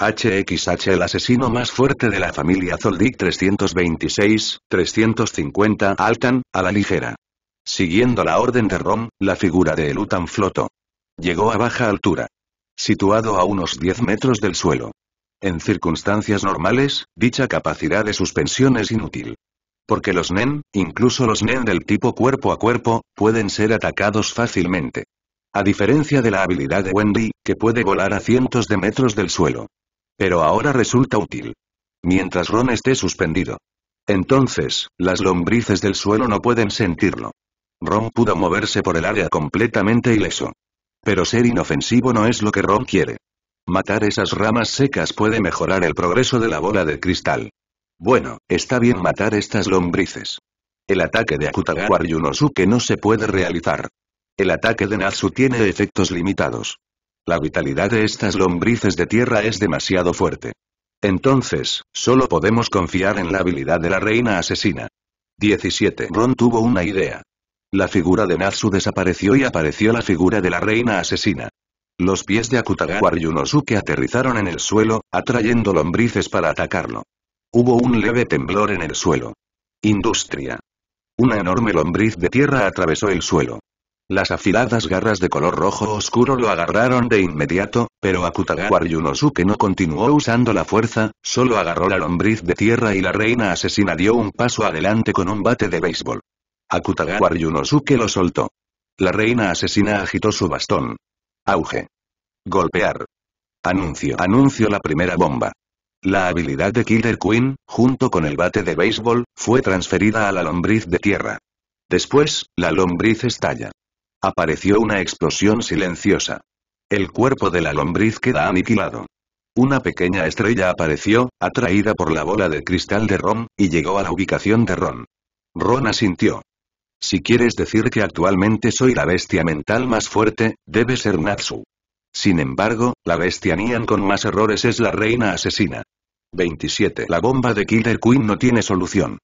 HXH el asesino más fuerte de la familia Zoldyck 326, 350 Altan, a la ligera. Siguiendo la orden de Rom, la figura de Elutan flotó. Llegó a baja altura. Situado a unos 10 metros del suelo. En circunstancias normales, dicha capacidad de suspensión es inútil. Porque los NEN, incluso los NEN del tipo cuerpo a cuerpo, pueden ser atacados fácilmente. A diferencia de la habilidad de Wendy, que puede volar a cientos de metros del suelo. Pero ahora resulta útil. Mientras Ron esté suspendido. Entonces, las lombrices del suelo no pueden sentirlo. Ron pudo moverse por el área completamente ileso. Pero ser inofensivo no es lo que Ron quiere. Matar esas ramas secas puede mejorar el progreso de la bola de cristal. Bueno, está bien matar estas lombrices. El ataque de Akutagawa Yunosuke no se puede realizar. El ataque de Natsu tiene efectos limitados. La vitalidad de estas lombrices de tierra es demasiado fuerte. Entonces, solo podemos confiar en la habilidad de la reina asesina. 17. Ron tuvo una idea. La figura de Natsu desapareció y apareció la figura de la reina asesina. Los pies de Akutagawa Ryunosuke aterrizaron en el suelo, atrayendo lombrices para atacarlo. Hubo un leve temblor en el suelo. Industria. Una enorme lombriz de tierra atravesó el suelo. Las afiladas garras de color rojo oscuro lo agarraron de inmediato, pero Akutagawa Yunosuke no continuó usando la fuerza, solo agarró la lombriz de tierra y la reina asesina dio un paso adelante con un bate de béisbol. Akutagawa Yunosuke lo soltó. La reina asesina agitó su bastón. Auge. Golpear. Anuncio. Anuncio la primera bomba. La habilidad de Killer Queen, junto con el bate de béisbol, fue transferida a la lombriz de tierra. Después, la lombriz estalla. Apareció una explosión silenciosa. El cuerpo de la lombriz queda aniquilado. Una pequeña estrella apareció, atraída por la bola de cristal de Ron, y llegó a la ubicación de Ron. Ron asintió. Si quieres decir que actualmente soy la bestia mental más fuerte, debe ser Natsu. Sin embargo, la bestia Nian con más errores es la reina asesina. 27. La bomba de Killer Queen no tiene solución.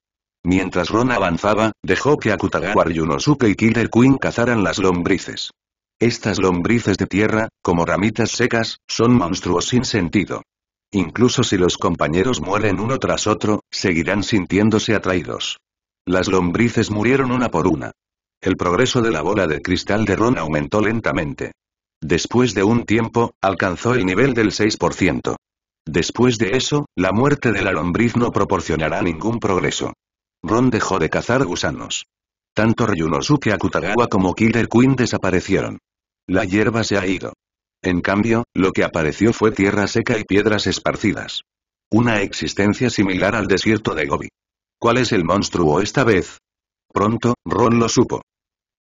Mientras Ron avanzaba, dejó que Akutagawa Yunosuke y Killer Queen cazaran las lombrices. Estas lombrices de tierra, como ramitas secas, son monstruos sin sentido. Incluso si los compañeros mueren uno tras otro, seguirán sintiéndose atraídos. Las lombrices murieron una por una. El progreso de la bola de cristal de Ron aumentó lentamente. Después de un tiempo, alcanzó el nivel del 6%. Después de eso, la muerte de la lombriz no proporcionará ningún progreso. Ron dejó de cazar gusanos. Tanto Ryunosuke Akutagawa como Killer Queen desaparecieron. La hierba se ha ido. En cambio, lo que apareció fue tierra seca y piedras esparcidas. Una existencia similar al desierto de Gobi. ¿Cuál es el monstruo esta vez? Pronto, Ron lo supo.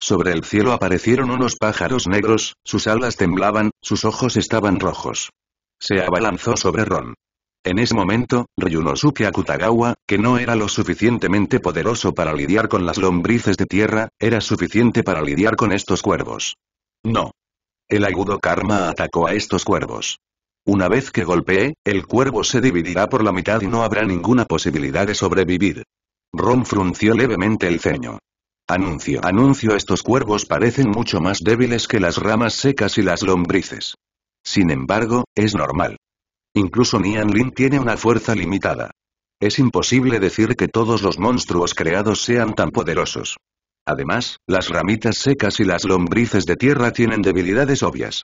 Sobre el cielo aparecieron unos pájaros negros, sus alas temblaban, sus ojos estaban rojos. Se abalanzó sobre Ron. En ese momento, Ryunosuke Akutagawa, que no era lo suficientemente poderoso para lidiar con las lombrices de tierra, era suficiente para lidiar con estos cuervos. No. El agudo karma atacó a estos cuervos. Una vez que golpee, el cuervo se dividirá por la mitad y no habrá ninguna posibilidad de sobrevivir. Ron frunció levemente el ceño. Anuncio, anuncio estos cuervos parecen mucho más débiles que las ramas secas y las lombrices. Sin embargo, es normal. Incluso Nian Lin tiene una fuerza limitada. Es imposible decir que todos los monstruos creados sean tan poderosos. Además, las ramitas secas y las lombrices de tierra tienen debilidades obvias.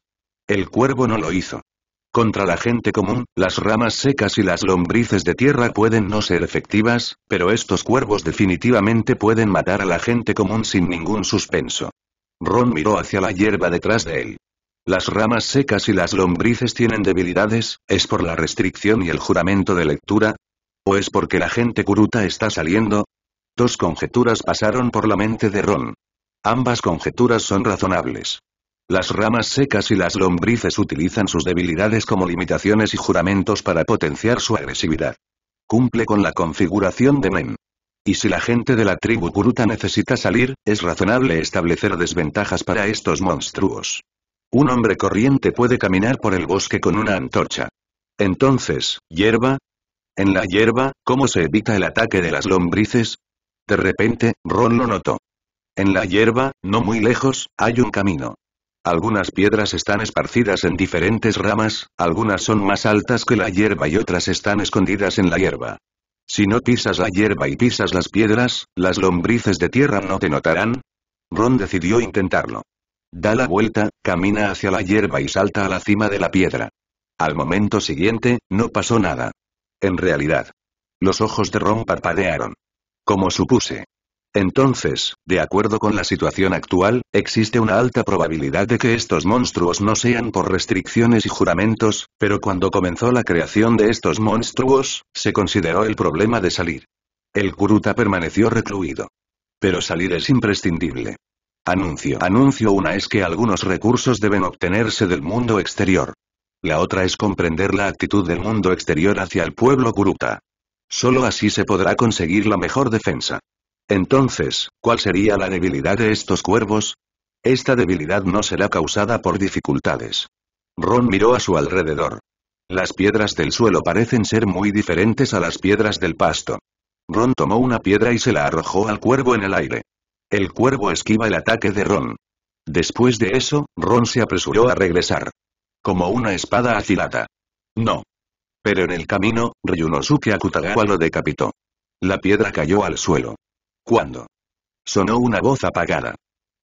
El cuervo no lo hizo. Contra la gente común, las ramas secas y las lombrices de tierra pueden no ser efectivas, pero estos cuervos definitivamente pueden matar a la gente común sin ningún suspenso. Ron miró hacia la hierba detrás de él. Las ramas secas y las lombrices tienen debilidades, ¿es por la restricción y el juramento de lectura? ¿O es porque la gente Kuruta está saliendo? Dos conjeturas pasaron por la mente de Ron. Ambas conjeturas son razonables. Las ramas secas y las lombrices utilizan sus debilidades como limitaciones y juramentos para potenciar su agresividad. Cumple con la configuración de men. Y si la gente de la tribu Kuruta necesita salir, es razonable establecer desventajas para estos monstruos. Un hombre corriente puede caminar por el bosque con una antorcha. Entonces, hierba. En la hierba, ¿cómo se evita el ataque de las lombrices? De repente, Ron lo notó. En la hierba, no muy lejos, hay un camino. Algunas piedras están esparcidas en diferentes ramas, algunas son más altas que la hierba y otras están escondidas en la hierba. Si no pisas la hierba y pisas las piedras, las lombrices de tierra no te notarán. Ron decidió intentarlo. Da la vuelta, camina hacia la hierba y salta a la cima de la piedra. Al momento siguiente, no pasó nada. En realidad. Los ojos de Ron parpadearon. Como supuse. Entonces, de acuerdo con la situación actual, existe una alta probabilidad de que estos monstruos no sean por restricciones y juramentos, pero cuando comenzó la creación de estos monstruos, se consideró el problema de salir. El Kuruta permaneció recluido. Pero salir es imprescindible. Anuncio. Anuncio una es que algunos recursos deben obtenerse del mundo exterior. La otra es comprender la actitud del mundo exterior hacia el pueblo Kuruta. Solo así se podrá conseguir la mejor defensa. Entonces, ¿cuál sería la debilidad de estos cuervos? Esta debilidad no será causada por dificultades. Ron miró a su alrededor. Las piedras del suelo parecen ser muy diferentes a las piedras del pasto. Ron tomó una piedra y se la arrojó al cuervo en el aire. El cuervo esquiva el ataque de Ron. Después de eso, Ron se apresuró a regresar. Como una espada afilada. No. Pero en el camino, Ryunosuke Akutagawa lo decapitó. La piedra cayó al suelo. ¿Cuándo? Sonó una voz apagada.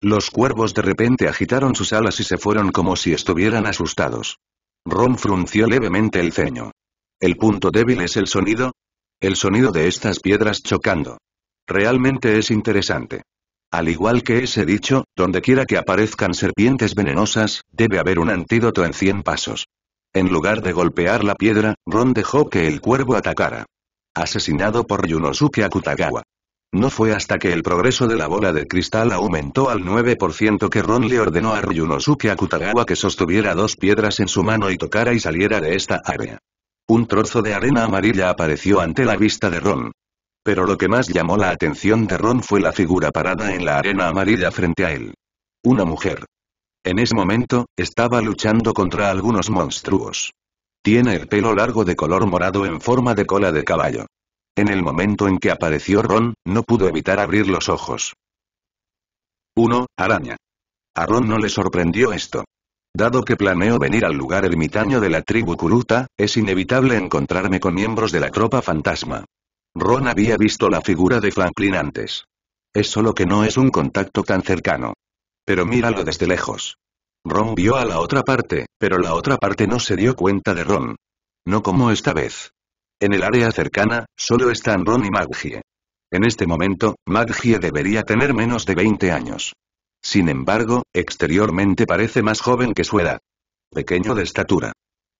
Los cuervos de repente agitaron sus alas y se fueron como si estuvieran asustados. Ron frunció levemente el ceño. ¿El punto débil es el sonido? El sonido de estas piedras chocando. Realmente es interesante. Al igual que ese dicho, donde quiera que aparezcan serpientes venenosas, debe haber un antídoto en cien pasos. En lugar de golpear la piedra, Ron dejó que el cuervo atacara. Asesinado por Yunosuke Akutagawa. No fue hasta que el progreso de la bola de cristal aumentó al 9% que Ron le ordenó a Ryunosuke Akutagawa que sostuviera dos piedras en su mano y tocara y saliera de esta área. Un trozo de arena amarilla apareció ante la vista de Ron. Pero lo que más llamó la atención de Ron fue la figura parada en la arena amarilla frente a él. Una mujer. En ese momento, estaba luchando contra algunos monstruos. Tiene el pelo largo de color morado en forma de cola de caballo. En el momento en que apareció Ron, no pudo evitar abrir los ojos. 1. Araña. A Ron no le sorprendió esto. Dado que planeo venir al lugar ermitaño de la tribu Kuruta, es inevitable encontrarme con miembros de la tropa fantasma. Ron había visto la figura de Franklin antes. Es solo que no es un contacto tan cercano. Pero míralo desde lejos. Ron vio a la otra parte, pero la otra parte no se dio cuenta de Ron. No como esta vez. En el área cercana, solo están Ron y Maggie. En este momento, Maggie debería tener menos de 20 años. Sin embargo, exteriormente parece más joven que su edad. Pequeño de estatura.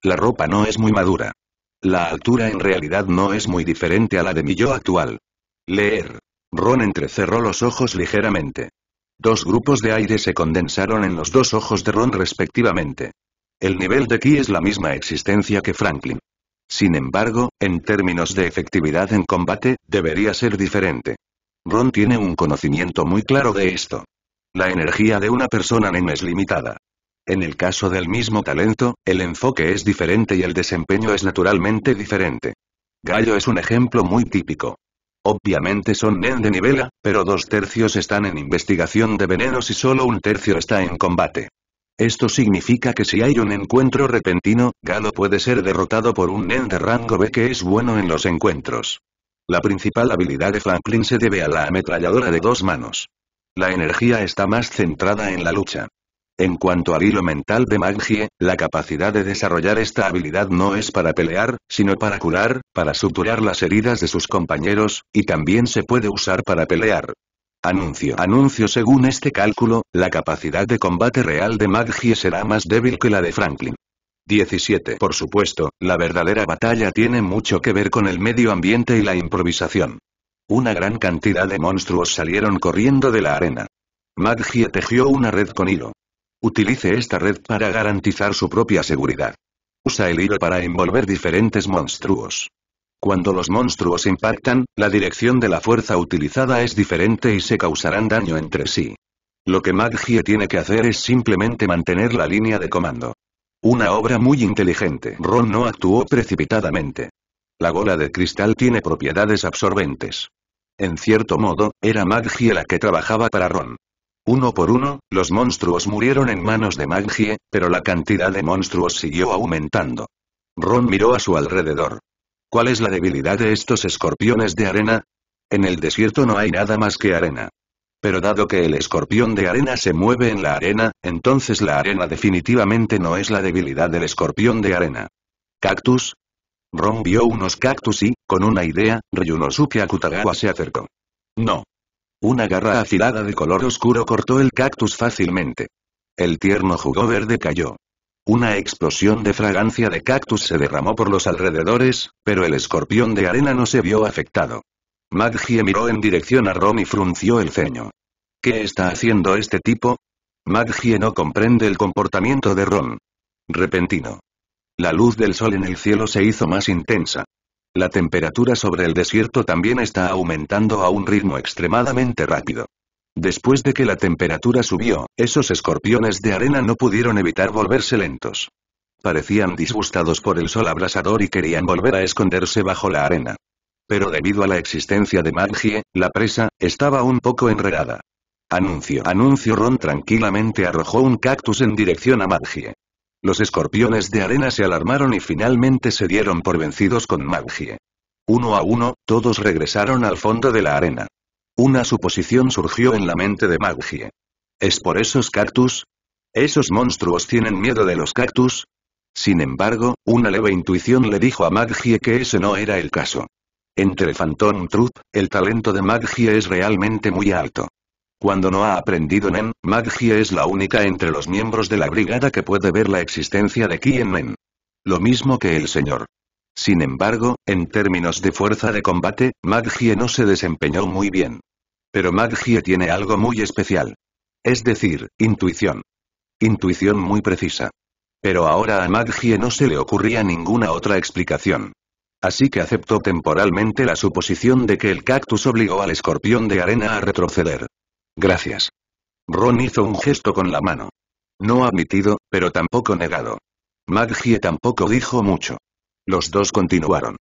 La ropa no es muy madura. La altura en realidad no es muy diferente a la de mi yo actual. Leer. Ron entrecerró los ojos ligeramente. Dos grupos de aire se condensaron en los dos ojos de Ron respectivamente. El nivel de ki es la misma existencia que Franklin. Sin embargo, en términos de efectividad en combate, debería ser diferente. Ron tiene un conocimiento muy claro de esto. La energía de una persona NEM es limitada. En el caso del mismo talento, el enfoque es diferente y el desempeño es naturalmente diferente. Gallo es un ejemplo muy típico. Obviamente son NEN de nivela, pero dos tercios están en investigación de venenos y solo un tercio está en combate. Esto significa que si hay un encuentro repentino, Galo puede ser derrotado por un Nen de rango B que es bueno en los encuentros. La principal habilidad de Franklin se debe a la ametralladora de dos manos. La energía está más centrada en la lucha. En cuanto al hilo mental de Magie, la capacidad de desarrollar esta habilidad no es para pelear, sino para curar, para suturar las heridas de sus compañeros, y también se puede usar para pelear. Anuncio. Anuncio según este cálculo, la capacidad de combate real de Magie será más débil que la de Franklin. 17. Por supuesto, la verdadera batalla tiene mucho que ver con el medio ambiente y la improvisación. Una gran cantidad de monstruos salieron corriendo de la arena. Maggie tejió una red con hilo. Utilice esta red para garantizar su propia seguridad. Usa el hilo para envolver diferentes monstruos. Cuando los monstruos impactan, la dirección de la fuerza utilizada es diferente y se causarán daño entre sí. Lo que Maggie tiene que hacer es simplemente mantener la línea de comando. Una obra muy inteligente. Ron no actuó precipitadamente. La bola de cristal tiene propiedades absorbentes. En cierto modo, era Maggie la que trabajaba para Ron. Uno por uno, los monstruos murieron en manos de Maggie, pero la cantidad de monstruos siguió aumentando. Ron miró a su alrededor. ¿Cuál es la debilidad de estos escorpiones de arena? En el desierto no hay nada más que arena. Pero dado que el escorpión de arena se mueve en la arena, entonces la arena definitivamente no es la debilidad del escorpión de arena. ¿Cactus? Ron vio unos cactus y, con una idea, Ryunosuke Akutagawa se acercó. No, una garra afilada de color oscuro cortó el cactus fácilmente. El tierno jugo verde cayó. Una explosión de fragancia de cactus se derramó por los alrededores, pero el escorpión de arena no se vio afectado. Maggie miró en dirección a Ron y frunció el ceño. ¿Qué está haciendo este tipo? Maggie no comprende el comportamiento de Ron. Repentino. La luz del sol en el cielo se hizo más intensa. La temperatura sobre el desierto también está aumentando a un ritmo extremadamente rápido. Después de que la temperatura subió, esos escorpiones de arena no pudieron evitar volverse lentos. Parecían disgustados por el sol abrasador y querían volver a esconderse bajo la arena. Pero debido a la existencia de Magie, la presa, estaba un poco enredada. Anuncio. Anuncio Ron tranquilamente arrojó un cactus en dirección a Magie. Los escorpiones de arena se alarmaron y finalmente se dieron por vencidos con Magie. Uno a uno, todos regresaron al fondo de la arena. Una suposición surgió en la mente de Magie. ¿Es por esos cactus? ¿Esos monstruos tienen miedo de los cactus? Sin embargo, una leve intuición le dijo a Magie que ese no era el caso. Entre Phantom Troop, el talento de Magie es realmente muy alto. Cuando no ha aprendido Nen, Maggie es la única entre los miembros de la brigada que puede ver la existencia de Ki en Nen. Lo mismo que el señor. Sin embargo, en términos de fuerza de combate, Maggie no se desempeñó muy bien. Pero Maggie tiene algo muy especial. Es decir, intuición. Intuición muy precisa. Pero ahora a Maggie no se le ocurría ninguna otra explicación. Así que aceptó temporalmente la suposición de que el cactus obligó al escorpión de arena a retroceder. Gracias. Ron hizo un gesto con la mano. No admitido, pero tampoco negado. Maggie tampoco dijo mucho. Los dos continuaron.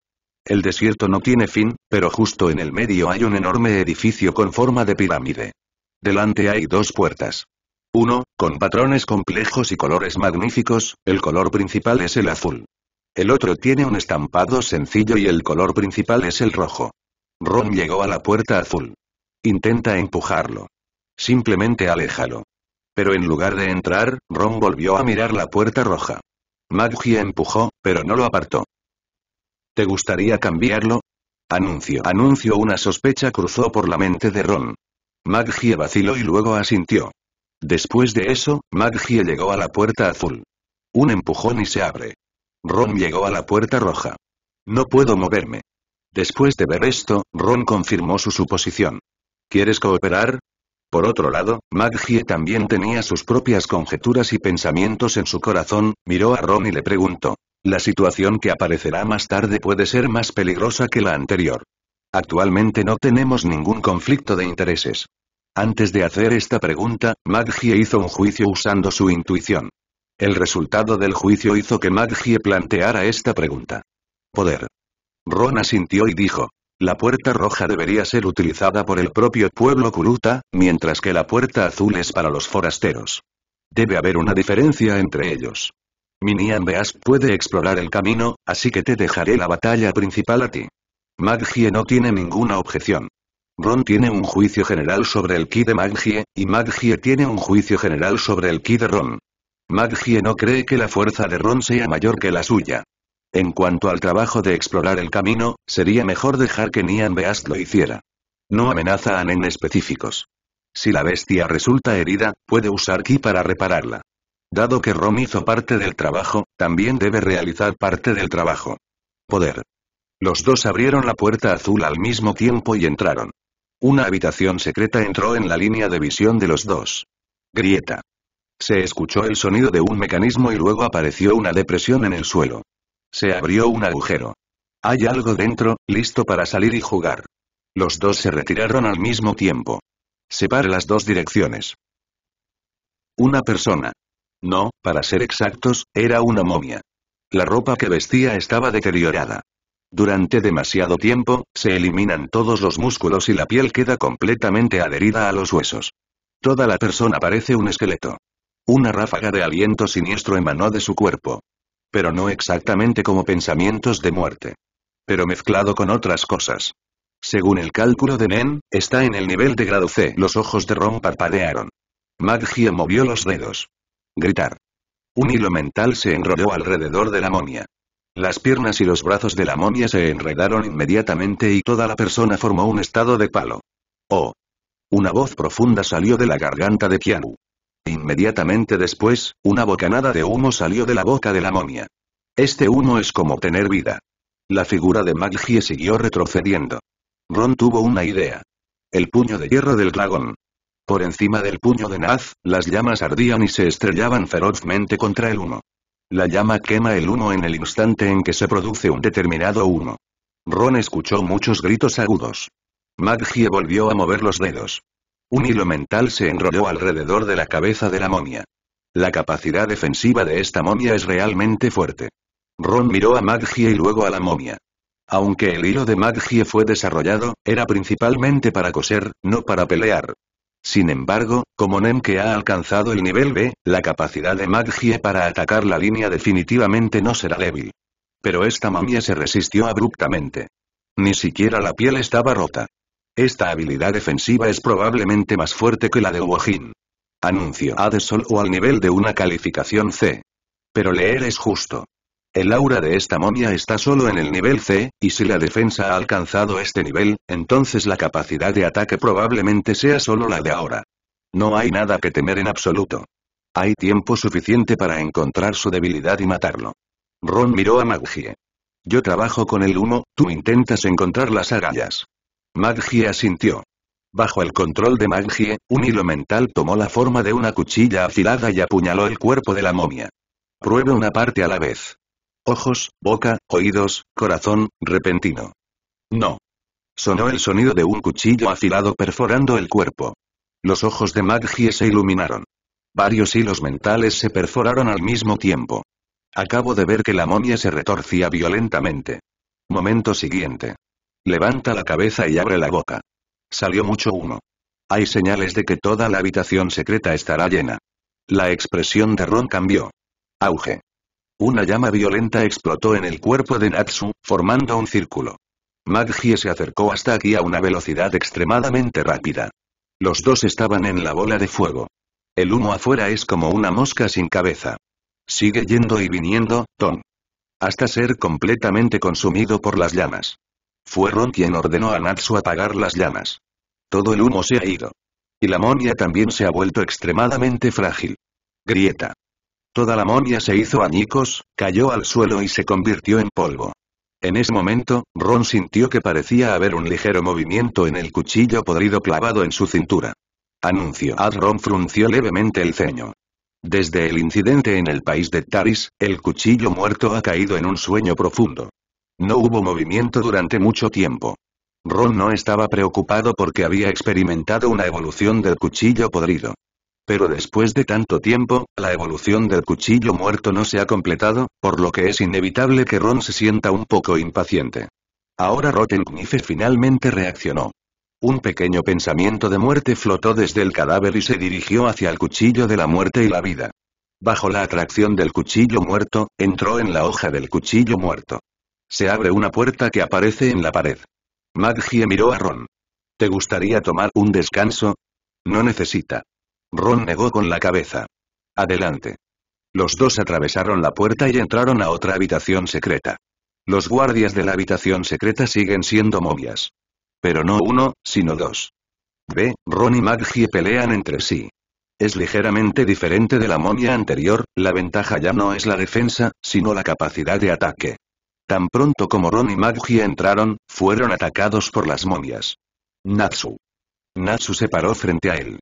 El desierto no tiene fin, pero justo en el medio hay un enorme edificio con forma de pirámide. Delante hay dos puertas. Uno, con patrones complejos y colores magníficos, el color principal es el azul. El otro tiene un estampado sencillo y el color principal es el rojo. Ron llegó a la puerta azul. Intenta empujarlo. Simplemente aléjalo. Pero en lugar de entrar, Ron volvió a mirar la puerta roja. Maggie empujó, pero no lo apartó. ¿Te gustaría cambiarlo? Anuncio. Anuncio una sospecha cruzó por la mente de Ron. Maggie vaciló y luego asintió. Después de eso, Maggie llegó a la puerta azul. Un empujón y se abre. Ron llegó a la puerta roja. No puedo moverme. Después de ver esto, Ron confirmó su suposición. ¿Quieres cooperar? Por otro lado, Maggie también tenía sus propias conjeturas y pensamientos en su corazón, miró a Ron y le preguntó. La situación que aparecerá más tarde puede ser más peligrosa que la anterior. Actualmente no tenemos ningún conflicto de intereses. Antes de hacer esta pregunta, Maggie hizo un juicio usando su intuición. El resultado del juicio hizo que Maggie planteara esta pregunta. Poder. Ron asintió y dijo, la puerta roja debería ser utilizada por el propio pueblo Kuruta, mientras que la puerta azul es para los forasteros. Debe haber una diferencia entre ellos. Minian Beas puede explorar el camino, así que te dejaré la batalla principal a ti. Maggie no tiene ninguna objeción. Ron tiene un juicio general sobre el ki de Maggie, y Maggie tiene un juicio general sobre el ki de Ron. Maggie no cree que la fuerza de Ron sea mayor que la suya. En cuanto al trabajo de explorar el camino, sería mejor dejar que Nian Beast lo hiciera. No amenaza a Nen específicos. Si la bestia resulta herida, puede usar Ki para repararla. Dado que Rom hizo parte del trabajo, también debe realizar parte del trabajo. Poder. Los dos abrieron la puerta azul al mismo tiempo y entraron. Una habitación secreta entró en la línea de visión de los dos. Grieta. Se escuchó el sonido de un mecanismo y luego apareció una depresión en el suelo. Se abrió un agujero. Hay algo dentro, listo para salir y jugar. Los dos se retiraron al mismo tiempo. Separe las dos direcciones. Una persona. No, para ser exactos, era una momia. La ropa que vestía estaba deteriorada. Durante demasiado tiempo, se eliminan todos los músculos y la piel queda completamente adherida a los huesos. Toda la persona parece un esqueleto. Una ráfaga de aliento siniestro emanó de su cuerpo. Pero no exactamente como pensamientos de muerte. Pero mezclado con otras cosas. Según el cálculo de Nen, está en el nivel de grado C. Los ojos de Ron parpadearon. Maggie movió los dedos. Gritar. Un hilo mental se enrolló alrededor de la momia. Las piernas y los brazos de la momia se enredaron inmediatamente y toda la persona formó un estado de palo. Oh. Una voz profunda salió de la garganta de Pianu. Inmediatamente después, una bocanada de humo salió de la boca de la momia. Este humo es como tener vida. La figura de Maggie siguió retrocediendo. Ron tuvo una idea. El puño de hierro del dragón. Por encima del puño de Naz, las llamas ardían y se estrellaban ferozmente contra el humo. La llama quema el humo en el instante en que se produce un determinado humo. Ron escuchó muchos gritos agudos. Maggie volvió a mover los dedos. Un hilo mental se enrolló alrededor de la cabeza de la momia. La capacidad defensiva de esta momia es realmente fuerte. Ron miró a Maggie y luego a la momia. Aunque el hilo de Maggie fue desarrollado, era principalmente para coser, no para pelear. Sin embargo, como Nemke ha alcanzado el nivel B, la capacidad de Maggie para atacar la línea definitivamente no será débil. Pero esta momia se resistió abruptamente. Ni siquiera la piel estaba rota. Esta habilidad defensiva es probablemente más fuerte que la de Wojin. Anuncio A de Sol o al nivel de una calificación C. Pero leer es justo. El aura de esta momia está solo en el nivel C, y si la defensa ha alcanzado este nivel, entonces la capacidad de ataque probablemente sea solo la de ahora. No hay nada que temer en absoluto. Hay tiempo suficiente para encontrar su debilidad y matarlo. Ron miró a Magie. Yo trabajo con el humo, tú intentas encontrar las agallas. Maggie asintió. Bajo el control de Maggie, un hilo mental tomó la forma de una cuchilla afilada y apuñaló el cuerpo de la momia. Pruebe una parte a la vez. Ojos, boca, oídos, corazón, repentino. No. Sonó el sonido de un cuchillo afilado perforando el cuerpo. Los ojos de Maggie se iluminaron. Varios hilos mentales se perforaron al mismo tiempo. Acabo de ver que la momia se retorcía violentamente. Momento siguiente. Levanta la cabeza y abre la boca. Salió mucho humo. Hay señales de que toda la habitación secreta estará llena. La expresión de Ron cambió. Auge. Una llama violenta explotó en el cuerpo de Natsu, formando un círculo. Maggie se acercó hasta aquí a una velocidad extremadamente rápida. Los dos estaban en la bola de fuego. El humo afuera es como una mosca sin cabeza. Sigue yendo y viniendo, Tom. Hasta ser completamente consumido por las llamas. Fue Ron quien ordenó a Natsu apagar las llamas. Todo el humo se ha ido. Y la momia también se ha vuelto extremadamente frágil. Grieta. Toda la momia se hizo añicos, cayó al suelo y se convirtió en polvo. En ese momento, Ron sintió que parecía haber un ligero movimiento en el cuchillo podrido clavado en su cintura. Anuncio. Ad Ron frunció levemente el ceño. Desde el incidente en el país de Taris, el cuchillo muerto ha caído en un sueño profundo. No hubo movimiento durante mucho tiempo. Ron no estaba preocupado porque había experimentado una evolución del cuchillo podrido. Pero después de tanto tiempo, la evolución del cuchillo muerto no se ha completado, por lo que es inevitable que Ron se sienta un poco impaciente. Ahora Knife finalmente reaccionó. Un pequeño pensamiento de muerte flotó desde el cadáver y se dirigió hacia el cuchillo de la muerte y la vida. Bajo la atracción del cuchillo muerto, entró en la hoja del cuchillo muerto. Se abre una puerta que aparece en la pared. Maggie miró a Ron. ¿Te gustaría tomar un descanso? No necesita. Ron negó con la cabeza. Adelante. Los dos atravesaron la puerta y entraron a otra habitación secreta. Los guardias de la habitación secreta siguen siendo momias. Pero no uno, sino dos. B. Ron y Maggie pelean entre sí. Es ligeramente diferente de la momia anterior, la ventaja ya no es la defensa, sino la capacidad de ataque. Tan pronto como Ron y Maggie entraron, fueron atacados por las momias. Natsu. Natsu se paró frente a él.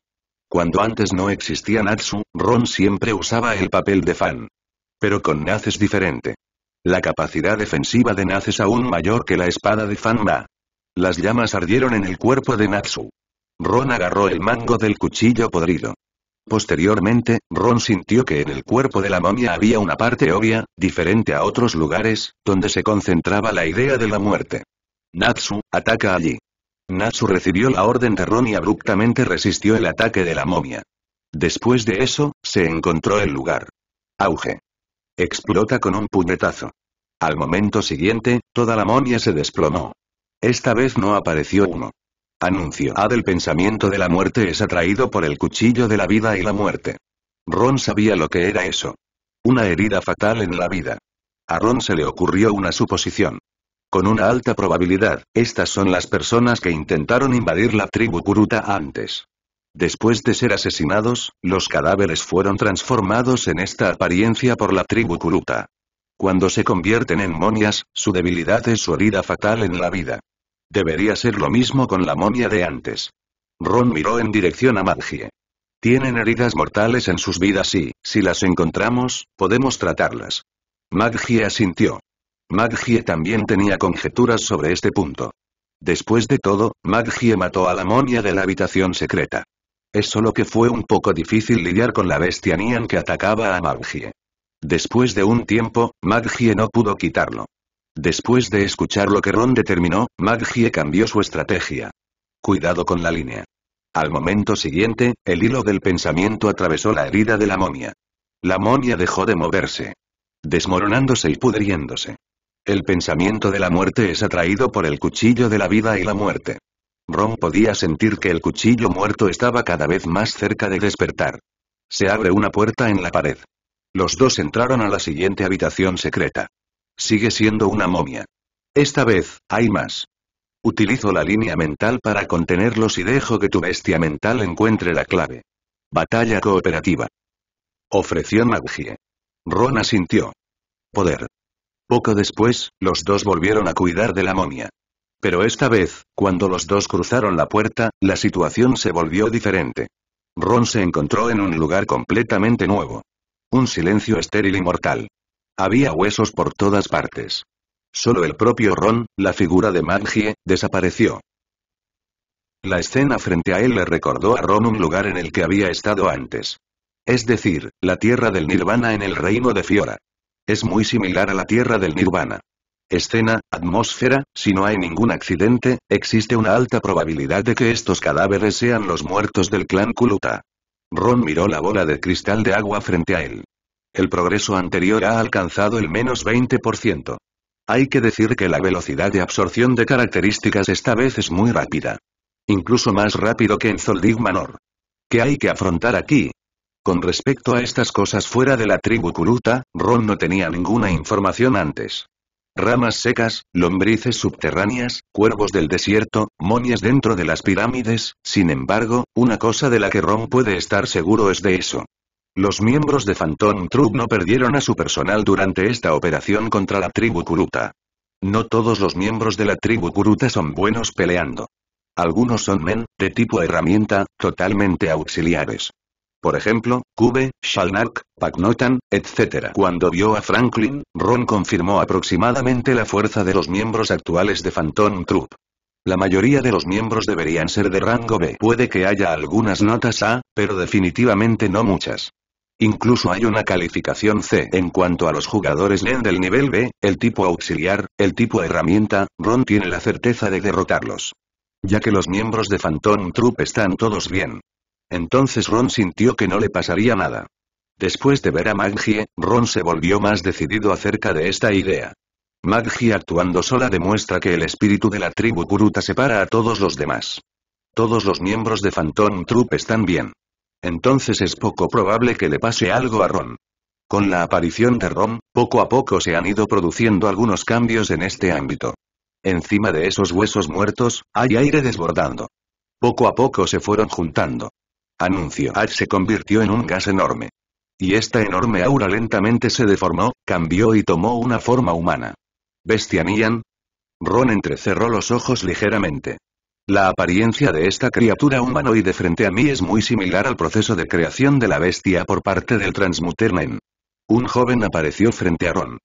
Cuando antes no existía Natsu, Ron siempre usaba el papel de fan. Pero con Natsu es diferente. La capacidad defensiva de Natsu es aún mayor que la espada de Fan Ma. Las llamas ardieron en el cuerpo de Natsu. Ron agarró el mango del cuchillo podrido. Posteriormente, Ron sintió que en el cuerpo de la momia había una parte obvia, diferente a otros lugares, donde se concentraba la idea de la muerte. Natsu, ataca allí. Natsu recibió la orden de Ron y abruptamente resistió el ataque de la momia. Después de eso, se encontró el lugar. Auge. Explota con un puñetazo. Al momento siguiente, toda la momia se desplomó. Esta vez no apareció uno. Anuncio A del pensamiento de la muerte es atraído por el cuchillo de la vida y la muerte. Ron sabía lo que era eso. Una herida fatal en la vida. A Ron se le ocurrió una suposición. Con una alta probabilidad, estas son las personas que intentaron invadir la tribu Kuruta antes. Después de ser asesinados, los cadáveres fueron transformados en esta apariencia por la tribu Kuruta. Cuando se convierten en monias, su debilidad es su herida fatal en la vida. Debería ser lo mismo con la momia de antes. Ron miró en dirección a Maggie. Tienen heridas mortales en sus vidas y, si las encontramos, podemos tratarlas. Magie asintió. Magie también tenía conjeturas sobre este punto. Después de todo, Magie mató a la momia de la habitación secreta. Es solo que fue un poco difícil lidiar con la bestia Nian que atacaba a Magie. Después de un tiempo, Magie no pudo quitarlo. Después de escuchar lo que Ron determinó, Maggie cambió su estrategia. Cuidado con la línea. Al momento siguiente, el hilo del pensamiento atravesó la herida de la momia. La momia dejó de moverse. Desmoronándose y pudriéndose. El pensamiento de la muerte es atraído por el cuchillo de la vida y la muerte. Ron podía sentir que el cuchillo muerto estaba cada vez más cerca de despertar. Se abre una puerta en la pared. Los dos entraron a la siguiente habitación secreta. Sigue siendo una momia. Esta vez, hay más. Utilizo la línea mental para contenerlos y dejo que tu bestia mental encuentre la clave. Batalla cooperativa. Ofreció Maggie. Ron asintió. Poder. Poco después, los dos volvieron a cuidar de la momia. Pero esta vez, cuando los dos cruzaron la puerta, la situación se volvió diferente. Ron se encontró en un lugar completamente nuevo. Un silencio estéril y mortal. Había huesos por todas partes. Solo el propio Ron, la figura de Maggie, desapareció. La escena frente a él le recordó a Ron un lugar en el que había estado antes. Es decir, la tierra del nirvana en el reino de Fiora. Es muy similar a la tierra del nirvana. Escena, atmósfera, si no hay ningún accidente, existe una alta probabilidad de que estos cadáveres sean los muertos del clan Kuluta. Ron miró la bola de cristal de agua frente a él. El progreso anterior ha alcanzado el menos 20%. Hay que decir que la velocidad de absorción de características esta vez es muy rápida. Incluso más rápido que en Zoldig Manor. ¿Qué hay que afrontar aquí? Con respecto a estas cosas fuera de la tribu Kuruta, Ron no tenía ninguna información antes. Ramas secas, lombrices subterráneas, cuervos del desierto, momias dentro de las pirámides, sin embargo, una cosa de la que Ron puede estar seguro es de eso. Los miembros de Phantom Troop no perdieron a su personal durante esta operación contra la tribu Kuruta. No todos los miembros de la tribu Kuruta son buenos peleando. Algunos son men, de tipo herramienta, totalmente auxiliares. Por ejemplo, Cube, Shalnak, Paknotan, etc. Cuando vio a Franklin, Ron confirmó aproximadamente la fuerza de los miembros actuales de Phantom Troop. La mayoría de los miembros deberían ser de rango B. Puede que haya algunas notas A, pero definitivamente no muchas. Incluso hay una calificación C en cuanto a los jugadores leen del nivel B, el tipo auxiliar, el tipo herramienta, Ron tiene la certeza de derrotarlos. Ya que los miembros de Phantom Troop están todos bien. Entonces Ron sintió que no le pasaría nada. Después de ver a Maggie, Ron se volvió más decidido acerca de esta idea. Maggie actuando sola demuestra que el espíritu de la tribu Kuruta separa a todos los demás. Todos los miembros de Phantom Troop están bien entonces es poco probable que le pase algo a Ron. Con la aparición de Ron, poco a poco se han ido produciendo algunos cambios en este ámbito. Encima de esos huesos muertos, hay aire desbordando. Poco a poco se fueron juntando. Anuncio H ah, se convirtió en un gas enorme. Y esta enorme aura lentamente se deformó, cambió y tomó una forma humana. ¿Bestia Ron entrecerró los ojos ligeramente. La apariencia de esta criatura humanoide frente a mí es muy similar al proceso de creación de la bestia por parte del Transmutermen. Un joven apareció frente a Ron.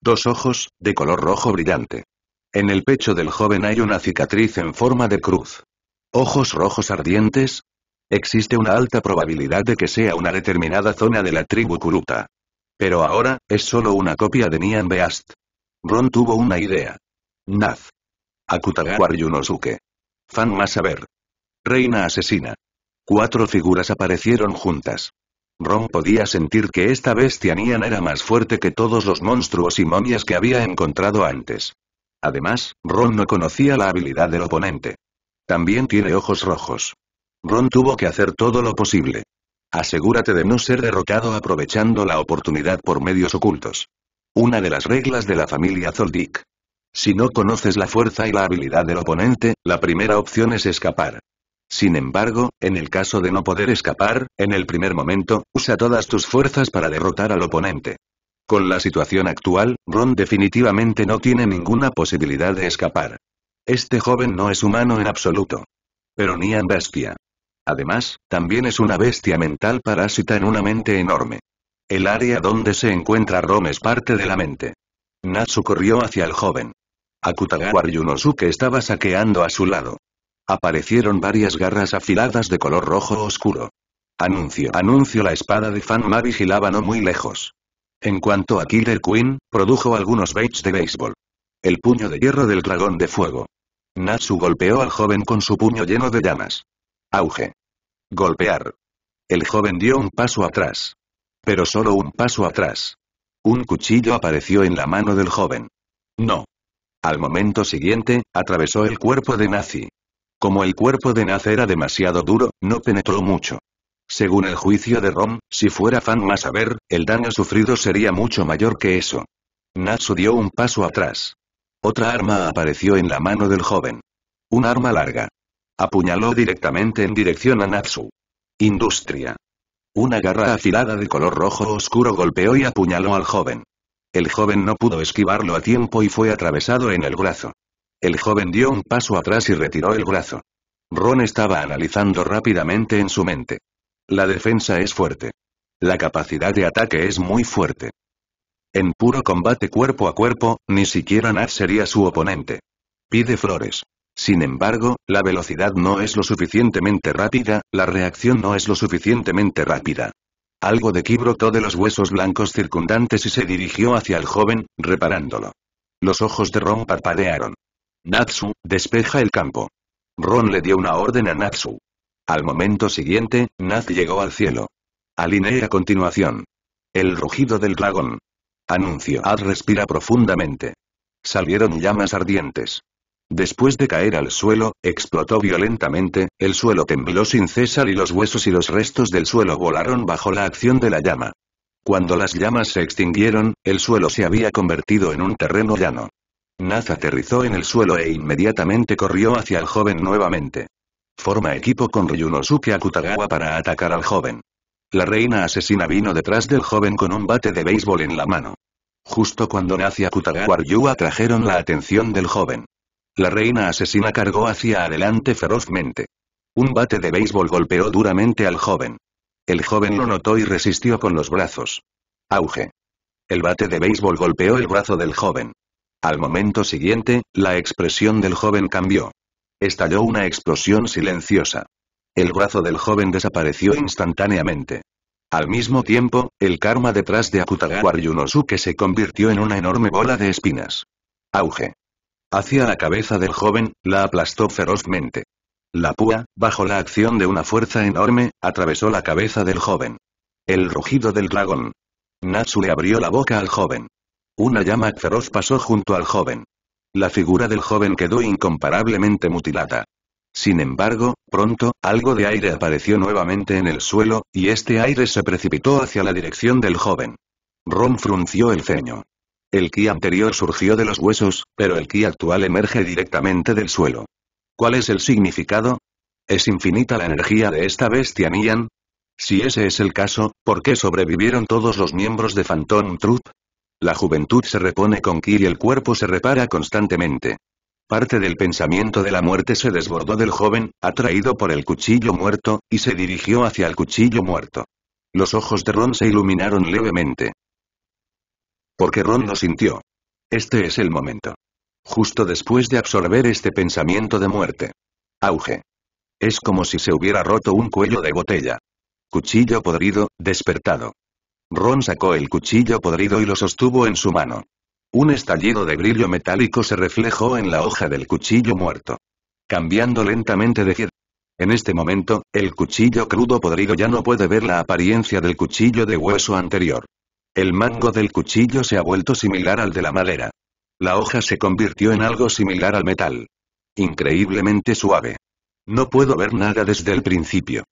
Dos ojos, de color rojo brillante. En el pecho del joven hay una cicatriz en forma de cruz. Ojos rojos ardientes. Existe una alta probabilidad de que sea una determinada zona de la tribu Kuruta. Pero ahora, es solo una copia de Nian Beast. Ron tuvo una idea. Naz. Akutagawa Ryunosuke. Fan más ver. Reina asesina. Cuatro figuras aparecieron juntas. Ron podía sentir que esta bestia Nian era más fuerte que todos los monstruos y momias que había encontrado antes. Además, Ron no conocía la habilidad del oponente. También tiene ojos rojos. Ron tuvo que hacer todo lo posible. Asegúrate de no ser derrotado aprovechando la oportunidad por medios ocultos. Una de las reglas de la familia Zoldyck. Si no conoces la fuerza y la habilidad del oponente, la primera opción es escapar. Sin embargo, en el caso de no poder escapar, en el primer momento, usa todas tus fuerzas para derrotar al oponente. Con la situación actual, Ron definitivamente no tiene ninguna posibilidad de escapar. Este joven no es humano en absoluto. Pero ni en bestia. Además, también es una bestia mental parásita en una mente enorme. El área donde se encuentra Ron es parte de la mente. Natsu corrió hacia el joven. Akutagawa Ryunosuke estaba saqueando a su lado. Aparecieron varias garras afiladas de color rojo oscuro. Anuncio, anuncio la espada de Fanma vigilaba no muy lejos. En cuanto a Killer Queen, produjo algunos baits de béisbol. El puño de hierro del dragón de fuego. Natsu golpeó al joven con su puño lleno de llamas. Auge. Golpear. El joven dio un paso atrás. Pero solo un paso atrás. Un cuchillo apareció en la mano del joven. No. Al momento siguiente, atravesó el cuerpo de Nazi. Como el cuerpo de Nazi era demasiado duro, no penetró mucho. Según el juicio de Rom, si fuera fan más a ver, el daño sufrido sería mucho mayor que eso. Natsu dio un paso atrás. Otra arma apareció en la mano del joven. Un arma larga. Apuñaló directamente en dirección a Natsu. Industria. Una garra afilada de color rojo oscuro golpeó y apuñaló al joven. El joven no pudo esquivarlo a tiempo y fue atravesado en el brazo. El joven dio un paso atrás y retiró el brazo. Ron estaba analizando rápidamente en su mente. La defensa es fuerte. La capacidad de ataque es muy fuerte. En puro combate cuerpo a cuerpo, ni siquiera Nath sería su oponente. Pide flores. Sin embargo, la velocidad no es lo suficientemente rápida, la reacción no es lo suficientemente rápida. Algo de ki brotó de los huesos blancos circundantes y se dirigió hacia el joven, reparándolo. Los ojos de Ron parpadearon. Natsu, despeja el campo. Ron le dio una orden a Natsu. Al momento siguiente, Natsu llegó al cielo. Alineé a continuación. El rugido del dragón. Anuncio. Ad respira profundamente. Salieron llamas ardientes. Después de caer al suelo, explotó violentamente, el suelo tembló sin cesar y los huesos y los restos del suelo volaron bajo la acción de la llama. Cuando las llamas se extinguieron, el suelo se había convertido en un terreno llano. Naz aterrizó en el suelo e inmediatamente corrió hacia el joven nuevamente. Forma equipo con Ryunosuke Akutagawa para atacar al joven. La reina asesina vino detrás del joven con un bate de béisbol en la mano. Justo cuando Naz y Akutagawa Ryu trajeron la atención del joven. La reina asesina cargó hacia adelante ferozmente. Un bate de béisbol golpeó duramente al joven. El joven lo notó y resistió con los brazos. Auge. El bate de béisbol golpeó el brazo del joven. Al momento siguiente, la expresión del joven cambió. Estalló una explosión silenciosa. El brazo del joven desapareció instantáneamente. Al mismo tiempo, el karma detrás de Akutagawa Ryunosuke se convirtió en una enorme bola de espinas. Auge. Hacia la cabeza del joven, la aplastó ferozmente. La púa, bajo la acción de una fuerza enorme, atravesó la cabeza del joven. El rugido del dragón. Natsu le abrió la boca al joven. Una llama feroz pasó junto al joven. La figura del joven quedó incomparablemente mutilada. Sin embargo, pronto, algo de aire apareció nuevamente en el suelo, y este aire se precipitó hacia la dirección del joven. Ron frunció el ceño. El ki anterior surgió de los huesos, pero el ki actual emerge directamente del suelo. ¿Cuál es el significado? ¿Es infinita la energía de esta bestia Nian? Si ese es el caso, ¿por qué sobrevivieron todos los miembros de Phantom Troop? La juventud se repone con ki y el cuerpo se repara constantemente. Parte del pensamiento de la muerte se desbordó del joven, atraído por el cuchillo muerto, y se dirigió hacia el cuchillo muerto. Los ojos de Ron se iluminaron levemente. Porque Ron lo sintió. Este es el momento. Justo después de absorber este pensamiento de muerte. Auge. Es como si se hubiera roto un cuello de botella. Cuchillo podrido, despertado. Ron sacó el cuchillo podrido y lo sostuvo en su mano. Un estallido de brillo metálico se reflejó en la hoja del cuchillo muerto. Cambiando lentamente de pie. En este momento, el cuchillo crudo podrido ya no puede ver la apariencia del cuchillo de hueso anterior. El mango del cuchillo se ha vuelto similar al de la madera. La hoja se convirtió en algo similar al metal. Increíblemente suave. No puedo ver nada desde el principio.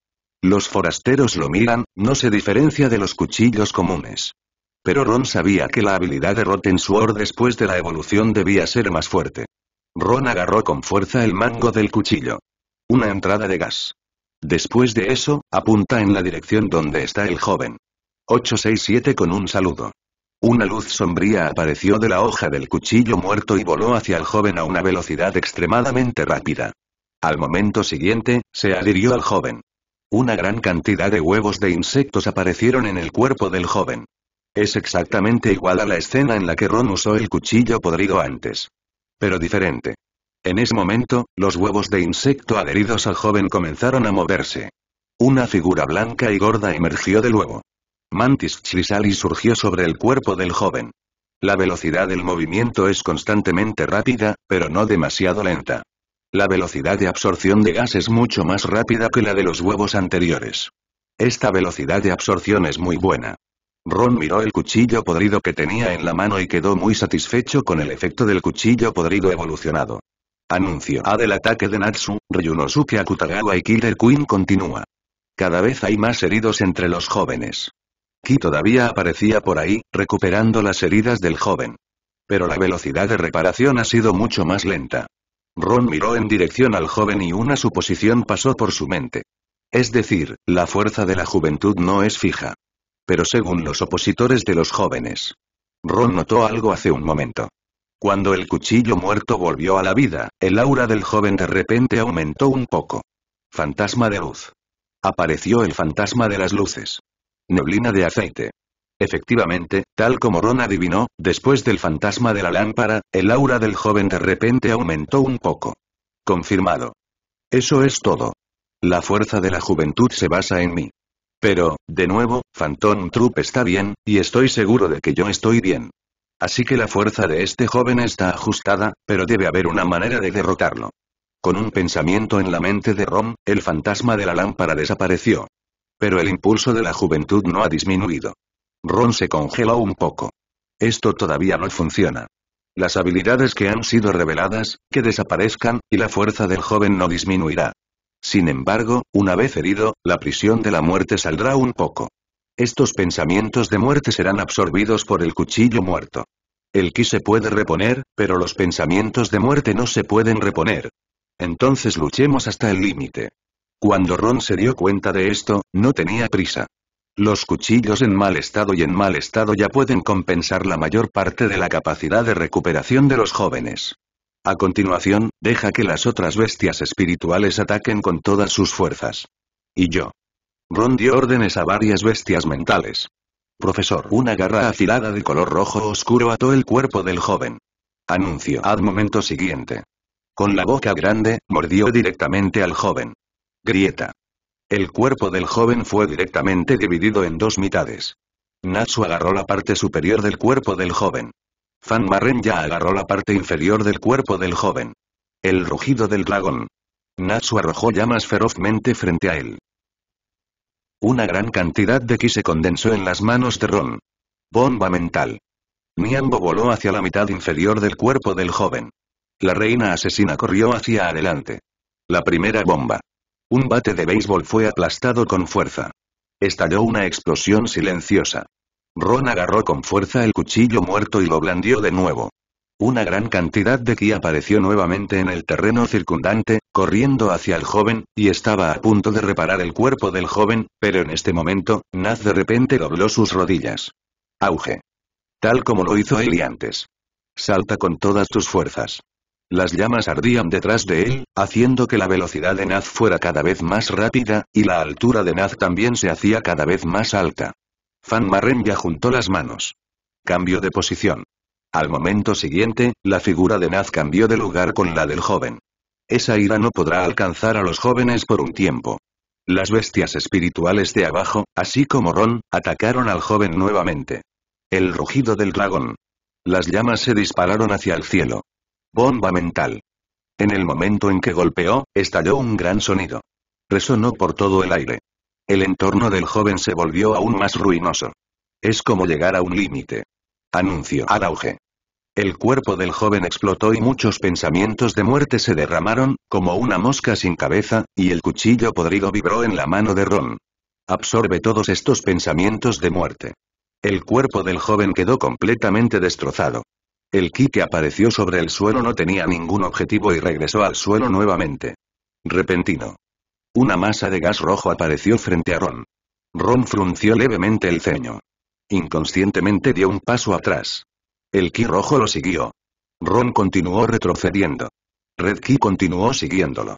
Los forasteros lo miran, no se diferencia de los cuchillos comunes. Pero Ron sabía que la habilidad de Rotten Sword después de la evolución debía ser más fuerte. Ron agarró con fuerza el mango del cuchillo. Una entrada de gas. Después de eso, apunta en la dirección donde está el joven. 867 con un saludo. Una luz sombría apareció de la hoja del cuchillo muerto y voló hacia el joven a una velocidad extremadamente rápida. Al momento siguiente, se adhirió al joven. Una gran cantidad de huevos de insectos aparecieron en el cuerpo del joven. Es exactamente igual a la escena en la que Ron usó el cuchillo podrido antes. Pero diferente. En ese momento, los huevos de insecto adheridos al joven comenzaron a moverse. Una figura blanca y gorda emergió de huevo. Mantis Chisali surgió sobre el cuerpo del joven. La velocidad del movimiento es constantemente rápida, pero no demasiado lenta. La velocidad de absorción de gas es mucho más rápida que la de los huevos anteriores. Esta velocidad de absorción es muy buena. Ron miró el cuchillo podrido que tenía en la mano y quedó muy satisfecho con el efecto del cuchillo podrido evolucionado. Anuncio A del ataque de Natsu, Ryunosuke Akutagawa y Killer Queen continúa. Cada vez hay más heridos entre los jóvenes. Aquí todavía aparecía por ahí, recuperando las heridas del joven. Pero la velocidad de reparación ha sido mucho más lenta. Ron miró en dirección al joven y una suposición pasó por su mente. Es decir, la fuerza de la juventud no es fija. Pero según los opositores de los jóvenes. Ron notó algo hace un momento. Cuando el cuchillo muerto volvió a la vida, el aura del joven de repente aumentó un poco. Fantasma de luz. Apareció el fantasma de las luces. Neblina de aceite. Efectivamente, tal como Ron adivinó, después del fantasma de la lámpara, el aura del joven de repente aumentó un poco. Confirmado. Eso es todo. La fuerza de la juventud se basa en mí. Pero, de nuevo, Phantom Troop está bien, y estoy seguro de que yo estoy bien. Así que la fuerza de este joven está ajustada, pero debe haber una manera de derrotarlo. Con un pensamiento en la mente de Ron, el fantasma de la lámpara desapareció. Pero el impulso de la juventud no ha disminuido. Ron se congeló un poco. Esto todavía no funciona. Las habilidades que han sido reveladas, que desaparezcan, y la fuerza del joven no disminuirá. Sin embargo, una vez herido, la prisión de la muerte saldrá un poco. Estos pensamientos de muerte serán absorbidos por el cuchillo muerto. El ki se puede reponer, pero los pensamientos de muerte no se pueden reponer. Entonces luchemos hasta el límite. Cuando Ron se dio cuenta de esto, no tenía prisa. Los cuchillos en mal estado y en mal estado ya pueden compensar la mayor parte de la capacidad de recuperación de los jóvenes. A continuación, deja que las otras bestias espirituales ataquen con todas sus fuerzas. Y yo. Ron dio órdenes a varias bestias mentales. Profesor, una garra afilada de color rojo oscuro ató el cuerpo del joven. Anuncio. Ad momento siguiente. Con la boca grande, mordió directamente al joven. Grieta. El cuerpo del joven fue directamente dividido en dos mitades. Natsu agarró la parte superior del cuerpo del joven. Fan Marren ya agarró la parte inferior del cuerpo del joven. El rugido del dragón. Natsu arrojó llamas ferozmente frente a él. Una gran cantidad de ki se condensó en las manos de Ron. Bomba mental. Niambo voló hacia la mitad inferior del cuerpo del joven. La reina asesina corrió hacia adelante. La primera bomba. Un bate de béisbol fue aplastado con fuerza. Estalló una explosión silenciosa. Ron agarró con fuerza el cuchillo muerto y lo blandió de nuevo. Una gran cantidad de ki apareció nuevamente en el terreno circundante, corriendo hacia el joven, y estaba a punto de reparar el cuerpo del joven, pero en este momento, Naz de repente dobló sus rodillas. Auge. Tal como lo hizo Eli antes. Salta con todas tus fuerzas. Las llamas ardían detrás de él, haciendo que la velocidad de Naz fuera cada vez más rápida, y la altura de Naz también se hacía cada vez más alta. Fan Marren juntó las manos. Cambio de posición. Al momento siguiente, la figura de Naz cambió de lugar con la del joven. Esa ira no podrá alcanzar a los jóvenes por un tiempo. Las bestias espirituales de abajo, así como Ron, atacaron al joven nuevamente. El rugido del dragón. Las llamas se dispararon hacia el cielo. Bomba mental. En el momento en que golpeó, estalló un gran sonido. Resonó por todo el aire. El entorno del joven se volvió aún más ruinoso. Es como llegar a un límite. Anuncio al auge. El cuerpo del joven explotó y muchos pensamientos de muerte se derramaron, como una mosca sin cabeza, y el cuchillo podrido vibró en la mano de Ron. Absorbe todos estos pensamientos de muerte. El cuerpo del joven quedó completamente destrozado. El ki que apareció sobre el suelo no tenía ningún objetivo y regresó al suelo nuevamente. Repentino. Una masa de gas rojo apareció frente a Ron. Ron frunció levemente el ceño. Inconscientemente dio un paso atrás. El ki rojo lo siguió. Ron continuó retrocediendo. Red Ki continuó siguiéndolo.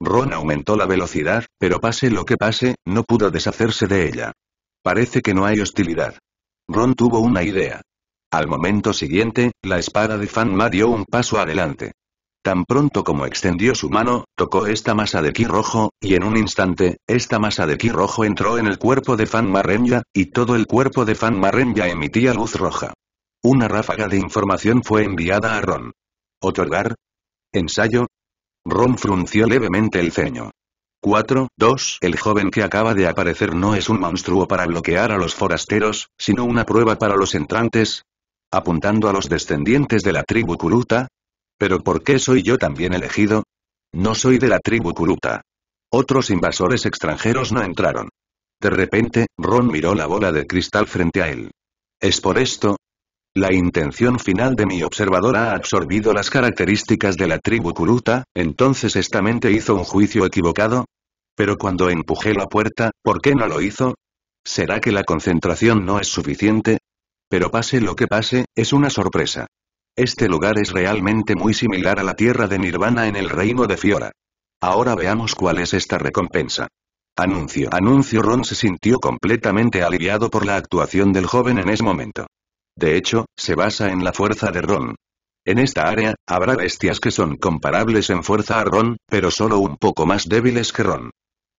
Ron aumentó la velocidad, pero pase lo que pase, no pudo deshacerse de ella. Parece que no hay hostilidad. Ron tuvo una idea. Al momento siguiente, la espada de Fan Ma dio un paso adelante. Tan pronto como extendió su mano, tocó esta masa de ki rojo, y en un instante, esta masa de ki rojo entró en el cuerpo de Fan Renya y todo el cuerpo de Fan Renya emitía luz roja. Una ráfaga de información fue enviada a Ron. ¿Otorgar? ¿Ensayo? Ron frunció levemente el ceño. 4.2. El joven que acaba de aparecer no es un monstruo para bloquear a los forasteros, sino una prueba para los entrantes, apuntando a los descendientes de la tribu Kuruta. ¿Pero por qué soy yo también elegido? No soy de la tribu Kuruta. Otros invasores extranjeros no entraron. De repente, Ron miró la bola de cristal frente a él. ¿Es por esto? La intención final de mi observador ha absorbido las características de la tribu Kuruta, entonces esta mente hizo un juicio equivocado. Pero cuando empujé la puerta, ¿por qué no lo hizo? ¿Será que la concentración no es suficiente? Pero pase lo que pase, es una sorpresa. Este lugar es realmente muy similar a la tierra de Nirvana en el reino de Fiora. Ahora veamos cuál es esta recompensa. Anuncio. Anuncio Ron se sintió completamente aliviado por la actuación del joven en ese momento. De hecho, se basa en la fuerza de Ron. En esta área, habrá bestias que son comparables en fuerza a Ron, pero solo un poco más débiles que Ron.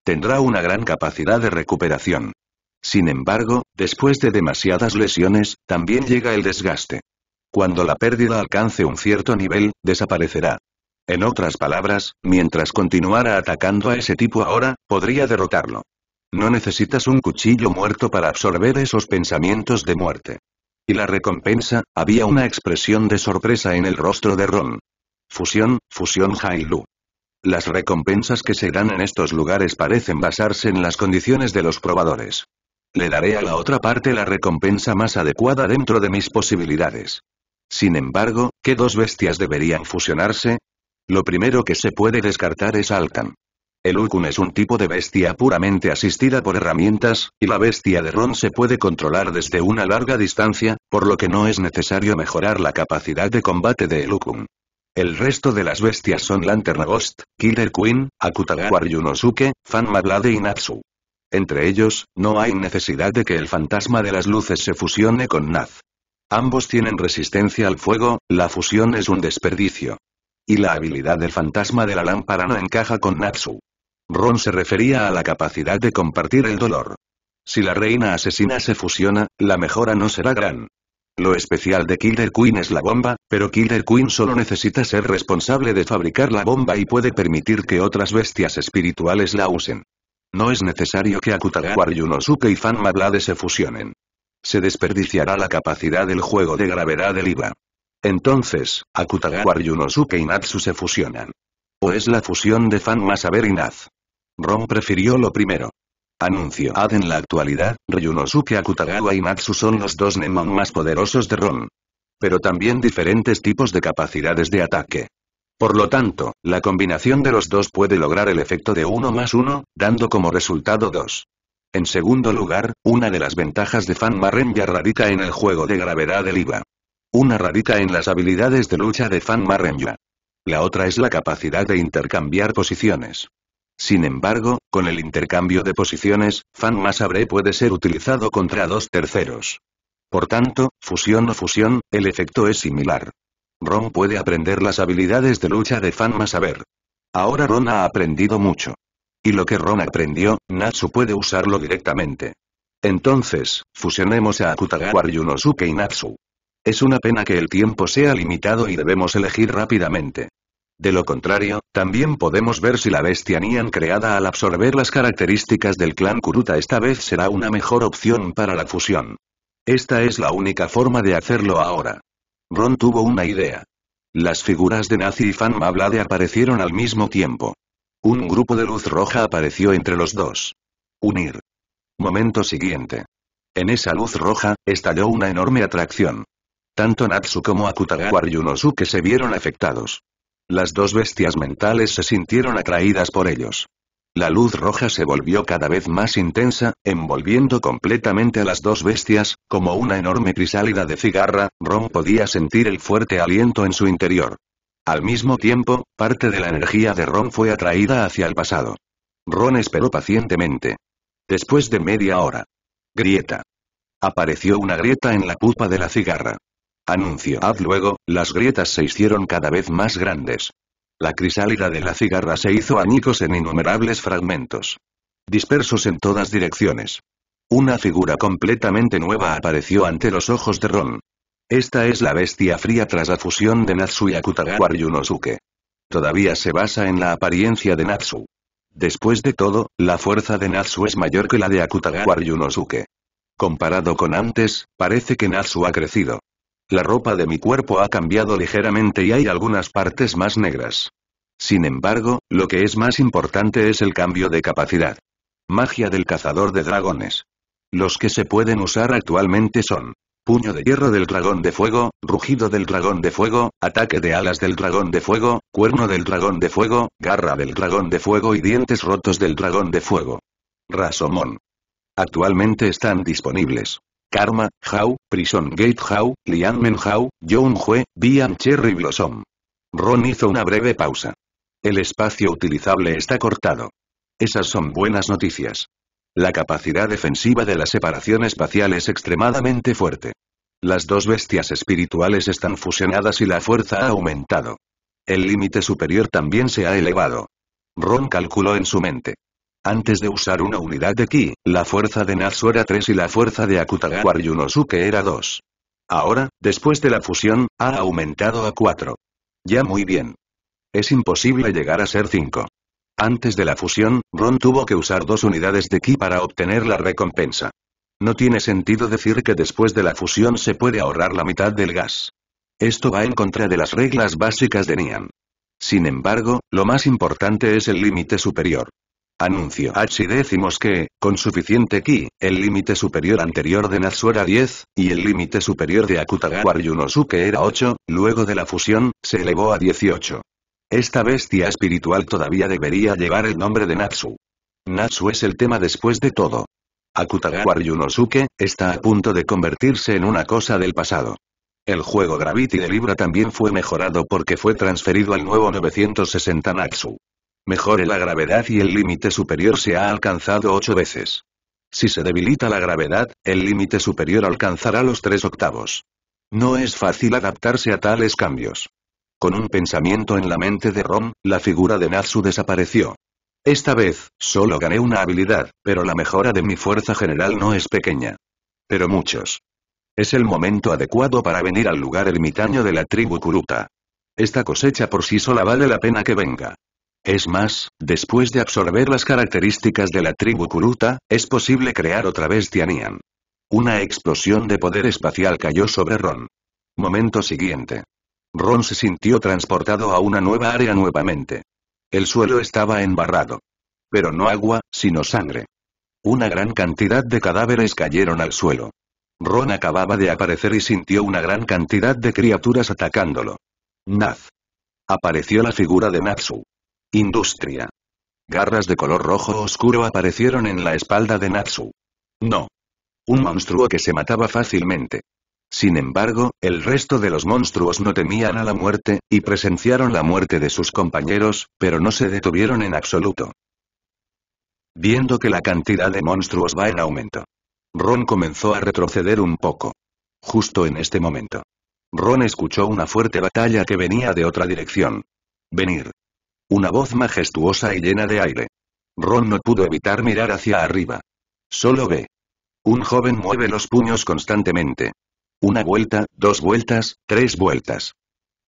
Tendrá una gran capacidad de recuperación. Sin embargo, después de demasiadas lesiones, también llega el desgaste. Cuando la pérdida alcance un cierto nivel, desaparecerá. En otras palabras, mientras continuara atacando a ese tipo ahora, podría derrotarlo. No necesitas un cuchillo muerto para absorber esos pensamientos de muerte. ¿Y la recompensa? Había una expresión de sorpresa en el rostro de Ron. Fusión, fusión Hailu. Las recompensas que se dan en estos lugares parecen basarse en las condiciones de los probadores. Le daré a la otra parte la recompensa más adecuada dentro de mis posibilidades. Sin embargo, ¿qué dos bestias deberían fusionarse? Lo primero que se puede descartar es Alkan. El Ukun es un tipo de bestia puramente asistida por herramientas, y la bestia de Ron se puede controlar desde una larga distancia, por lo que no es necesario mejorar la capacidad de combate de el El resto de las bestias son Lantern Ghost, Killer Queen, Akutagawa Ryunosuke, Fanma Blade y Natsu. Entre ellos, no hay necesidad de que el fantasma de las luces se fusione con Naz. Ambos tienen resistencia al fuego, la fusión es un desperdicio. Y la habilidad del fantasma de la lámpara no encaja con Natsu. Ron se refería a la capacidad de compartir el dolor. Si la reina asesina se fusiona, la mejora no será gran. Lo especial de Killer Queen es la bomba, pero Killer Queen solo necesita ser responsable de fabricar la bomba y puede permitir que otras bestias espirituales la usen. No es necesario que Akutagawa Ryunosuke y Blade se fusionen. Se desperdiciará la capacidad del juego de gravedad del IVA. Entonces, Akutagawa Ryunosuke y Natsu se fusionan. ¿O es la fusión de Fanma Saber y Naz? Ron prefirió lo primero. Anuncio AD en la actualidad, Ryunosuke Akutagawa y Natsu son los dos Nemon más poderosos de Ron. Pero también diferentes tipos de capacidades de ataque. Por lo tanto, la combinación de los dos puede lograr el efecto de 1 más 1, dando como resultado 2. En segundo lugar, una de las ventajas de Fan ya radica en el juego de gravedad del IVA. Una radica en las habilidades de lucha de Fan Marrenja. La otra es la capacidad de intercambiar posiciones. Sin embargo, con el intercambio de posiciones, Fan Masabre puede ser utilizado contra dos terceros. Por tanto, fusión o fusión, el efecto es similar. Ron puede aprender las habilidades de lucha de Fanma Saber. Ahora Ron ha aprendido mucho. Y lo que Ron aprendió, Natsu puede usarlo directamente. Entonces, fusionemos a Akutagawa Yunosuke y Natsu. Es una pena que el tiempo sea limitado y debemos elegir rápidamente. De lo contrario, también podemos ver si la bestia Nian creada al absorber las características del clan Kuruta esta vez será una mejor opción para la fusión. Esta es la única forma de hacerlo ahora. Ron tuvo una idea. Las figuras de Nazi y Fan Mablade aparecieron al mismo tiempo. Un grupo de luz roja apareció entre los dos. Unir. Momento siguiente. En esa luz roja, estalló una enorme atracción. Tanto Natsu como Akutagawa Ryunosuke se vieron afectados. Las dos bestias mentales se sintieron atraídas por ellos. La luz roja se volvió cada vez más intensa, envolviendo completamente a las dos bestias, como una enorme crisálida de cigarra, Ron podía sentir el fuerte aliento en su interior. Al mismo tiempo, parte de la energía de Ron fue atraída hacia el pasado. Ron esperó pacientemente. Después de media hora. Grieta. Apareció una grieta en la pupa de la cigarra. Anuncio. luego, las grietas se hicieron cada vez más grandes la crisálida de la cigarra se hizo añicos en innumerables fragmentos. Dispersos en todas direcciones. Una figura completamente nueva apareció ante los ojos de Ron. Esta es la bestia fría tras la fusión de Natsu y Akutagawa Yunosuke. Todavía se basa en la apariencia de Natsu. Después de todo, la fuerza de Natsu es mayor que la de Akutagawa Yunosuke. Comparado con antes, parece que Natsu ha crecido. La ropa de mi cuerpo ha cambiado ligeramente y hay algunas partes más negras. Sin embargo, lo que es más importante es el cambio de capacidad. Magia del cazador de dragones. Los que se pueden usar actualmente son Puño de hierro del dragón de fuego, rugido del dragón de fuego, ataque de alas del dragón de fuego, cuerno del dragón de fuego, garra del dragón de fuego y dientes rotos del dragón de fuego. Rasomón. Actualmente están disponibles. Karma, How, Prison Gate How, Men How, John Hue, Bian Cherry Blossom. Ron hizo una breve pausa. El espacio utilizable está cortado. Esas son buenas noticias. La capacidad defensiva de la separación espacial es extremadamente fuerte. Las dos bestias espirituales están fusionadas y la fuerza ha aumentado. El límite superior también se ha elevado. Ron calculó en su mente. Antes de usar una unidad de ki, la fuerza de Natsu era 3 y la fuerza de Akutagawa Ryunosuke era 2. Ahora, después de la fusión, ha aumentado a 4. Ya muy bien. Es imposible llegar a ser 5. Antes de la fusión, Ron tuvo que usar dos unidades de ki para obtener la recompensa. No tiene sentido decir que después de la fusión se puede ahorrar la mitad del gas. Esto va en contra de las reglas básicas de Nian. Sin embargo, lo más importante es el límite superior. Anuncio Hachi decimos que, con suficiente ki, el límite superior anterior de Natsu era 10, y el límite superior de Akutagawa Ryunosuke era 8, luego de la fusión, se elevó a 18. Esta bestia espiritual todavía debería llevar el nombre de Natsu. Natsu es el tema después de todo. Akutagawa Ryunosuke, está a punto de convertirse en una cosa del pasado. El juego Gravity de Libra también fue mejorado porque fue transferido al nuevo 960 Natsu. Mejore la gravedad y el límite superior se ha alcanzado ocho veces. Si se debilita la gravedad, el límite superior alcanzará los tres octavos. No es fácil adaptarse a tales cambios. Con un pensamiento en la mente de Rom, la figura de Natsu desapareció. Esta vez, solo gané una habilidad, pero la mejora de mi fuerza general no es pequeña. Pero muchos. Es el momento adecuado para venir al lugar ermitaño de la tribu Kuruta. Esta cosecha por sí sola vale la pena que venga. Es más, después de absorber las características de la tribu Kuruta, es posible crear otra vez Tianian. Una explosión de poder espacial cayó sobre Ron. Momento siguiente. Ron se sintió transportado a una nueva área nuevamente. El suelo estaba embarrado. Pero no agua, sino sangre. Una gran cantidad de cadáveres cayeron al suelo. Ron acababa de aparecer y sintió una gran cantidad de criaturas atacándolo. Naz. Apareció la figura de Natsu. Industria. Garras de color rojo oscuro aparecieron en la espalda de Natsu. No. Un monstruo que se mataba fácilmente. Sin embargo, el resto de los monstruos no temían a la muerte, y presenciaron la muerte de sus compañeros, pero no se detuvieron en absoluto. Viendo que la cantidad de monstruos va en aumento. Ron comenzó a retroceder un poco. Justo en este momento. Ron escuchó una fuerte batalla que venía de otra dirección. Venir. Una voz majestuosa y llena de aire. Ron no pudo evitar mirar hacia arriba. Solo ve. Un joven mueve los puños constantemente. Una vuelta, dos vueltas, tres vueltas.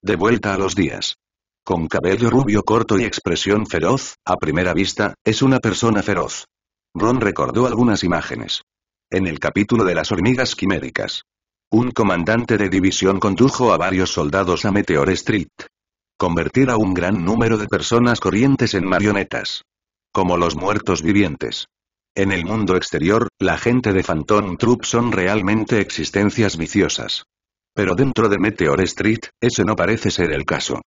De vuelta a los días. Con cabello rubio corto y expresión feroz, a primera vista, es una persona feroz. Ron recordó algunas imágenes. En el capítulo de las hormigas quiméricas. Un comandante de división condujo a varios soldados a Meteor Street convertir a un gran número de personas corrientes en marionetas. Como los muertos vivientes. En el mundo exterior, la gente de Phantom Troop son realmente existencias viciosas. Pero dentro de Meteor Street, ese no parece ser el caso.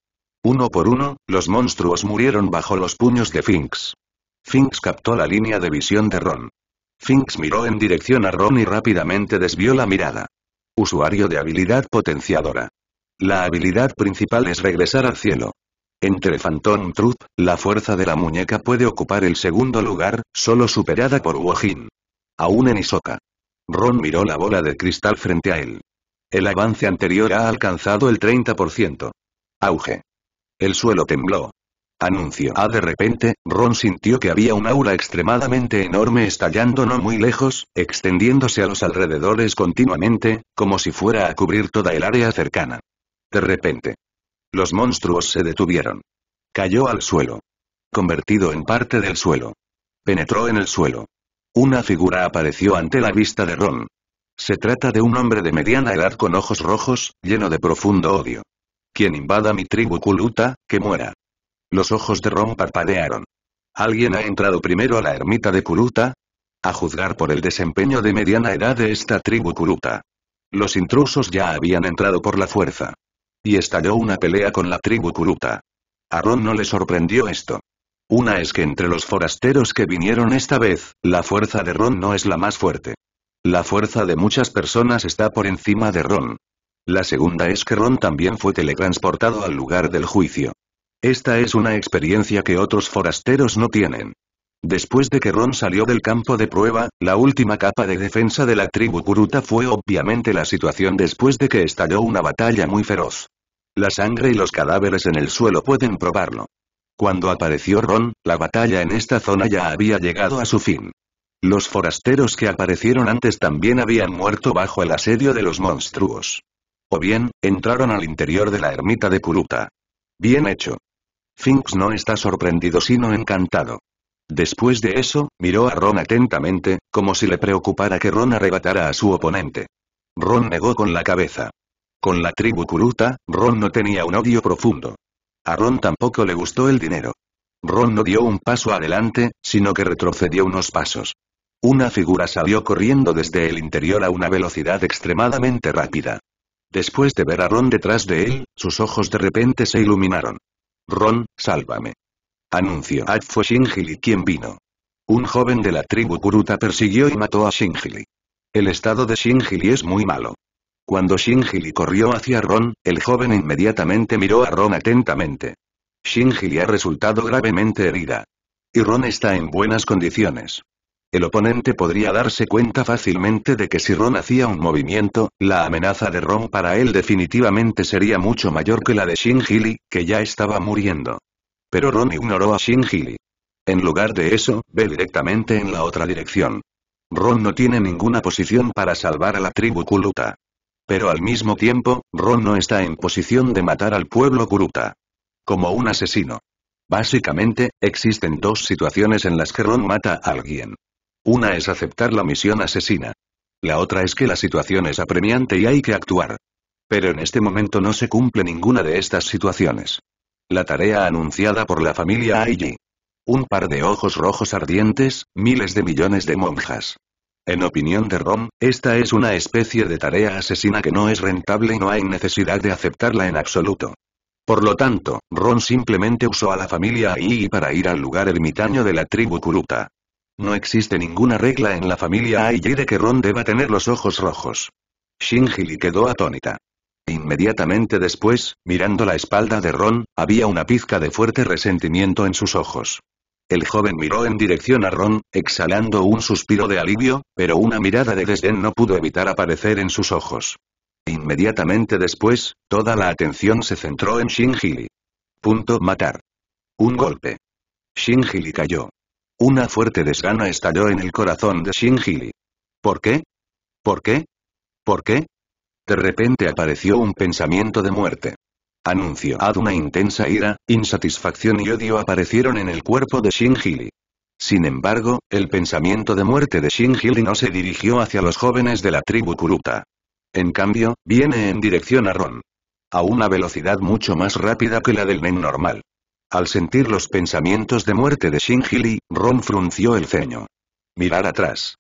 Uno por uno, los monstruos murieron bajo los puños de Finks. Finks captó la línea de visión de Ron. Finks miró en dirección a Ron y rápidamente desvió la mirada. Usuario de habilidad potenciadora. La habilidad principal es regresar al cielo. Entre Phantom Troop, la fuerza de la muñeca puede ocupar el segundo lugar, solo superada por Wojin. Aún en Isoka. Ron miró la bola de cristal frente a él. El avance anterior ha alcanzado el 30%. Auge. El suelo tembló. Anuncio. A ah, de repente, Ron sintió que había un aura extremadamente enorme estallando no muy lejos, extendiéndose a los alrededores continuamente, como si fuera a cubrir toda el área cercana. De repente. Los monstruos se detuvieron. Cayó al suelo. Convertido en parte del suelo. Penetró en el suelo. Una figura apareció ante la vista de Ron. Se trata de un hombre de mediana edad con ojos rojos, lleno de profundo odio. Quien invada mi tribu Kuluta, que muera. Los ojos de Ron parpadearon. ¿Alguien ha entrado primero a la ermita de Kuluta? A juzgar por el desempeño de mediana edad de esta tribu Kuluta. Los intrusos ya habían entrado por la fuerza. Y estalló una pelea con la tribu Kuruta. A Ron no le sorprendió esto. Una es que entre los forasteros que vinieron esta vez, la fuerza de Ron no es la más fuerte. La fuerza de muchas personas está por encima de Ron. La segunda es que Ron también fue teletransportado al lugar del juicio. Esta es una experiencia que otros forasteros no tienen. Después de que Ron salió del campo de prueba, la última capa de defensa de la tribu Kuruta fue obviamente la situación después de que estalló una batalla muy feroz. La sangre y los cadáveres en el suelo pueden probarlo. Cuando apareció Ron, la batalla en esta zona ya había llegado a su fin. Los forasteros que aparecieron antes también habían muerto bajo el asedio de los monstruos. O bien, entraron al interior de la ermita de Kuruta. Bien hecho. Finks no está sorprendido sino encantado. Después de eso, miró a Ron atentamente, como si le preocupara que Ron arrebatara a su oponente. Ron negó con la cabeza. Con la tribu Kuruta, Ron no tenía un odio profundo. A Ron tampoco le gustó el dinero. Ron no dio un paso adelante, sino que retrocedió unos pasos. Una figura salió corriendo desde el interior a una velocidad extremadamente rápida. Después de ver a Ron detrás de él, sus ojos de repente se iluminaron. Ron, sálvame. Anunció a fue quien vino. Un joven de la tribu Kuruta persiguió y mató a Shingili. El estado de Shingili es muy malo. Cuando Shin-Hili corrió hacia Ron, el joven inmediatamente miró a Ron atentamente. Shin-Hili ha resultado gravemente herida. Y Ron está en buenas condiciones. El oponente podría darse cuenta fácilmente de que si Ron hacía un movimiento, la amenaza de Ron para él definitivamente sería mucho mayor que la de Shin-Hili, que ya estaba muriendo. Pero Ron ignoró a Shin-Hili. En lugar de eso, ve directamente en la otra dirección. Ron no tiene ninguna posición para salvar a la tribu Kuluta. Pero al mismo tiempo, Ron no está en posición de matar al pueblo Kuruta. Como un asesino. Básicamente, existen dos situaciones en las que Ron mata a alguien. Una es aceptar la misión asesina. La otra es que la situación es apremiante y hay que actuar. Pero en este momento no se cumple ninguna de estas situaciones. La tarea anunciada por la familia Aiji. Un par de ojos rojos ardientes, miles de millones de monjas. En opinión de Ron, esta es una especie de tarea asesina que no es rentable y no hay necesidad de aceptarla en absoluto. Por lo tanto, Ron simplemente usó a la familia Aiyi para ir al lugar ermitaño de la tribu Kuruta. No existe ninguna regla en la familia y de que Ron deba tener los ojos rojos. Shinjili quedó atónita. Inmediatamente después, mirando la espalda de Ron, había una pizca de fuerte resentimiento en sus ojos. El joven miró en dirección a Ron, exhalando un suspiro de alivio, pero una mirada de desdén no pudo evitar aparecer en sus ojos. Inmediatamente después, toda la atención se centró en Shinjili. Punto matar. Un golpe. Shinjili cayó. Una fuerte desgana estalló en el corazón de Shinjili. ¿Por qué? ¿Por qué? ¿Por qué? De repente apareció un pensamiento de muerte. Anuncio. Ad una intensa ira, insatisfacción y odio aparecieron en el cuerpo de Shinjili. Sin embargo, el pensamiento de muerte de Shinjili no se dirigió hacia los jóvenes de la tribu Kuruta. En cambio, viene en dirección a Ron. A una velocidad mucho más rápida que la del Nen normal. Al sentir los pensamientos de muerte de Shinjili, Ron frunció el ceño. Mirar atrás.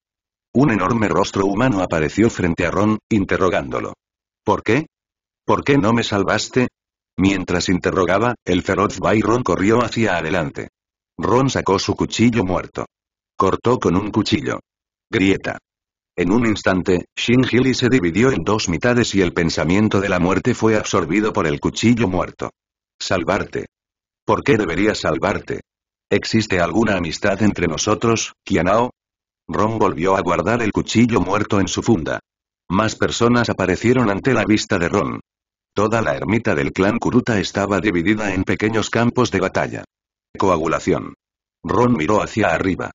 Un enorme rostro humano apareció frente a Ron, interrogándolo. ¿Por qué? ¿Por qué no me salvaste? Mientras interrogaba, el feroz Byron corrió hacia adelante. Ron sacó su cuchillo muerto. Cortó con un cuchillo. Grieta. En un instante, Shinjili se dividió en dos mitades y el pensamiento de la muerte fue absorbido por el cuchillo muerto. Salvarte. ¿Por qué debería salvarte? ¿Existe alguna amistad entre nosotros, Kianao? Ron volvió a guardar el cuchillo muerto en su funda. Más personas aparecieron ante la vista de Ron. Toda la ermita del clan Kuruta estaba dividida en pequeños campos de batalla. Coagulación. Ron miró hacia arriba.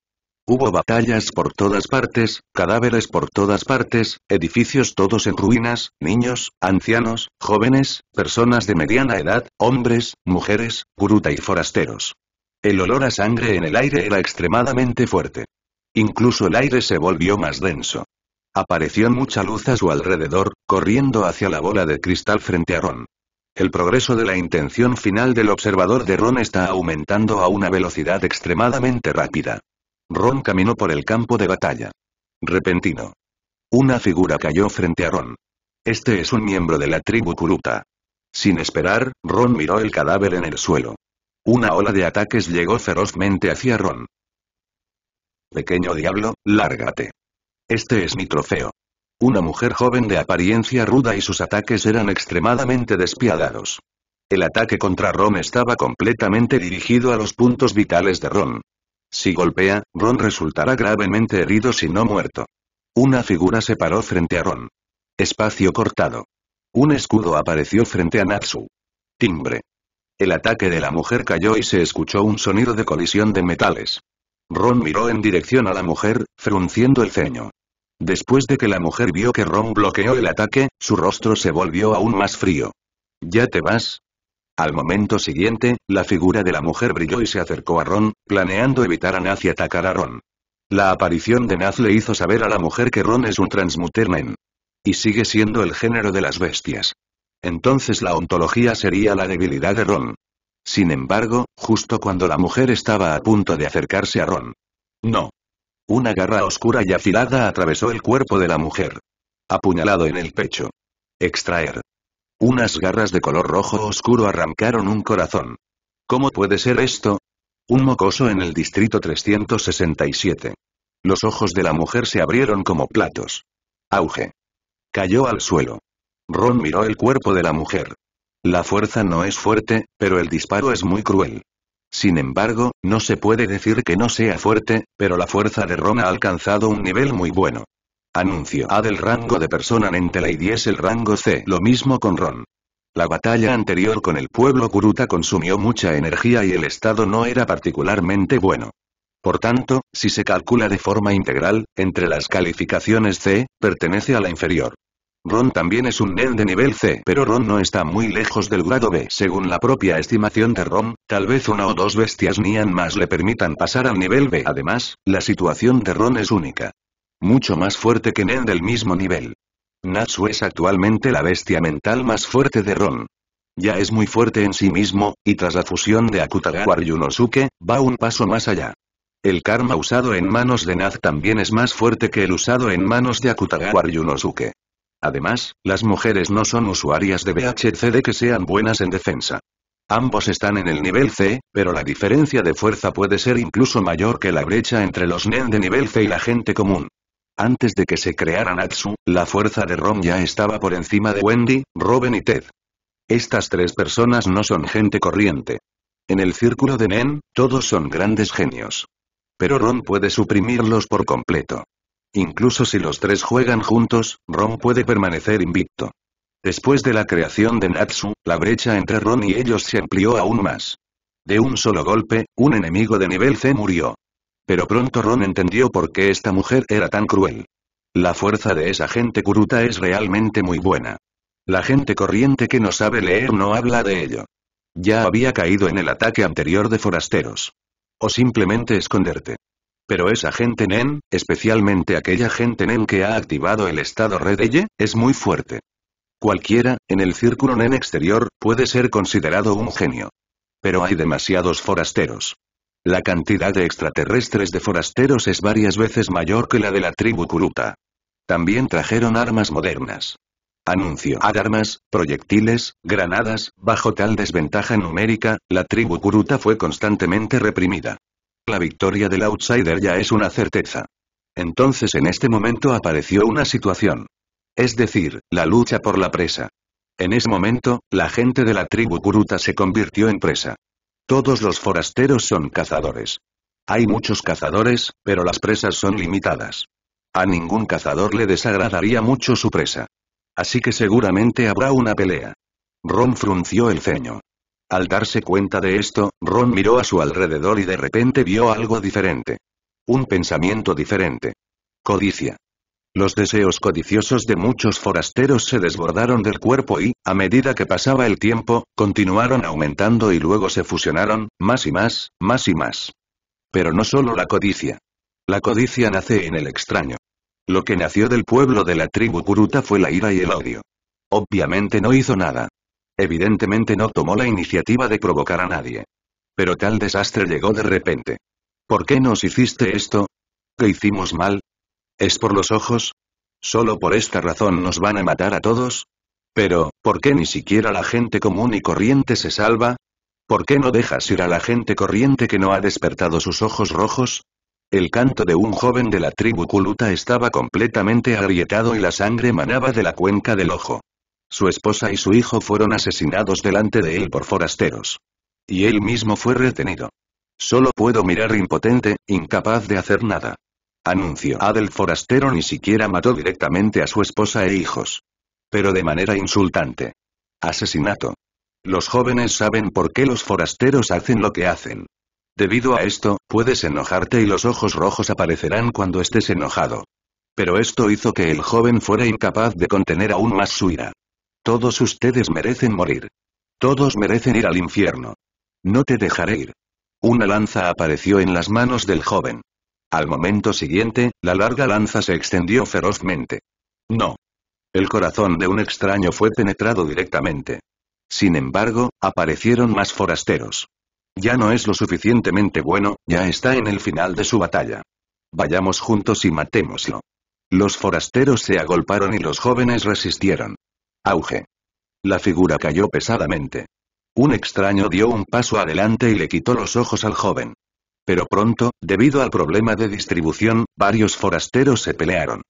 Hubo batallas por todas partes, cadáveres por todas partes, edificios todos en ruinas, niños, ancianos, jóvenes, personas de mediana edad, hombres, mujeres, Kuruta y forasteros. El olor a sangre en el aire era extremadamente fuerte. Incluso el aire se volvió más denso. Apareció mucha luz a su alrededor, corriendo hacia la bola de cristal frente a Ron. El progreso de la intención final del observador de Ron está aumentando a una velocidad extremadamente rápida. Ron caminó por el campo de batalla. Repentino. Una figura cayó frente a Ron. Este es un miembro de la tribu Kuruta. Sin esperar, Ron miró el cadáver en el suelo. Una ola de ataques llegó ferozmente hacia Ron. Pequeño diablo, lárgate. Este es mi trofeo. Una mujer joven de apariencia ruda y sus ataques eran extremadamente despiadados. El ataque contra Ron estaba completamente dirigido a los puntos vitales de Ron. Si golpea, Ron resultará gravemente herido si no muerto. Una figura se paró frente a Ron. Espacio cortado. Un escudo apareció frente a Natsu. Timbre. El ataque de la mujer cayó y se escuchó un sonido de colisión de metales. Ron miró en dirección a la mujer, frunciendo el ceño. Después de que la mujer vio que Ron bloqueó el ataque, su rostro se volvió aún más frío. ¿Ya te vas? Al momento siguiente, la figura de la mujer brilló y se acercó a Ron, planeando evitar a Naz y atacar a Ron. La aparición de Naz le hizo saber a la mujer que Ron es un transmutermen. Y sigue siendo el género de las bestias. Entonces la ontología sería la debilidad de Ron. Sin embargo, justo cuando la mujer estaba a punto de acercarse a Ron. No. Una garra oscura y afilada atravesó el cuerpo de la mujer. Apuñalado en el pecho. Extraer. Unas garras de color rojo oscuro arrancaron un corazón. ¿Cómo puede ser esto? Un mocoso en el distrito 367. Los ojos de la mujer se abrieron como platos. Auge. Cayó al suelo. Ron miró el cuerpo de la mujer. La fuerza no es fuerte, pero el disparo es muy cruel. Sin embargo, no se puede decir que no sea fuerte, pero la fuerza de Ron ha alcanzado un nivel muy bueno. Anuncio A del rango de persona Nentela y 10 el rango C. Lo mismo con Ron. La batalla anterior con el pueblo Kuruta consumió mucha energía y el estado no era particularmente bueno. Por tanto, si se calcula de forma integral, entre las calificaciones C, pertenece a la inferior. Ron también es un Nen de nivel C, pero Ron no está muy lejos del grado B. Según la propia estimación de Ron, tal vez una o dos bestias Nian más le permitan pasar al nivel B. Además, la situación de Ron es única. Mucho más fuerte que Nen del mismo nivel. Natsu es actualmente la bestia mental más fuerte de Ron. Ya es muy fuerte en sí mismo, y tras la fusión de Akutagawa yunosuke va un paso más allá. El karma usado en manos de Naz también es más fuerte que el usado en manos de Akutagawa yunosuke. Además, las mujeres no son usuarias de BHC de que sean buenas en defensa. Ambos están en el nivel C, pero la diferencia de fuerza puede ser incluso mayor que la brecha entre los NEN e de nivel C y la gente común. Antes de que se creara Natsu, la fuerza de Ron ya estaba por encima de Wendy, Robin y Ted. Estas tres personas no son gente corriente. En el círculo de Nen, e todos son grandes genios. Pero Ron puede suprimirlos por completo. Incluso si los tres juegan juntos, Ron puede permanecer invicto. Después de la creación de Natsu, la brecha entre Ron y ellos se amplió aún más. De un solo golpe, un enemigo de nivel C murió. Pero pronto Ron entendió por qué esta mujer era tan cruel. La fuerza de esa gente Kuruta es realmente muy buena. La gente corriente que no sabe leer no habla de ello. Ya había caído en el ataque anterior de forasteros. O simplemente esconderte pero esa gente Nen, especialmente aquella gente Nen que ha activado el estado Redeye, es muy fuerte. Cualquiera, en el círculo Nen exterior, puede ser considerado un genio. Pero hay demasiados forasteros. La cantidad de extraterrestres de forasteros es varias veces mayor que la de la tribu Kuruta. También trajeron armas modernas. Anuncio. Ad armas, proyectiles, granadas, bajo tal desventaja numérica, la tribu Kuruta fue constantemente reprimida. La victoria del outsider ya es una certeza. Entonces en este momento apareció una situación. Es decir, la lucha por la presa. En ese momento, la gente de la tribu Kuruta se convirtió en presa. Todos los forasteros son cazadores. Hay muchos cazadores, pero las presas son limitadas. A ningún cazador le desagradaría mucho su presa. Así que seguramente habrá una pelea. Ron frunció el ceño. Al darse cuenta de esto, Ron miró a su alrededor y de repente vio algo diferente. Un pensamiento diferente. Codicia. Los deseos codiciosos de muchos forasteros se desbordaron del cuerpo y, a medida que pasaba el tiempo, continuaron aumentando y luego se fusionaron, más y más, más y más. Pero no solo la codicia. La codicia nace en el extraño. Lo que nació del pueblo de la tribu Kuruta fue la ira y el odio. Obviamente no hizo nada, Evidentemente no tomó la iniciativa de provocar a nadie. Pero tal desastre llegó de repente. ¿Por qué nos hiciste esto? ¿Qué hicimos mal? ¿Es por los ojos? ¿Solo por esta razón nos van a matar a todos? Pero, ¿por qué ni siquiera la gente común y corriente se salva? ¿Por qué no dejas ir a la gente corriente que no ha despertado sus ojos rojos? El canto de un joven de la tribu culuta estaba completamente agrietado y la sangre manaba de la cuenca del ojo. Su esposa y su hijo fueron asesinados delante de él por forasteros. Y él mismo fue retenido. Solo puedo mirar impotente, incapaz de hacer nada. Anuncio Adel ah, forastero ni siquiera mató directamente a su esposa e hijos. Pero de manera insultante. Asesinato. Los jóvenes saben por qué los forasteros hacen lo que hacen. Debido a esto, puedes enojarte y los ojos rojos aparecerán cuando estés enojado. Pero esto hizo que el joven fuera incapaz de contener aún más su ira. Todos ustedes merecen morir. Todos merecen ir al infierno. No te dejaré ir. Una lanza apareció en las manos del joven. Al momento siguiente, la larga lanza se extendió ferozmente. No. El corazón de un extraño fue penetrado directamente. Sin embargo, aparecieron más forasteros. Ya no es lo suficientemente bueno, ya está en el final de su batalla. Vayamos juntos y matémoslo. Los forasteros se agolparon y los jóvenes resistieron. Auge. La figura cayó pesadamente. Un extraño dio un paso adelante y le quitó los ojos al joven. Pero pronto, debido al problema de distribución, varios forasteros se pelearon.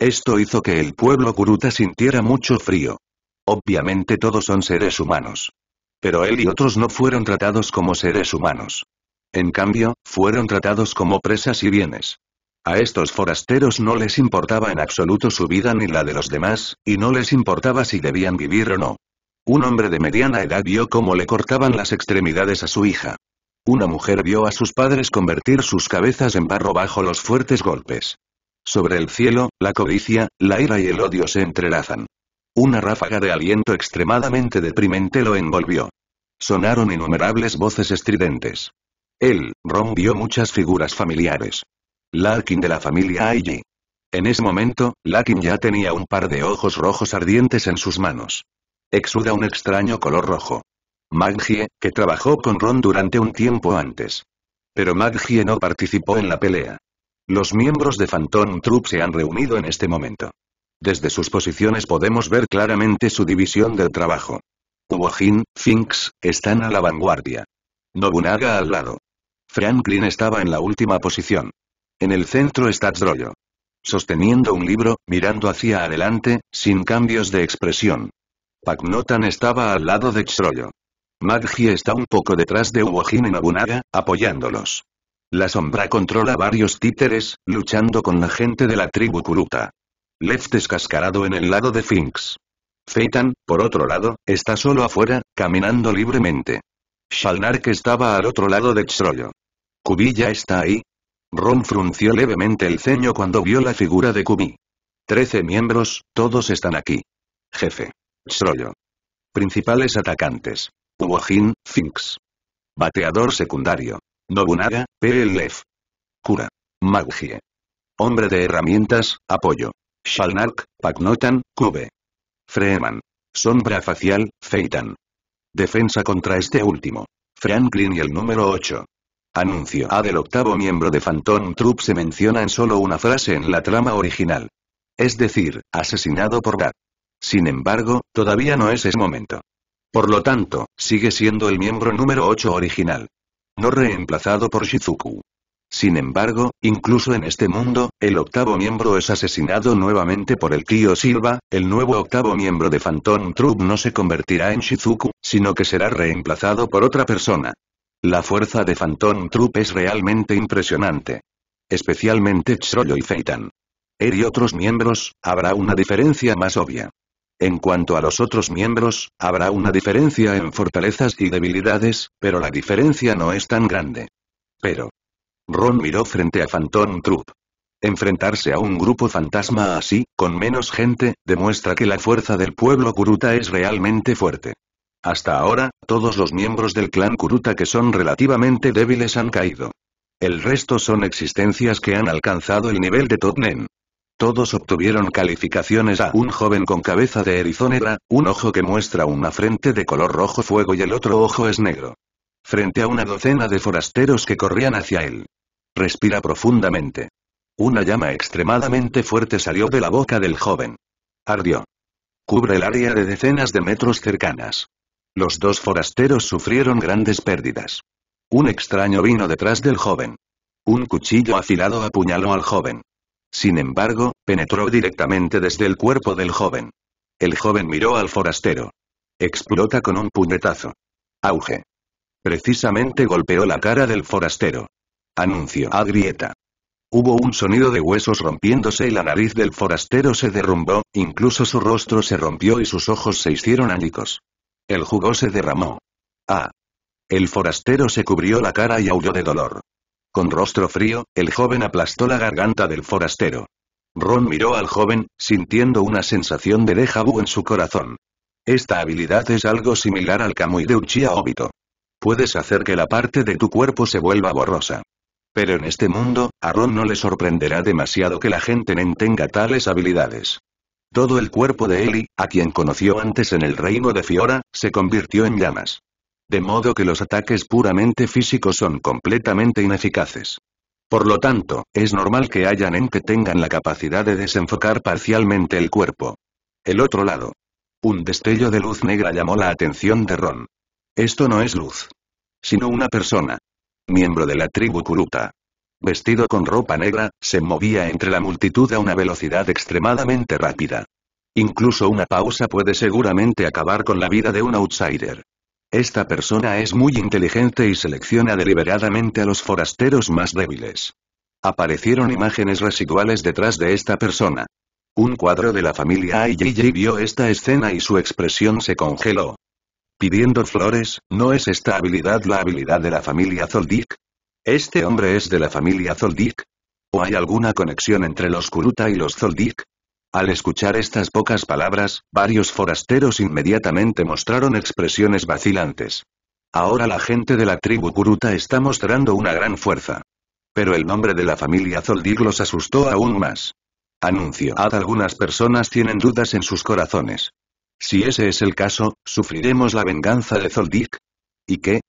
Esto hizo que el pueblo Kuruta sintiera mucho frío. Obviamente todos son seres humanos. Pero él y otros no fueron tratados como seres humanos. En cambio, fueron tratados como presas y bienes. A estos forasteros no les importaba en absoluto su vida ni la de los demás, y no les importaba si debían vivir o no. Un hombre de mediana edad vio cómo le cortaban las extremidades a su hija. Una mujer vio a sus padres convertir sus cabezas en barro bajo los fuertes golpes. Sobre el cielo, la codicia, la ira y el odio se entrelazan. Una ráfaga de aliento extremadamente deprimente lo envolvió. Sonaron innumerables voces estridentes. Él, Ron vio muchas figuras familiares. Larkin de la familia Aiji. En ese momento, Larkin ya tenía un par de ojos rojos ardientes en sus manos. Exuda un extraño color rojo. Maggie, que trabajó con Ron durante un tiempo antes. Pero Maggie no participó en la pelea. Los miembros de Phantom Troop se han reunido en este momento. Desde sus posiciones podemos ver claramente su división del trabajo. Uojin, Finks, están a la vanguardia. Nobunaga al lado. Franklin estaba en la última posición. En el centro está Tzroyo. Sosteniendo un libro, mirando hacia adelante, sin cambios de expresión. Paknotan estaba al lado de Tzroyo. Maggi está un poco detrás de Uojin y Abunaga, apoyándolos. La sombra controla varios títeres, luchando con la gente de la tribu Kuruta. Left descascarado en el lado de Finks. Feitan, por otro lado, está solo afuera, caminando libremente. Shalnark estaba al otro lado de Chroyo. Kubilla está ahí, Ron frunció levemente el ceño cuando vio la figura de Kubi. Trece miembros, todos están aquí. Jefe. strollo Principales atacantes. Uojin, Finks. Bateador secundario. Nobunaga, PLF. Cura. Magie. Hombre de herramientas, apoyo. Shalnark, Pagnotan Kube. Freeman. Sombra facial, Feitan. Defensa contra este último. Franklin y el número 8. Anuncio A del octavo miembro de Phantom Troupe se menciona en solo una frase en la trama original. Es decir, asesinado por Gat. Sin embargo, todavía no es ese momento. Por lo tanto, sigue siendo el miembro número 8 original. No reemplazado por Shizuku. Sin embargo, incluso en este mundo, el octavo miembro es asesinado nuevamente por el tío Silva, el nuevo octavo miembro de Phantom Troupe no se convertirá en Shizuku, sino que será reemplazado por otra persona. La fuerza de Phantom Troop es realmente impresionante. Especialmente Chroyo y Feitan. Er y otros miembros, habrá una diferencia más obvia. En cuanto a los otros miembros, habrá una diferencia en fortalezas y debilidades, pero la diferencia no es tan grande. Pero. Ron miró frente a Phantom Troop. Enfrentarse a un grupo fantasma así, con menos gente, demuestra que la fuerza del pueblo Kuruta es realmente fuerte. Hasta ahora, todos los miembros del clan Kuruta que son relativamente débiles han caído. El resto son existencias que han alcanzado el nivel de Totnen. Todos obtuvieron calificaciones a un joven con cabeza de erizo un ojo que muestra una frente de color rojo fuego y el otro ojo es negro. Frente a una docena de forasteros que corrían hacia él. Respira profundamente. Una llama extremadamente fuerte salió de la boca del joven. Ardió. Cubre el área de decenas de metros cercanas. Los dos forasteros sufrieron grandes pérdidas. Un extraño vino detrás del joven. Un cuchillo afilado apuñaló al joven. Sin embargo, penetró directamente desde el cuerpo del joven. El joven miró al forastero. Explota con un puñetazo. Auge. Precisamente golpeó la cara del forastero. Anuncio a grieta. Hubo un sonido de huesos rompiéndose y la nariz del forastero se derrumbó, incluso su rostro se rompió y sus ojos se hicieron ánicos. El jugo se derramó. ¡Ah! El forastero se cubrió la cara y aulló de dolor. Con rostro frío, el joven aplastó la garganta del forastero. Ron miró al joven, sintiendo una sensación de déjà vu en su corazón. Esta habilidad es algo similar al Kamui de Uchiha Obito. Puedes hacer que la parte de tu cuerpo se vuelva borrosa. Pero en este mundo, a Ron no le sorprenderá demasiado que la gente no tenga tales habilidades. Todo el cuerpo de Eli, a quien conoció antes en el reino de Fiora, se convirtió en llamas. De modo que los ataques puramente físicos son completamente ineficaces. Por lo tanto, es normal que hayan en que tengan la capacidad de desenfocar parcialmente el cuerpo. El otro lado. Un destello de luz negra llamó la atención de Ron. Esto no es luz. Sino una persona. Miembro de la tribu Kuruta vestido con ropa negra, se movía entre la multitud a una velocidad extremadamente rápida. Incluso una pausa puede seguramente acabar con la vida de un outsider. Esta persona es muy inteligente y selecciona deliberadamente a los forasteros más débiles. Aparecieron imágenes residuales detrás de esta persona. Un cuadro de la familia IJJ vio esta escena y su expresión se congeló. Pidiendo flores, ¿no es esta habilidad la habilidad de la familia Zoldyck? ¿Este hombre es de la familia Zoldik. ¿O hay alguna conexión entre los Kuruta y los Zoldik? Al escuchar estas pocas palabras, varios forasteros inmediatamente mostraron expresiones vacilantes. Ahora la gente de la tribu Kuruta está mostrando una gran fuerza. Pero el nombre de la familia Zoldik los asustó aún más. Anuncio. algunas personas tienen dudas en sus corazones. Si ese es el caso, ¿sufriremos la venganza de Zoldik. ¿Y qué,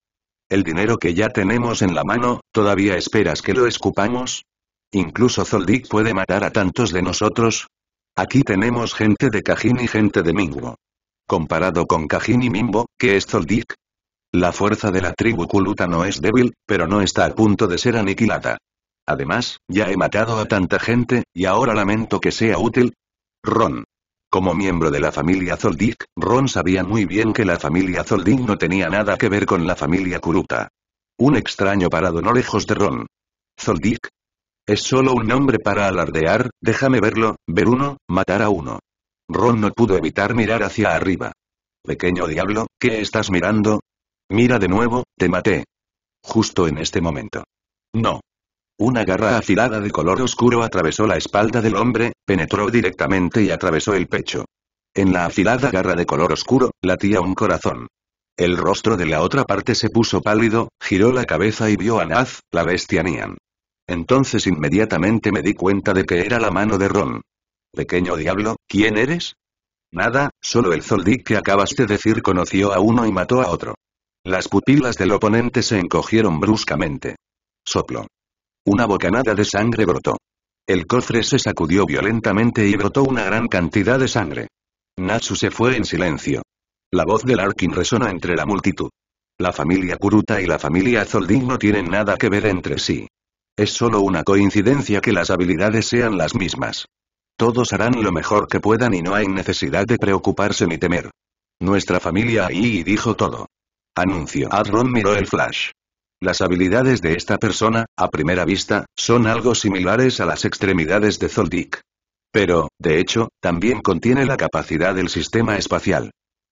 el dinero que ya tenemos en la mano, ¿todavía esperas que lo escupamos? Incluso Zoldik puede matar a tantos de nosotros. Aquí tenemos gente de Cajín y gente de Mimbo. Comparado con Cajín y Mimbo, ¿qué es Zoldik? La fuerza de la tribu Kuluta no es débil, pero no está a punto de ser aniquilada. Además, ya he matado a tanta gente, y ahora lamento que sea útil. Ron. Como miembro de la familia Zoldyck, Ron sabía muy bien que la familia Zoldyck no tenía nada que ver con la familia Kuruta. Un extraño parado no lejos de Ron. Zoldyck. Es solo un nombre para alardear, déjame verlo, ver uno, matar a uno. Ron no pudo evitar mirar hacia arriba. Pequeño diablo, ¿qué estás mirando? Mira de nuevo, te maté. Justo en este momento. No. Una garra afilada de color oscuro atravesó la espalda del hombre, penetró directamente y atravesó el pecho. En la afilada garra de color oscuro, latía un corazón. El rostro de la otra parte se puso pálido, giró la cabeza y vio a Naz, la bestia Nian. Entonces inmediatamente me di cuenta de que era la mano de Ron. Pequeño diablo, ¿quién eres? Nada, solo el Zoldik que acabas de decir conoció a uno y mató a otro. Las pupilas del oponente se encogieron bruscamente. Soplo. Una bocanada de sangre brotó. El cofre se sacudió violentamente y brotó una gran cantidad de sangre. Natsu se fue en silencio. La voz de Larkin resonó entre la multitud. La familia Kuruta y la familia Zoldin no tienen nada que ver entre sí. Es solo una coincidencia que las habilidades sean las mismas. Todos harán lo mejor que puedan y no hay necesidad de preocuparse ni temer. Nuestra familia ahí dijo todo. Anuncio. Adron miró el flash. Las habilidades de esta persona, a primera vista, son algo similares a las extremidades de Zoldyck. Pero, de hecho, también contiene la capacidad del sistema espacial.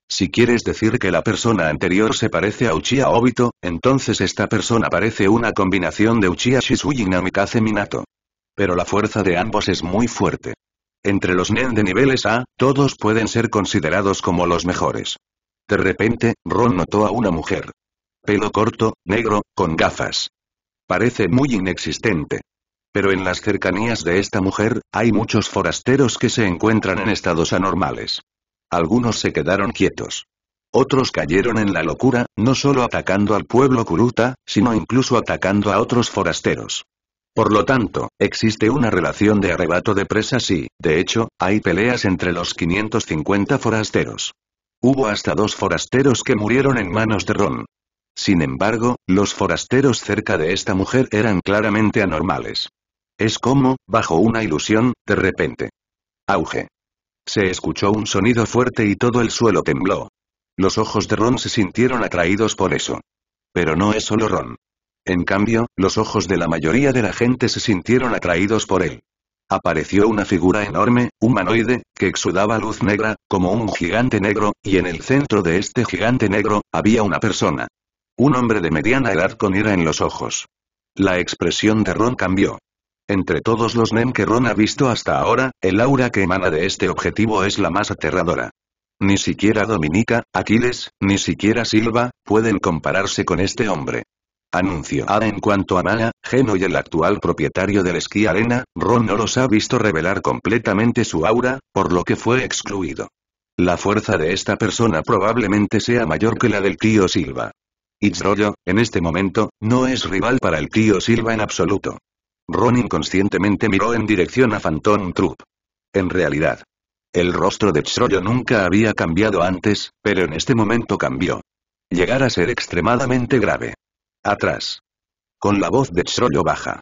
Si quieres decir que la persona anterior se parece a Uchiha Obito, entonces esta persona parece una combinación de Uchiha Shisui y Namikaze Minato. Pero la fuerza de ambos es muy fuerte. Entre los Nen de niveles A, todos pueden ser considerados como los mejores. De repente, Ron notó a una mujer. Pelo corto, negro, con gafas. Parece muy inexistente. Pero en las cercanías de esta mujer, hay muchos forasteros que se encuentran en estados anormales. Algunos se quedaron quietos. Otros cayeron en la locura, no solo atacando al pueblo Kuruta, sino incluso atacando a otros forasteros. Por lo tanto, existe una relación de arrebato de presas y, de hecho, hay peleas entre los 550 forasteros. Hubo hasta dos forasteros que murieron en manos de Ron. Sin embargo, los forasteros cerca de esta mujer eran claramente anormales. Es como, bajo una ilusión, de repente. Auge. Se escuchó un sonido fuerte y todo el suelo tembló. Los ojos de Ron se sintieron atraídos por eso. Pero no es solo Ron. En cambio, los ojos de la mayoría de la gente se sintieron atraídos por él. Apareció una figura enorme, humanoide, que exudaba luz negra, como un gigante negro, y en el centro de este gigante negro, había una persona. Un hombre de mediana edad con ira en los ojos. La expresión de Ron cambió. Entre todos los NEM que Ron ha visto hasta ahora, el aura que emana de este objetivo es la más aterradora. Ni siquiera Dominica, Aquiles, ni siquiera Silva, pueden compararse con este hombre. Anuncio A ah, en cuanto a Mana, Geno y el actual propietario del esquí arena, Ron no los ha visto revelar completamente su aura, por lo que fue excluido. La fuerza de esta persona probablemente sea mayor que la del tío Silva. Itzroyo, en este momento, no es rival para el tío Silva en absoluto. Ron inconscientemente miró en dirección a Phantom Troop. En realidad, el rostro de Itzroyo nunca había cambiado antes, pero en este momento cambió. Llegar a ser extremadamente grave. Atrás. Con la voz de Itzroyo baja.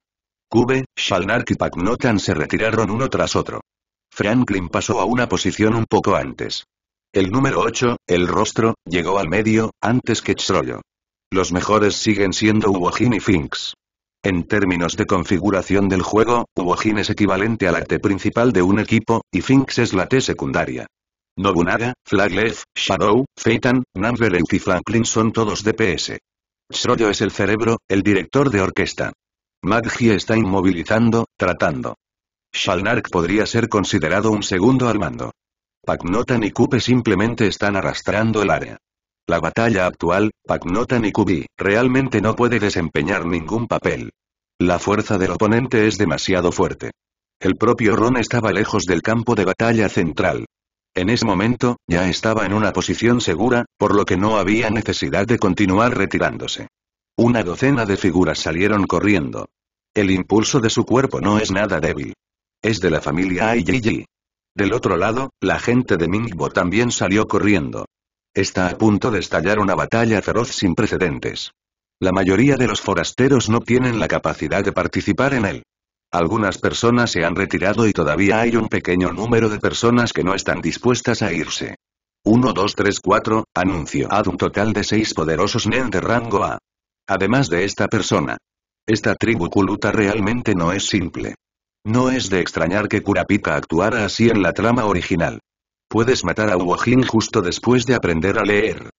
Cube, Shalnark y Pacnotan se retiraron uno tras otro. Franklin pasó a una posición un poco antes. El número 8, el rostro, llegó al medio, antes que Chroyo. Los mejores siguen siendo Uwojin y Finks. En términos de configuración del juego, Uwojin es equivalente a la T principal de un equipo, y Finks es la T secundaria. Nobunaga, Flagleth, Shadow, Feitan, Namberet y Franklin son todos DPS. Shroyo es el cerebro, el director de orquesta. Maggi está inmovilizando, tratando. Shalnark podría ser considerado un segundo al mando. Paknotan y Kupe simplemente están arrastrando el área. La batalla actual, Pagnotan y Kubi, realmente no puede desempeñar ningún papel. La fuerza del oponente es demasiado fuerte. El propio Ron estaba lejos del campo de batalla central. En ese momento, ya estaba en una posición segura, por lo que no había necesidad de continuar retirándose. Una docena de figuras salieron corriendo. El impulso de su cuerpo no es nada débil. Es de la familia Aiyiji. Del otro lado, la gente de Mingbo también salió corriendo. Está a punto de estallar una batalla feroz sin precedentes. La mayoría de los forasteros no tienen la capacidad de participar en él. Algunas personas se han retirado y todavía hay un pequeño número de personas que no están dispuestas a irse. 1 2 3 4, anuncio. Ad un total de seis poderosos Nen de rango A. Además de esta persona. Esta tribu culuta realmente no es simple. No es de extrañar que Kurapika actuara así en la trama original. Puedes matar a Wojin justo después de aprender a leer.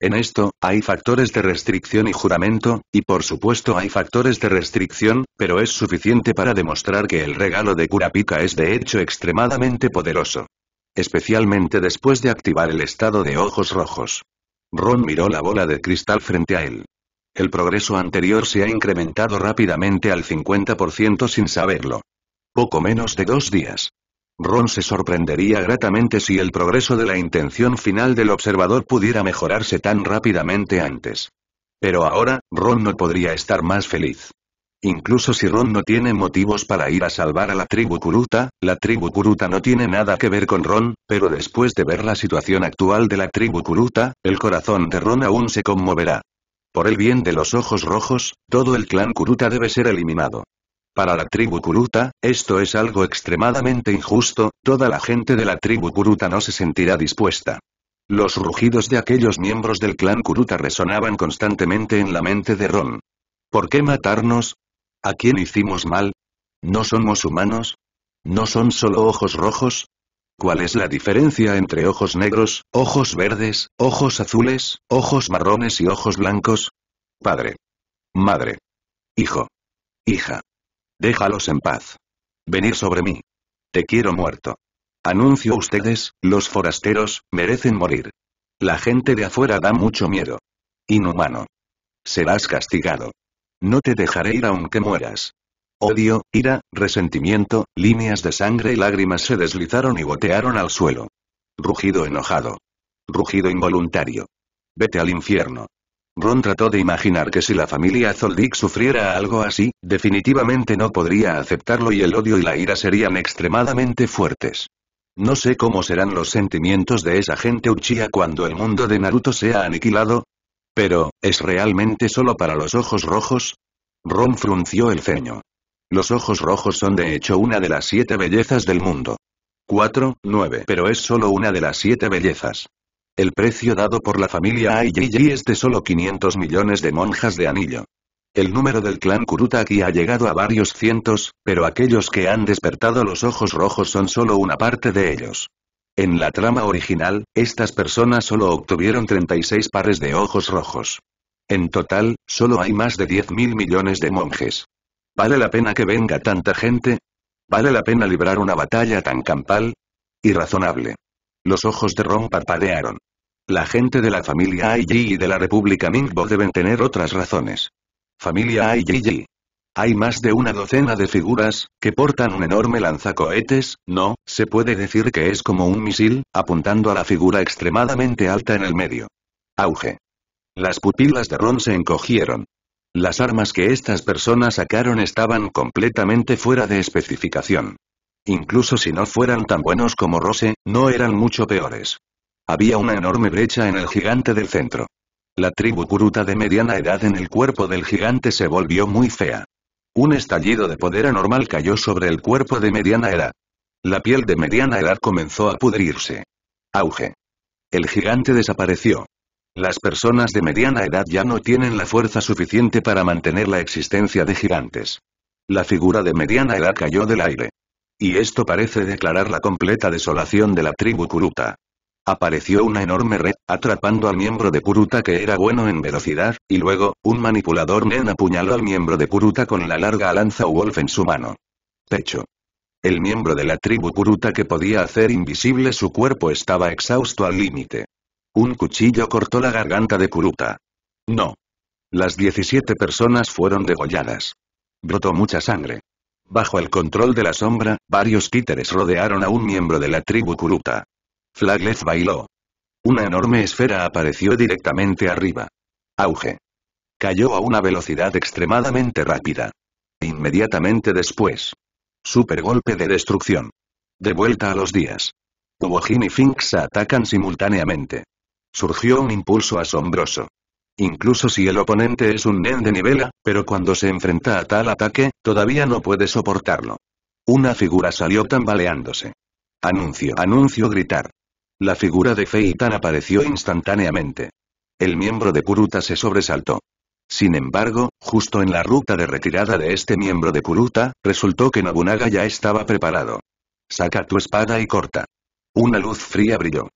En esto, hay factores de restricción y juramento, y por supuesto hay factores de restricción, pero es suficiente para demostrar que el regalo de Kurapika es de hecho extremadamente poderoso. Especialmente después de activar el estado de ojos rojos. Ron miró la bola de cristal frente a él. El progreso anterior se ha incrementado rápidamente al 50% sin saberlo. Poco menos de dos días. Ron se sorprendería gratamente si el progreso de la intención final del observador pudiera mejorarse tan rápidamente antes. Pero ahora, Ron no podría estar más feliz. Incluso si Ron no tiene motivos para ir a salvar a la tribu Kuruta, la tribu Kuruta no tiene nada que ver con Ron, pero después de ver la situación actual de la tribu Kuruta, el corazón de Ron aún se conmoverá. Por el bien de los ojos rojos, todo el clan Kuruta debe ser eliminado. Para la tribu Kuruta, esto es algo extremadamente injusto, toda la gente de la tribu Kuruta no se sentirá dispuesta. Los rugidos de aquellos miembros del clan Kuruta resonaban constantemente en la mente de Ron. ¿Por qué matarnos? ¿A quién hicimos mal? ¿No somos humanos? ¿No son solo ojos rojos? ¿Cuál es la diferencia entre ojos negros, ojos verdes, ojos azules, ojos marrones y ojos blancos? Padre. Madre. Hijo. Hija. Déjalos en paz. Venir sobre mí. Te quiero muerto. Anuncio ustedes, los forasteros, merecen morir. La gente de afuera da mucho miedo. Inhumano. Serás castigado. No te dejaré ir aunque mueras. Odio, ira, resentimiento, líneas de sangre y lágrimas se deslizaron y gotearon al suelo. Rugido enojado. Rugido involuntario. Vete al infierno. Ron trató de imaginar que si la familia Zoldyck sufriera algo así, definitivamente no podría aceptarlo y el odio y la ira serían extremadamente fuertes. No sé cómo serán los sentimientos de esa gente Uchiha cuando el mundo de Naruto sea aniquilado. Pero, ¿es realmente solo para los ojos rojos? Ron frunció el ceño. Los ojos rojos son de hecho una de las siete bellezas del mundo. 4, 9. Pero es solo una de las siete bellezas. El precio dado por la familia Aiyiji es de solo 500 millones de monjas de anillo. El número del clan Kurutaki ha llegado a varios cientos, pero aquellos que han despertado los ojos rojos son solo una parte de ellos. En la trama original, estas personas solo obtuvieron 36 pares de ojos rojos. En total, solo hay más de 10.000 millones de monjes. ¿Vale la pena que venga tanta gente? ¿Vale la pena librar una batalla tan campal? Irrazonable. Los ojos de Ron parpadearon. La gente de la familia Aiji y de la República Mingbo deben tener otras razones. Familia Aiji. Hay más de una docena de figuras, que portan un enorme lanzacohetes, no, se puede decir que es como un misil, apuntando a la figura extremadamente alta en el medio. Auge. Las pupilas de Ron se encogieron. Las armas que estas personas sacaron estaban completamente fuera de especificación. Incluso si no fueran tan buenos como Rose, no eran mucho peores. Había una enorme brecha en el gigante del centro. La tribu Kuruta de mediana edad en el cuerpo del gigante se volvió muy fea. Un estallido de poder anormal cayó sobre el cuerpo de mediana edad. La piel de mediana edad comenzó a pudrirse. Auge. El gigante desapareció. Las personas de mediana edad ya no tienen la fuerza suficiente para mantener la existencia de gigantes. La figura de mediana edad cayó del aire. Y esto parece declarar la completa desolación de la tribu Kuruta. Apareció una enorme red, atrapando al miembro de Kuruta que era bueno en velocidad, y luego, un manipulador Nen apuñaló al miembro de Kuruta con la larga lanza Wolf en su mano. Pecho. El miembro de la tribu Kuruta que podía hacer invisible su cuerpo estaba exhausto al límite. Un cuchillo cortó la garganta de Kuruta. No. Las 17 personas fueron degolladas. Brotó mucha sangre. Bajo el control de la sombra, varios títeres rodearon a un miembro de la tribu Kuruta. Flaglet bailó. Una enorme esfera apareció directamente arriba. Auge. Cayó a una velocidad extremadamente rápida. Inmediatamente después. Super golpe de destrucción. De vuelta a los días. Wojin y Fink se atacan simultáneamente. Surgió un impulso asombroso. Incluso si el oponente es un Nen de nivela, pero cuando se enfrenta a tal ataque, todavía no puede soportarlo. Una figura salió tambaleándose. Anuncio, anuncio gritar. La figura de Feitan apareció instantáneamente. El miembro de Kuruta se sobresaltó. Sin embargo, justo en la ruta de retirada de este miembro de Kuruta, resultó que Nobunaga ya estaba preparado. Saca tu espada y corta. Una luz fría brilló.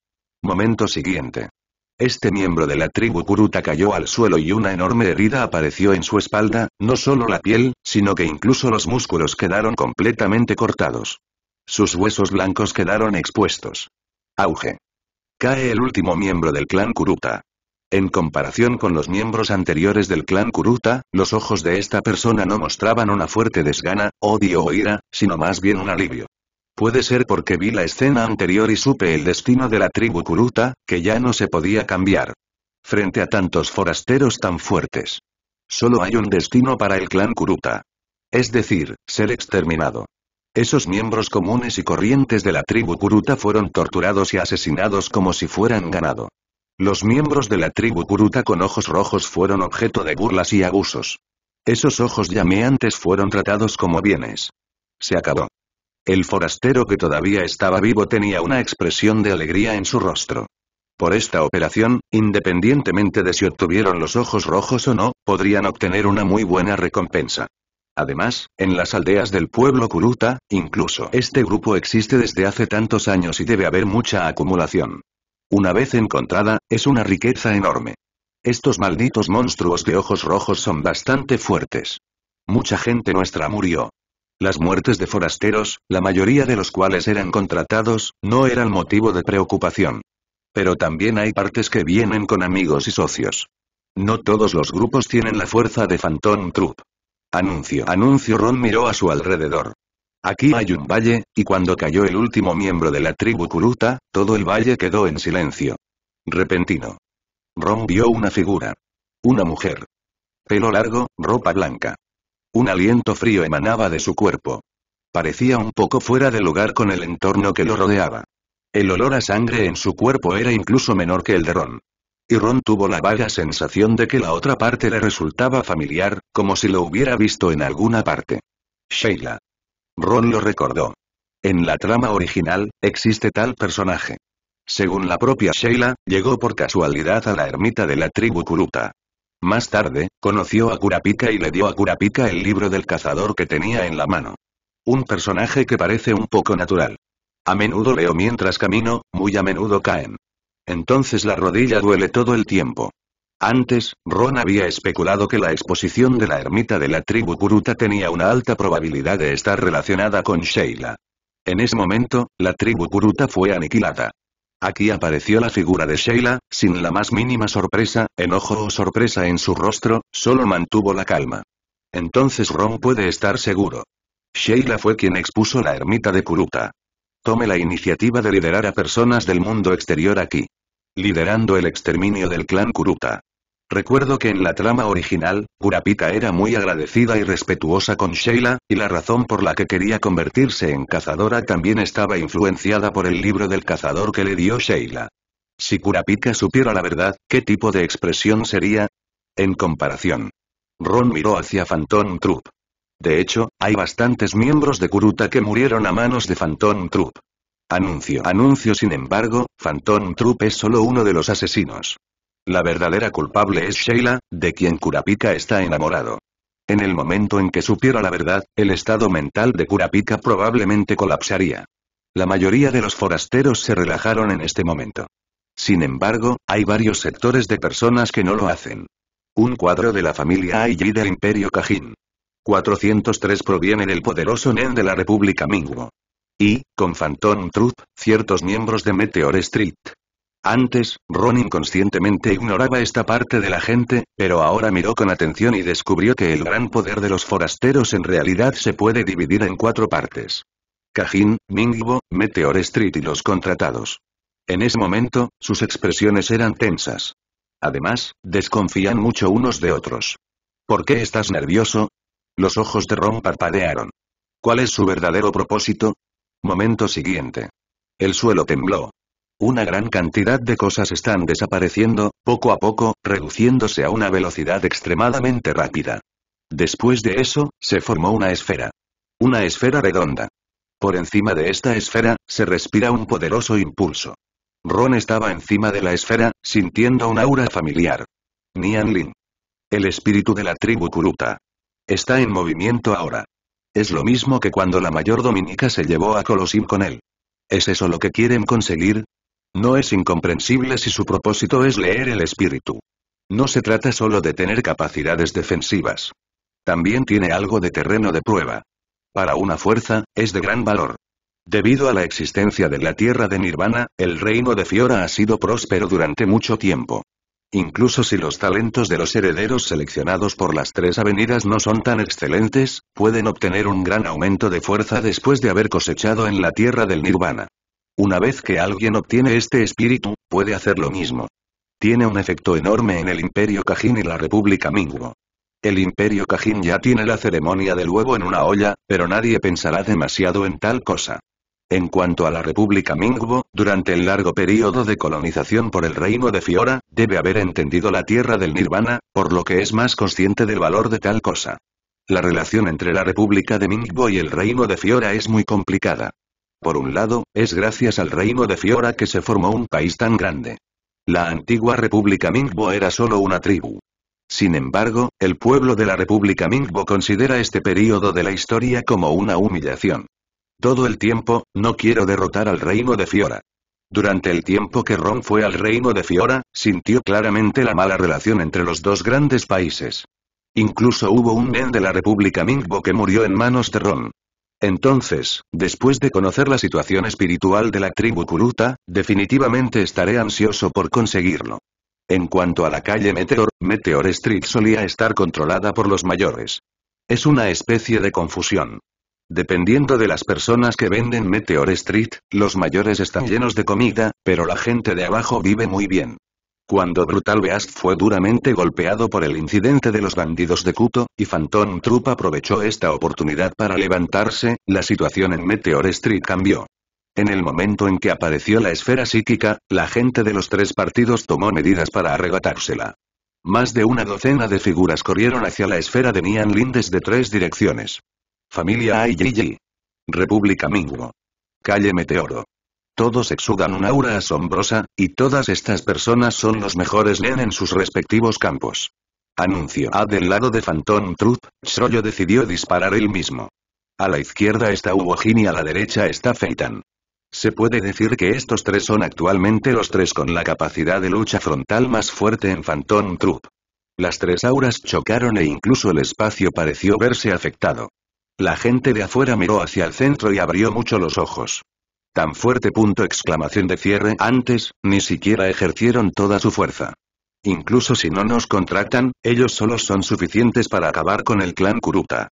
Momento siguiente. Este miembro de la tribu Kuruta cayó al suelo y una enorme herida apareció en su espalda, no solo la piel, sino que incluso los músculos quedaron completamente cortados. Sus huesos blancos quedaron expuestos. Auge. Cae el último miembro del clan Kuruta. En comparación con los miembros anteriores del clan Kuruta, los ojos de esta persona no mostraban una fuerte desgana, odio o ira, sino más bien un alivio. Puede ser porque vi la escena anterior y supe el destino de la tribu Kuruta, que ya no se podía cambiar. Frente a tantos forasteros tan fuertes. Solo hay un destino para el clan Kuruta. Es decir, ser exterminado. Esos miembros comunes y corrientes de la tribu Kuruta fueron torturados y asesinados como si fueran ganado. Los miembros de la tribu Kuruta con ojos rojos fueron objeto de burlas y abusos. Esos ojos llameantes fueron tratados como bienes. Se acabó. El forastero que todavía estaba vivo tenía una expresión de alegría en su rostro. Por esta operación, independientemente de si obtuvieron los ojos rojos o no, podrían obtener una muy buena recompensa. Además, en las aldeas del pueblo Kuruta, incluso este grupo existe desde hace tantos años y debe haber mucha acumulación. Una vez encontrada, es una riqueza enorme. Estos malditos monstruos de ojos rojos son bastante fuertes. Mucha gente nuestra murió. Las muertes de forasteros, la mayoría de los cuales eran contratados, no eran motivo de preocupación. Pero también hay partes que vienen con amigos y socios. No todos los grupos tienen la fuerza de Phantom Troop. Anuncio. Anuncio Ron miró a su alrededor. Aquí hay un valle, y cuando cayó el último miembro de la tribu Kuruta, todo el valle quedó en silencio. Repentino. Ron vio una figura. Una mujer. Pelo largo, ropa blanca. Un aliento frío emanaba de su cuerpo. Parecía un poco fuera de lugar con el entorno que lo rodeaba. El olor a sangre en su cuerpo era incluso menor que el de Ron. Y Ron tuvo la vaga sensación de que la otra parte le resultaba familiar, como si lo hubiera visto en alguna parte. Sheila. Ron lo recordó. En la trama original, existe tal personaje. Según la propia Sheila, llegó por casualidad a la ermita de la tribu Kuruta. Más tarde, conoció a Kurapika y le dio a Kurapika el libro del cazador que tenía en la mano. Un personaje que parece un poco natural. A menudo leo mientras camino, muy a menudo caen. Entonces la rodilla duele todo el tiempo. Antes, Ron había especulado que la exposición de la ermita de la tribu Kuruta tenía una alta probabilidad de estar relacionada con Sheila. En ese momento, la tribu Kuruta fue aniquilada. Aquí apareció la figura de Sheila, sin la más mínima sorpresa, enojo o sorpresa en su rostro, solo mantuvo la calma. Entonces Ron puede estar seguro. Sheila fue quien expuso la ermita de Kuruta. Tome la iniciativa de liderar a personas del mundo exterior aquí. Liderando el exterminio del clan Kuruta. Recuerdo que en la trama original, Kurapika era muy agradecida y respetuosa con Sheila, y la razón por la que quería convertirse en cazadora también estaba influenciada por el libro del cazador que le dio Sheila. Si Kurapika supiera la verdad, ¿qué tipo de expresión sería? En comparación. Ron miró hacia Phantom Troop. De hecho, hay bastantes miembros de Kuruta que murieron a manos de Phantom Troop. Anuncio. Anuncio sin embargo, Phantom Troop es solo uno de los asesinos. La verdadera culpable es Sheila, de quien Kurapika está enamorado. En el momento en que supiera la verdad, el estado mental de Kurapika probablemente colapsaría. La mayoría de los forasteros se relajaron en este momento. Sin embargo, hay varios sectores de personas que no lo hacen. Un cuadro de la familia Aiji del Imperio Kajin. 403 proviene del poderoso Nen de la República Mingwo. Y, con Phantom Truth, ciertos miembros de Meteor Street. Antes, Ron inconscientemente ignoraba esta parte de la gente, pero ahora miró con atención y descubrió que el gran poder de los forasteros en realidad se puede dividir en cuatro partes. Cajín, Mingbo, Meteor Street y los contratados. En ese momento, sus expresiones eran tensas. Además, desconfían mucho unos de otros. ¿Por qué estás nervioso? Los ojos de Ron parpadearon. ¿Cuál es su verdadero propósito? Momento siguiente. El suelo tembló. Una gran cantidad de cosas están desapareciendo, poco a poco, reduciéndose a una velocidad extremadamente rápida. Después de eso, se formó una esfera. Una esfera redonda. Por encima de esta esfera, se respira un poderoso impulso. Ron estaba encima de la esfera, sintiendo un aura familiar. Nian Lin. El espíritu de la tribu Kuruta. Está en movimiento ahora. Es lo mismo que cuando la mayor dominica se llevó a Colosim con él. ¿Es eso lo que quieren conseguir? No es incomprensible si su propósito es leer el espíritu. No se trata solo de tener capacidades defensivas. También tiene algo de terreno de prueba. Para una fuerza, es de gran valor. Debido a la existencia de la tierra de Nirvana, el reino de Fiora ha sido próspero durante mucho tiempo. Incluso si los talentos de los herederos seleccionados por las tres avenidas no son tan excelentes, pueden obtener un gran aumento de fuerza después de haber cosechado en la tierra del nirvana. Una vez que alguien obtiene este espíritu, puede hacer lo mismo. Tiene un efecto enorme en el Imperio Cajín y la República Mingo. El Imperio Cajín ya tiene la ceremonia del huevo en una olla, pero nadie pensará demasiado en tal cosa. En cuanto a la República Mingbo, durante el largo período de colonización por el reino de Fiora, debe haber entendido la tierra del Nirvana, por lo que es más consciente del valor de tal cosa. La relación entre la República de Mingbo y el reino de Fiora es muy complicada. Por un lado, es gracias al reino de Fiora que se formó un país tan grande. La antigua República Mingbo era solo una tribu. Sin embargo, el pueblo de la República Mingbo considera este periodo de la historia como una humillación. Todo el tiempo, no quiero derrotar al reino de Fiora. Durante el tiempo que Ron fue al reino de Fiora, sintió claramente la mala relación entre los dos grandes países. Incluso hubo un Nen de la República Mingbo que murió en manos de Ron. Entonces, después de conocer la situación espiritual de la tribu Kuruta, definitivamente estaré ansioso por conseguirlo. En cuanto a la calle Meteor, Meteor Street solía estar controlada por los mayores. Es una especie de confusión. Dependiendo de las personas que venden Meteor Street, los mayores están llenos de comida, pero la gente de abajo vive muy bien. Cuando Brutal Beast fue duramente golpeado por el incidente de los bandidos de Kuto, y Phantom Troop aprovechó esta oportunidad para levantarse, la situación en Meteor Street cambió. En el momento en que apareció la esfera psíquica, la gente de los tres partidos tomó medidas para arrebatársela. Más de una docena de figuras corrieron hacia la esfera de Nian Lin desde tres direcciones. Familia I.G.G. República Mingo. Calle Meteoro. Todos exudan una aura asombrosa, y todas estas personas son los mejores len en sus respectivos campos. Anuncio A del lado de Phantom Troop, Shroyo decidió disparar él mismo. A la izquierda está Uojin y a la derecha está Feitan. Se puede decir que estos tres son actualmente los tres con la capacidad de lucha frontal más fuerte en Phantom Troop. Las tres auras chocaron e incluso el espacio pareció verse afectado. La gente de afuera miró hacia el centro y abrió mucho los ojos. Tan fuerte punto exclamación de cierre antes, ni siquiera ejercieron toda su fuerza. Incluso si no nos contratan, ellos solos son suficientes para acabar con el clan Kuruta.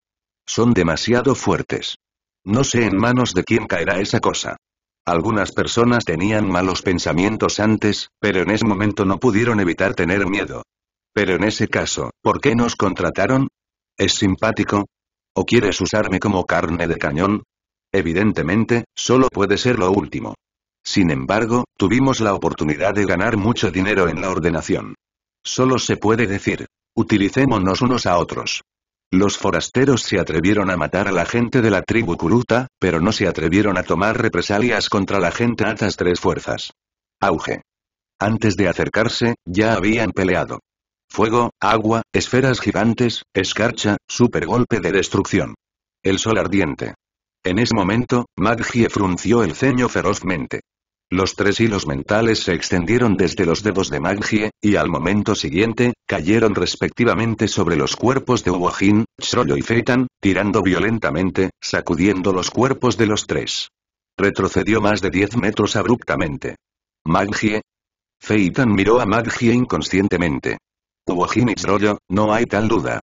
Son demasiado fuertes. No sé en manos de quién caerá esa cosa. Algunas personas tenían malos pensamientos antes, pero en ese momento no pudieron evitar tener miedo. Pero en ese caso, ¿por qué nos contrataron? Es simpático, ¿O quieres usarme como carne de cañón? Evidentemente, solo puede ser lo último. Sin embargo, tuvimos la oportunidad de ganar mucho dinero en la ordenación. Solo se puede decir, utilicémonos unos a otros. Los forasteros se atrevieron a matar a la gente de la tribu Kuruta, pero no se atrevieron a tomar represalias contra la gente Atas Tres Fuerzas. Auge. Antes de acercarse, ya habían peleado. Fuego, agua, esferas gigantes, escarcha, super golpe de destrucción. El sol ardiente. En ese momento, Magie frunció el ceño ferozmente. Los tres hilos mentales se extendieron desde los dedos de Magie, y al momento siguiente, cayeron respectivamente sobre los cuerpos de Uwajin, Shroyo y Feitan, tirando violentamente, sacudiendo los cuerpos de los tres. Retrocedió más de 10 metros abruptamente. Magie. Feitan miró a Magie inconscientemente. Wojin y Shroyo, no hay tal duda.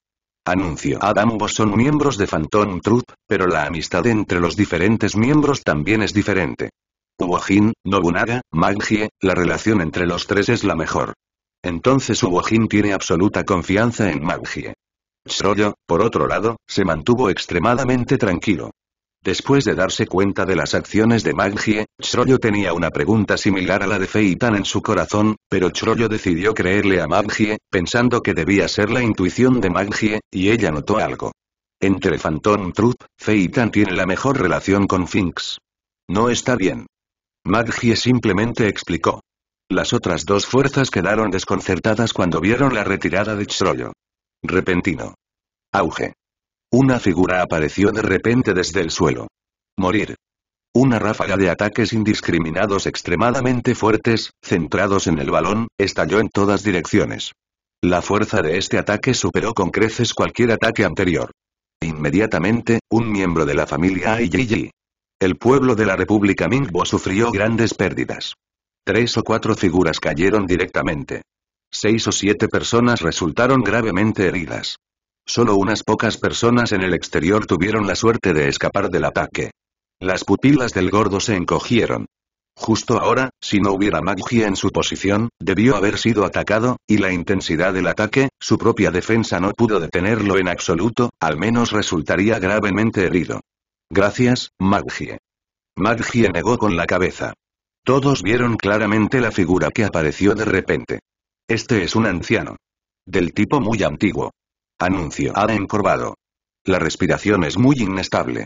Anuncio. Adam son miembros de Phantom Troop, pero la amistad entre los diferentes miembros también es diferente. Uwojin, Nobunaga, Magie, la relación entre los tres es la mejor. Entonces Uwojin tiene absoluta confianza en Magie. Shroyo, por otro lado, se mantuvo extremadamente tranquilo. Después de darse cuenta de las acciones de Maggie, Chroyo tenía una pregunta similar a la de Feitan en su corazón, pero Chroyo decidió creerle a Maggie, pensando que debía ser la intuición de Maggie, y ella notó algo. Entre Phantom Troop, Feitan tiene la mejor relación con Finks. No está bien. Maggie simplemente explicó. Las otras dos fuerzas quedaron desconcertadas cuando vieron la retirada de Chroyo. Repentino. Auge. Una figura apareció de repente desde el suelo. Morir. Una ráfaga de ataques indiscriminados extremadamente fuertes, centrados en el balón, estalló en todas direcciones. La fuerza de este ataque superó con creces cualquier ataque anterior. Inmediatamente, un miembro de la familia Aiyiji. El pueblo de la República Mingbo sufrió grandes pérdidas. Tres o cuatro figuras cayeron directamente. Seis o siete personas resultaron gravemente heridas. Solo unas pocas personas en el exterior tuvieron la suerte de escapar del ataque. Las pupilas del gordo se encogieron. Justo ahora, si no hubiera Maggie en su posición, debió haber sido atacado, y la intensidad del ataque, su propia defensa no pudo detenerlo en absoluto, al menos resultaría gravemente herido. Gracias, Maggie. Maggie negó con la cabeza. Todos vieron claramente la figura que apareció de repente. Este es un anciano. Del tipo muy antiguo. Anuncio ha encorvado. La respiración es muy inestable.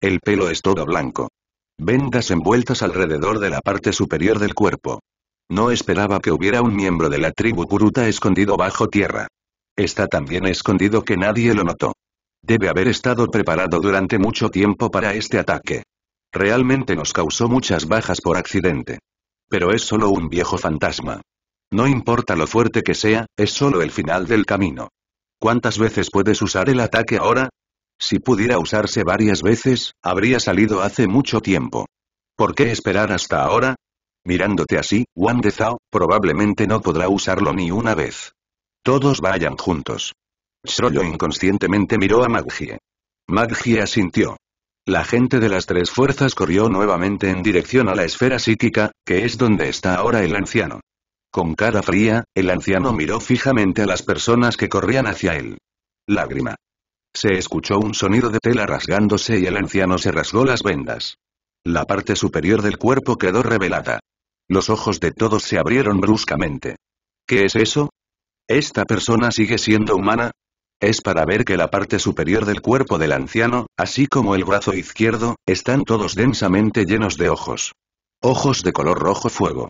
El pelo es todo blanco. Vendas envueltas alrededor de la parte superior del cuerpo. No esperaba que hubiera un miembro de la tribu Kuruta escondido bajo tierra. Está tan bien escondido que nadie lo notó. Debe haber estado preparado durante mucho tiempo para este ataque. Realmente nos causó muchas bajas por accidente. Pero es solo un viejo fantasma. No importa lo fuerte que sea, es solo el final del camino. ¿Cuántas veces puedes usar el ataque ahora? Si pudiera usarse varias veces, habría salido hace mucho tiempo. ¿Por qué esperar hasta ahora? Mirándote así, Wang de Zhao, probablemente no podrá usarlo ni una vez. Todos vayan juntos. Shroyo inconscientemente miró a maggie Magie asintió. La gente de las tres fuerzas corrió nuevamente en dirección a la esfera psíquica, que es donde está ahora el anciano. Con cara fría, el anciano miró fijamente a las personas que corrían hacia él. Lágrima. Se escuchó un sonido de tela rasgándose y el anciano se rasgó las vendas. La parte superior del cuerpo quedó revelada. Los ojos de todos se abrieron bruscamente. ¿Qué es eso? ¿Esta persona sigue siendo humana? Es para ver que la parte superior del cuerpo del anciano, así como el brazo izquierdo, están todos densamente llenos de ojos. Ojos de color rojo fuego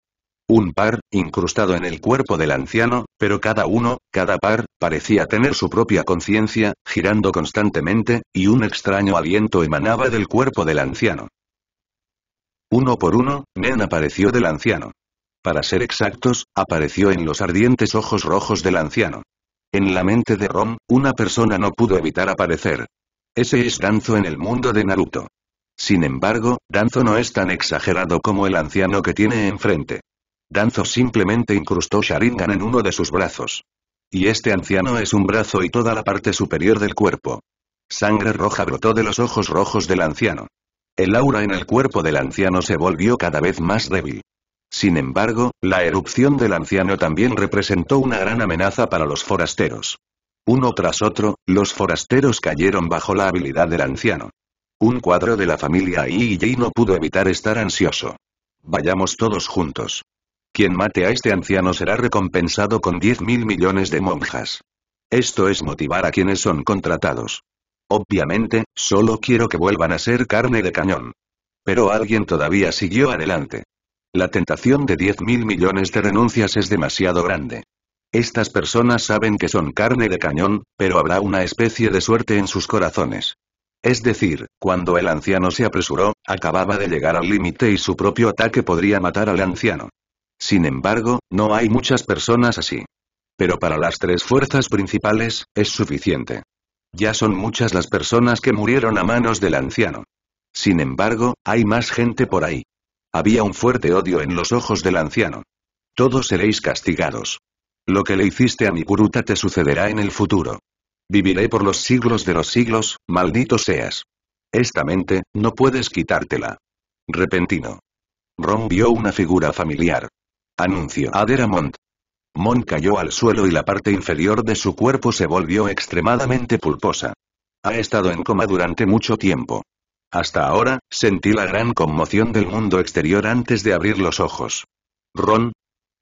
un par, incrustado en el cuerpo del anciano, pero cada uno, cada par, parecía tener su propia conciencia, girando constantemente, y un extraño aliento emanaba del cuerpo del anciano. Uno por uno, Nen apareció del anciano. Para ser exactos, apareció en los ardientes ojos rojos del anciano. En la mente de Rom, una persona no pudo evitar aparecer. Ese es Danzo en el mundo de Naruto. Sin embargo, Danzo no es tan exagerado como el anciano que tiene enfrente. Danzo simplemente incrustó Sharingan en uno de sus brazos. Y este anciano es un brazo y toda la parte superior del cuerpo. Sangre roja brotó de los ojos rojos del anciano. El aura en el cuerpo del anciano se volvió cada vez más débil. Sin embargo, la erupción del anciano también representó una gran amenaza para los forasteros. Uno tras otro, los forasteros cayeron bajo la habilidad del anciano. Un cuadro de la familia Yi no pudo evitar estar ansioso. Vayamos todos juntos. Quien mate a este anciano será recompensado con 10 mil millones de monjas. Esto es motivar a quienes son contratados. Obviamente, solo quiero que vuelvan a ser carne de cañón. Pero alguien todavía siguió adelante. La tentación de 10 mil millones de renuncias es demasiado grande. Estas personas saben que son carne de cañón, pero habrá una especie de suerte en sus corazones. Es decir, cuando el anciano se apresuró, acababa de llegar al límite y su propio ataque podría matar al anciano. Sin embargo, no hay muchas personas así. Pero para las tres fuerzas principales, es suficiente. Ya son muchas las personas que murieron a manos del anciano. Sin embargo, hay más gente por ahí. Había un fuerte odio en los ojos del anciano. Todos seréis castigados. Lo que le hiciste a mi Kuruta te sucederá en el futuro. Viviré por los siglos de los siglos, maldito seas. Esta mente, no puedes quitártela. Repentino. Ron vio una figura familiar anunció Aderamont. Mon cayó al suelo y la parte inferior de su cuerpo se volvió extremadamente pulposa. Ha estado en coma durante mucho tiempo. Hasta ahora, sentí la gran conmoción del mundo exterior antes de abrir los ojos. Ron.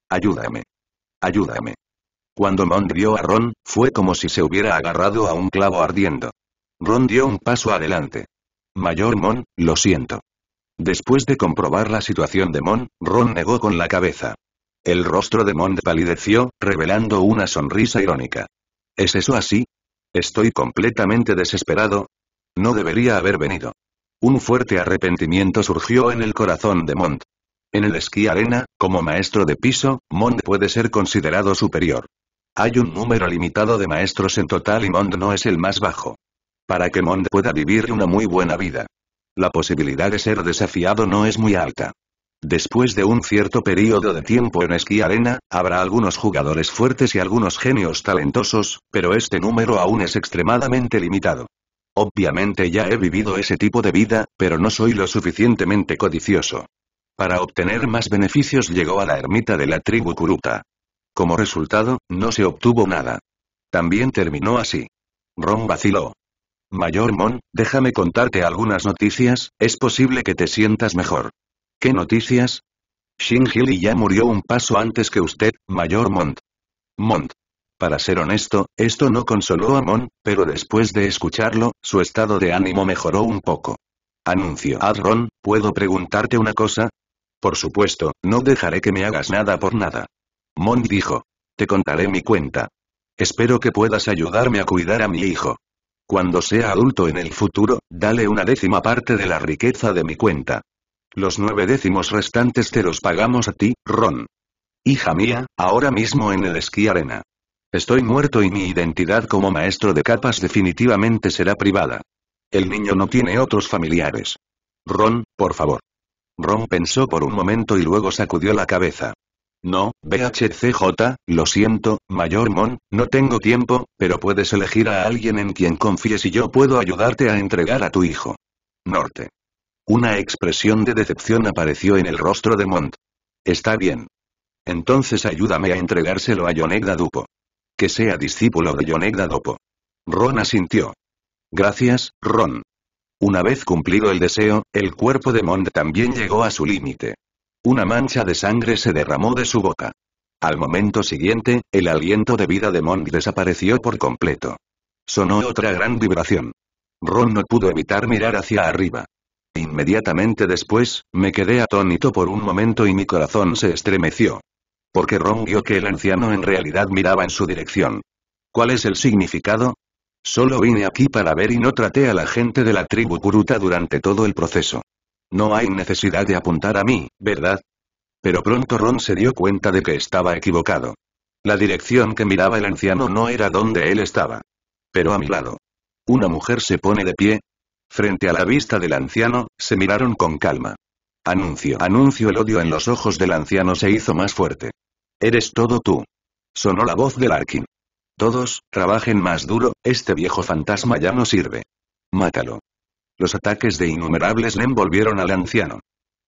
Ayúdame. Ayúdame. Cuando Mon vio a Ron, fue como si se hubiera agarrado a un clavo ardiendo. Ron dio un paso adelante. Mayor Mon, lo siento. Después de comprobar la situación de Mon, Ron negó con la cabeza. El rostro de Mond palideció, revelando una sonrisa irónica. ¿Es eso así? Estoy completamente desesperado. No debería haber venido. Un fuerte arrepentimiento surgió en el corazón de Mond. En el esquí arena, como maestro de piso, Mond puede ser considerado superior. Hay un número limitado de maestros en total y Mond no es el más bajo. Para que Mond pueda vivir una muy buena vida. La posibilidad de ser desafiado no es muy alta. Después de un cierto periodo de tiempo en esquí arena, habrá algunos jugadores fuertes y algunos genios talentosos, pero este número aún es extremadamente limitado. Obviamente ya he vivido ese tipo de vida, pero no soy lo suficientemente codicioso. Para obtener más beneficios llegó a la ermita de la tribu Kuruta. Como resultado, no se obtuvo nada. También terminó así. Ron vaciló. Mayor Mon, déjame contarte algunas noticias, es posible que te sientas mejor. ¿Qué noticias? Shin Hili ya murió un paso antes que usted, Mayor Mont. Mont. Para ser honesto, esto no consoló a Mont, pero después de escucharlo, su estado de ánimo mejoró un poco. Anuncio. Adron, ah, ¿puedo preguntarte una cosa? Por supuesto, no dejaré que me hagas nada por nada. Mont dijo. Te contaré mi cuenta. Espero que puedas ayudarme a cuidar a mi hijo. Cuando sea adulto en el futuro, dale una décima parte de la riqueza de mi cuenta. Los nueve décimos restantes te los pagamos a ti, Ron. Hija mía, ahora mismo en el esquí arena. Estoy muerto y mi identidad como maestro de capas definitivamente será privada. El niño no tiene otros familiares. Ron, por favor. Ron pensó por un momento y luego sacudió la cabeza. No, BHCJ, lo siento, Mayor Mon, no tengo tiempo, pero puedes elegir a alguien en quien confíes y yo puedo ayudarte a entregar a tu hijo. Norte. Una expresión de decepción apareció en el rostro de Mont. Está bien. Entonces ayúdame a entregárselo a Yonegda Dupo. Que sea discípulo de Yonegda Dupo. Ron asintió. Gracias, Ron. Una vez cumplido el deseo, el cuerpo de Mont también llegó a su límite. Una mancha de sangre se derramó de su boca. Al momento siguiente, el aliento de vida de Mont desapareció por completo. Sonó otra gran vibración. Ron no pudo evitar mirar hacia arriba. Inmediatamente después, me quedé atónito por un momento y mi corazón se estremeció. Porque Ron vio que el anciano en realidad miraba en su dirección. ¿Cuál es el significado? Solo vine aquí para ver y no traté a la gente de la tribu Kuruta durante todo el proceso. No hay necesidad de apuntar a mí, ¿verdad? Pero pronto Ron se dio cuenta de que estaba equivocado. La dirección que miraba el anciano no era donde él estaba. Pero a mi lado. Una mujer se pone de pie, Frente a la vista del anciano, se miraron con calma. Anuncio. Anuncio el odio en los ojos del anciano se hizo más fuerte. Eres todo tú. Sonó la voz de Larkin. Todos, trabajen más duro, este viejo fantasma ya no sirve. Mátalo. Los ataques de innumerables le volvieron al anciano.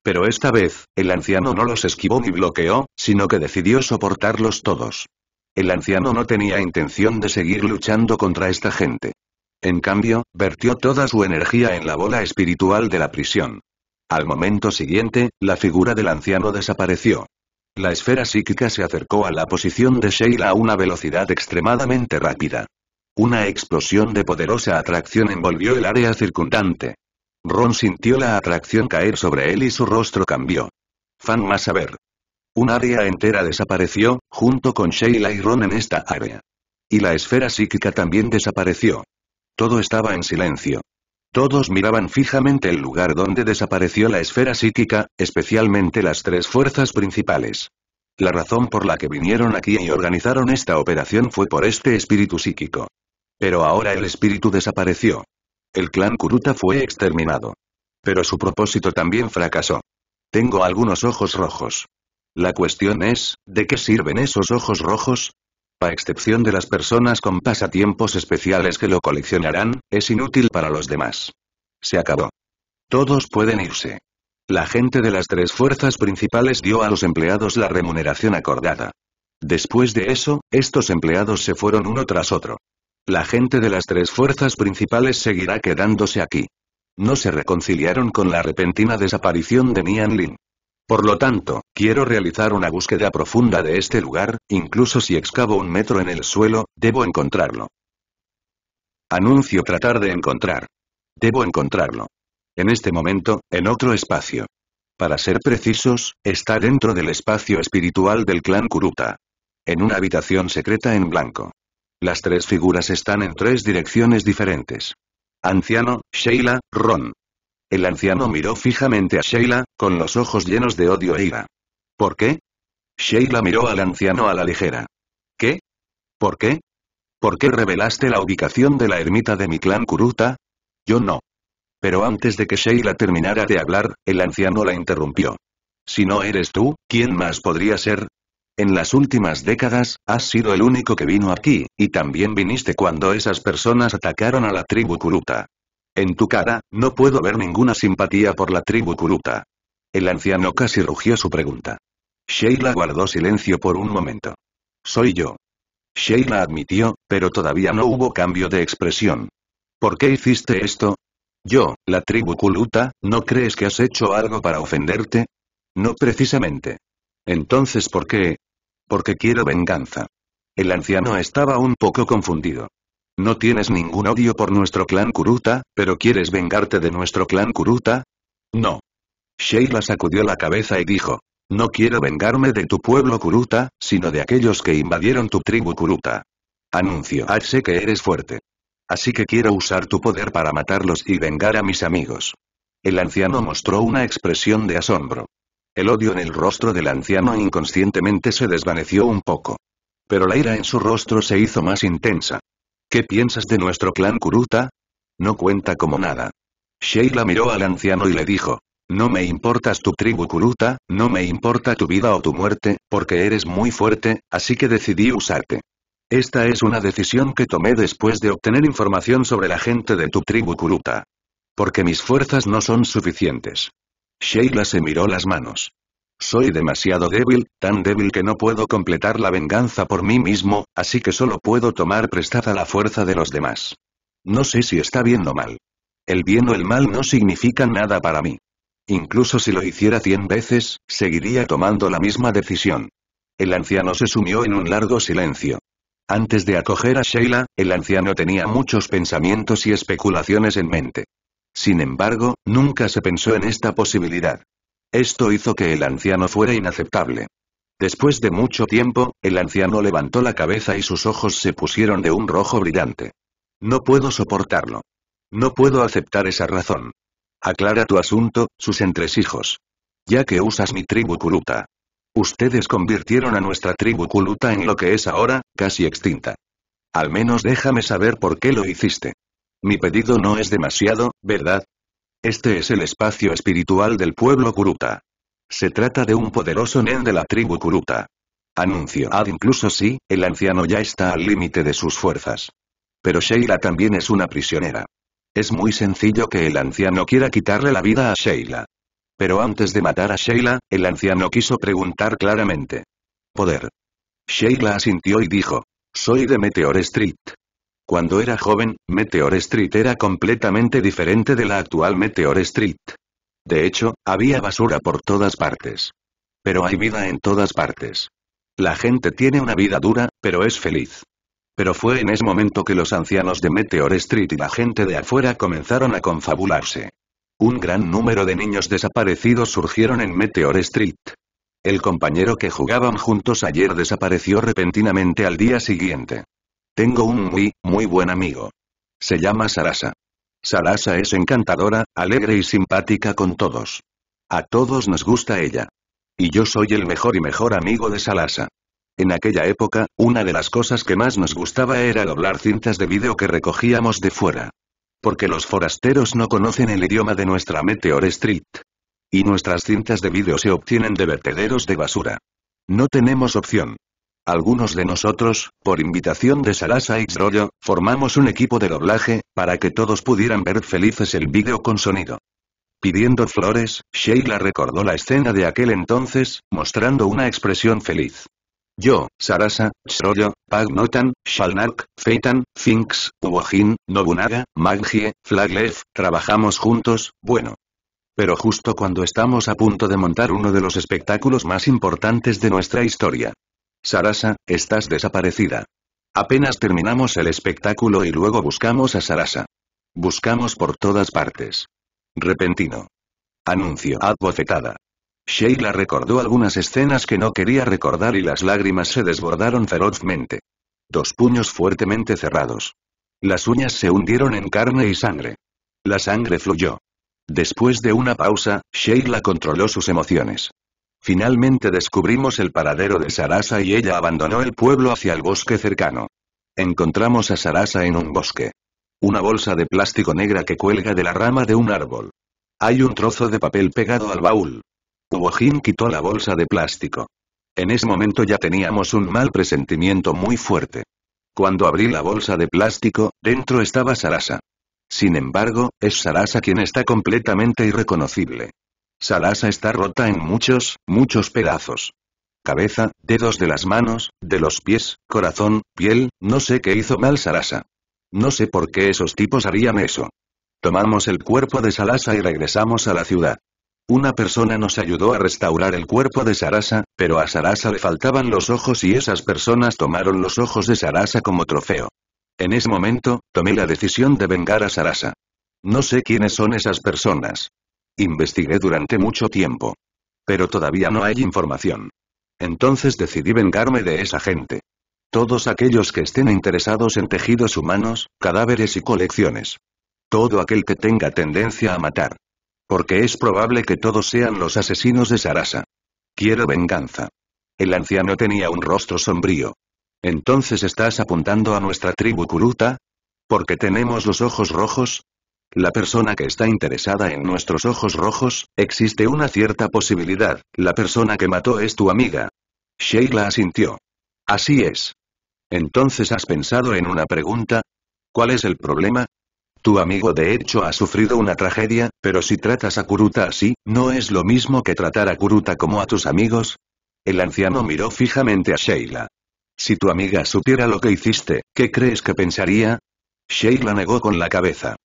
Pero esta vez, el anciano no los esquivó ni bloqueó, sino que decidió soportarlos todos. El anciano no tenía intención de seguir luchando contra esta gente. En cambio, vertió toda su energía en la bola espiritual de la prisión. Al momento siguiente, la figura del anciano desapareció. La esfera psíquica se acercó a la posición de Sheila a una velocidad extremadamente rápida. Una explosión de poderosa atracción envolvió el área circundante. Ron sintió la atracción caer sobre él y su rostro cambió. Fan más a ver. Un área entera desapareció, junto con Sheila y Ron en esta área. Y la esfera psíquica también desapareció. Todo estaba en silencio. Todos miraban fijamente el lugar donde desapareció la esfera psíquica, especialmente las tres fuerzas principales. La razón por la que vinieron aquí y organizaron esta operación fue por este espíritu psíquico. Pero ahora el espíritu desapareció. El clan Kuruta fue exterminado. Pero su propósito también fracasó. Tengo algunos ojos rojos. La cuestión es, ¿de qué sirven esos ojos rojos? a excepción de las personas con pasatiempos especiales que lo coleccionarán, es inútil para los demás. Se acabó. Todos pueden irse. La gente de las tres fuerzas principales dio a los empleados la remuneración acordada. Después de eso, estos empleados se fueron uno tras otro. La gente de las tres fuerzas principales seguirá quedándose aquí. No se reconciliaron con la repentina desaparición de Nian Lin. Por lo tanto, quiero realizar una búsqueda profunda de este lugar, incluso si excavo un metro en el suelo, debo encontrarlo. Anuncio tratar de encontrar. Debo encontrarlo. En este momento, en otro espacio. Para ser precisos, está dentro del espacio espiritual del clan Kuruta. En una habitación secreta en blanco. Las tres figuras están en tres direcciones diferentes. Anciano, Sheila, Ron. El anciano miró fijamente a Sheila, con los ojos llenos de odio e ira. ¿Por qué? Sheila miró al anciano a la ligera. ¿Qué? ¿Por qué? ¿Por qué revelaste la ubicación de la ermita de mi clan Kuruta? Yo no. Pero antes de que Sheila terminara de hablar, el anciano la interrumpió. Si no eres tú, ¿quién más podría ser? En las últimas décadas, has sido el único que vino aquí, y también viniste cuando esas personas atacaron a la tribu Kuruta. En tu cara, no puedo ver ninguna simpatía por la tribu Kuluta». El anciano casi rugió su pregunta. Sheila guardó silencio por un momento. Soy yo. Sheila admitió, pero todavía no hubo cambio de expresión. ¿Por qué hiciste esto? Yo, la tribu Kuluta, ¿no crees que has hecho algo para ofenderte? No precisamente. Entonces, ¿por qué? Porque quiero venganza. El anciano estaba un poco confundido. No tienes ningún odio por nuestro clan Kuruta, pero ¿quieres vengarte de nuestro clan Kuruta? No. Sheila sacudió la cabeza y dijo. No quiero vengarme de tu pueblo Kuruta, sino de aquellos que invadieron tu tribu Kuruta. Anuncio Sé que eres fuerte. Así que quiero usar tu poder para matarlos y vengar a mis amigos. El anciano mostró una expresión de asombro. El odio en el rostro del anciano inconscientemente se desvaneció un poco. Pero la ira en su rostro se hizo más intensa. ¿Qué piensas de nuestro clan Kuruta? No cuenta como nada. Sheila miró al anciano y le dijo. No me importas tu tribu Kuruta, no me importa tu vida o tu muerte, porque eres muy fuerte, así que decidí usarte. Esta es una decisión que tomé después de obtener información sobre la gente de tu tribu Kuruta. Porque mis fuerzas no son suficientes. Sheila se miró las manos. Soy demasiado débil, tan débil que no puedo completar la venganza por mí mismo, así que solo puedo tomar prestada la fuerza de los demás. No sé si está bien o mal. El bien o el mal no significan nada para mí. Incluso si lo hiciera cien veces, seguiría tomando la misma decisión. El anciano se sumió en un largo silencio. Antes de acoger a Sheila, el anciano tenía muchos pensamientos y especulaciones en mente. Sin embargo, nunca se pensó en esta posibilidad. Esto hizo que el anciano fuera inaceptable. Después de mucho tiempo, el anciano levantó la cabeza y sus ojos se pusieron de un rojo brillante. No puedo soportarlo. No puedo aceptar esa razón. Aclara tu asunto, sus entresijos. Ya que usas mi tribu culuta. Ustedes convirtieron a nuestra tribu culuta en lo que es ahora, casi extinta. Al menos déjame saber por qué lo hiciste. Mi pedido no es demasiado, ¿verdad? Este es el espacio espiritual del pueblo Kuruta. Se trata de un poderoso nen de la tribu Kuruta. Anuncio Ad incluso si, el anciano ya está al límite de sus fuerzas. Pero Sheila también es una prisionera. Es muy sencillo que el anciano quiera quitarle la vida a Sheila. Pero antes de matar a Sheila, el anciano quiso preguntar claramente. Poder. Sheila asintió y dijo. Soy de Meteor Street. Cuando era joven, Meteor Street era completamente diferente de la actual Meteor Street. De hecho, había basura por todas partes. Pero hay vida en todas partes. La gente tiene una vida dura, pero es feliz. Pero fue en ese momento que los ancianos de Meteor Street y la gente de afuera comenzaron a confabularse. Un gran número de niños desaparecidos surgieron en Meteor Street. El compañero que jugaban juntos ayer desapareció repentinamente al día siguiente. Tengo un muy, muy buen amigo. Se llama Sarasa. Sarasa es encantadora, alegre y simpática con todos. A todos nos gusta ella. Y yo soy el mejor y mejor amigo de Sarasa. En aquella época, una de las cosas que más nos gustaba era doblar cintas de vídeo que recogíamos de fuera. Porque los forasteros no conocen el idioma de nuestra Meteor Street. Y nuestras cintas de vídeo se obtienen de vertederos de basura. No tenemos opción. Algunos de nosotros, por invitación de Sarasa y Xroyo, formamos un equipo de doblaje, para que todos pudieran ver felices el vídeo con sonido. Pidiendo flores, Sheila recordó la escena de aquel entonces, mostrando una expresión feliz. Yo, Sarasa, Shroyo, Pagnotan, Shalnark, Feitan, Finks, Uwojin, Nobunaga, Magie, Flaglef, trabajamos juntos, bueno. Pero justo cuando estamos a punto de montar uno de los espectáculos más importantes de nuestra historia, Sarasa, estás desaparecida. Apenas terminamos el espectáculo y luego buscamos a Sarasa. Buscamos por todas partes. Repentino. Anuncio bofetada Sheila recordó algunas escenas que no quería recordar y las lágrimas se desbordaron ferozmente. Dos puños fuertemente cerrados. Las uñas se hundieron en carne y sangre. La sangre fluyó. Después de una pausa, Sheila controló sus emociones. Finalmente descubrimos el paradero de Sarasa y ella abandonó el pueblo hacia el bosque cercano. Encontramos a Sarasa en un bosque. Una bolsa de plástico negra que cuelga de la rama de un árbol. Hay un trozo de papel pegado al baúl. jim quitó la bolsa de plástico. En ese momento ya teníamos un mal presentimiento muy fuerte. Cuando abrí la bolsa de plástico, dentro estaba Sarasa. Sin embargo, es Sarasa quien está completamente irreconocible. Salasa está rota en muchos, muchos pedazos. Cabeza, dedos de las manos, de los pies, corazón, piel, no sé qué hizo mal Salasa. No sé por qué esos tipos harían eso. Tomamos el cuerpo de Salasa y regresamos a la ciudad. Una persona nos ayudó a restaurar el cuerpo de Sarasa, pero a Sarasa le faltaban los ojos y esas personas tomaron los ojos de Sarasa como trofeo. En ese momento, tomé la decisión de vengar a Sarasa. No sé quiénes son esas personas. Investigué durante mucho tiempo. Pero todavía no hay información. Entonces decidí vengarme de esa gente. Todos aquellos que estén interesados en tejidos humanos, cadáveres y colecciones. Todo aquel que tenga tendencia a matar. Porque es probable que todos sean los asesinos de Sarasa. Quiero venganza. El anciano tenía un rostro sombrío. ¿Entonces estás apuntando a nuestra tribu Kuruta? ¿Porque tenemos los ojos rojos? la persona que está interesada en nuestros ojos rojos, existe una cierta posibilidad, la persona que mató es tu amiga. Sheila asintió. Así es. Entonces has pensado en una pregunta. ¿Cuál es el problema? Tu amigo de hecho ha sufrido una tragedia, pero si tratas a Kuruta así, ¿no es lo mismo que tratar a Kuruta como a tus amigos? El anciano miró fijamente a Sheila. Si tu amiga supiera lo que hiciste, ¿qué crees que pensaría? Sheila negó con la cabeza.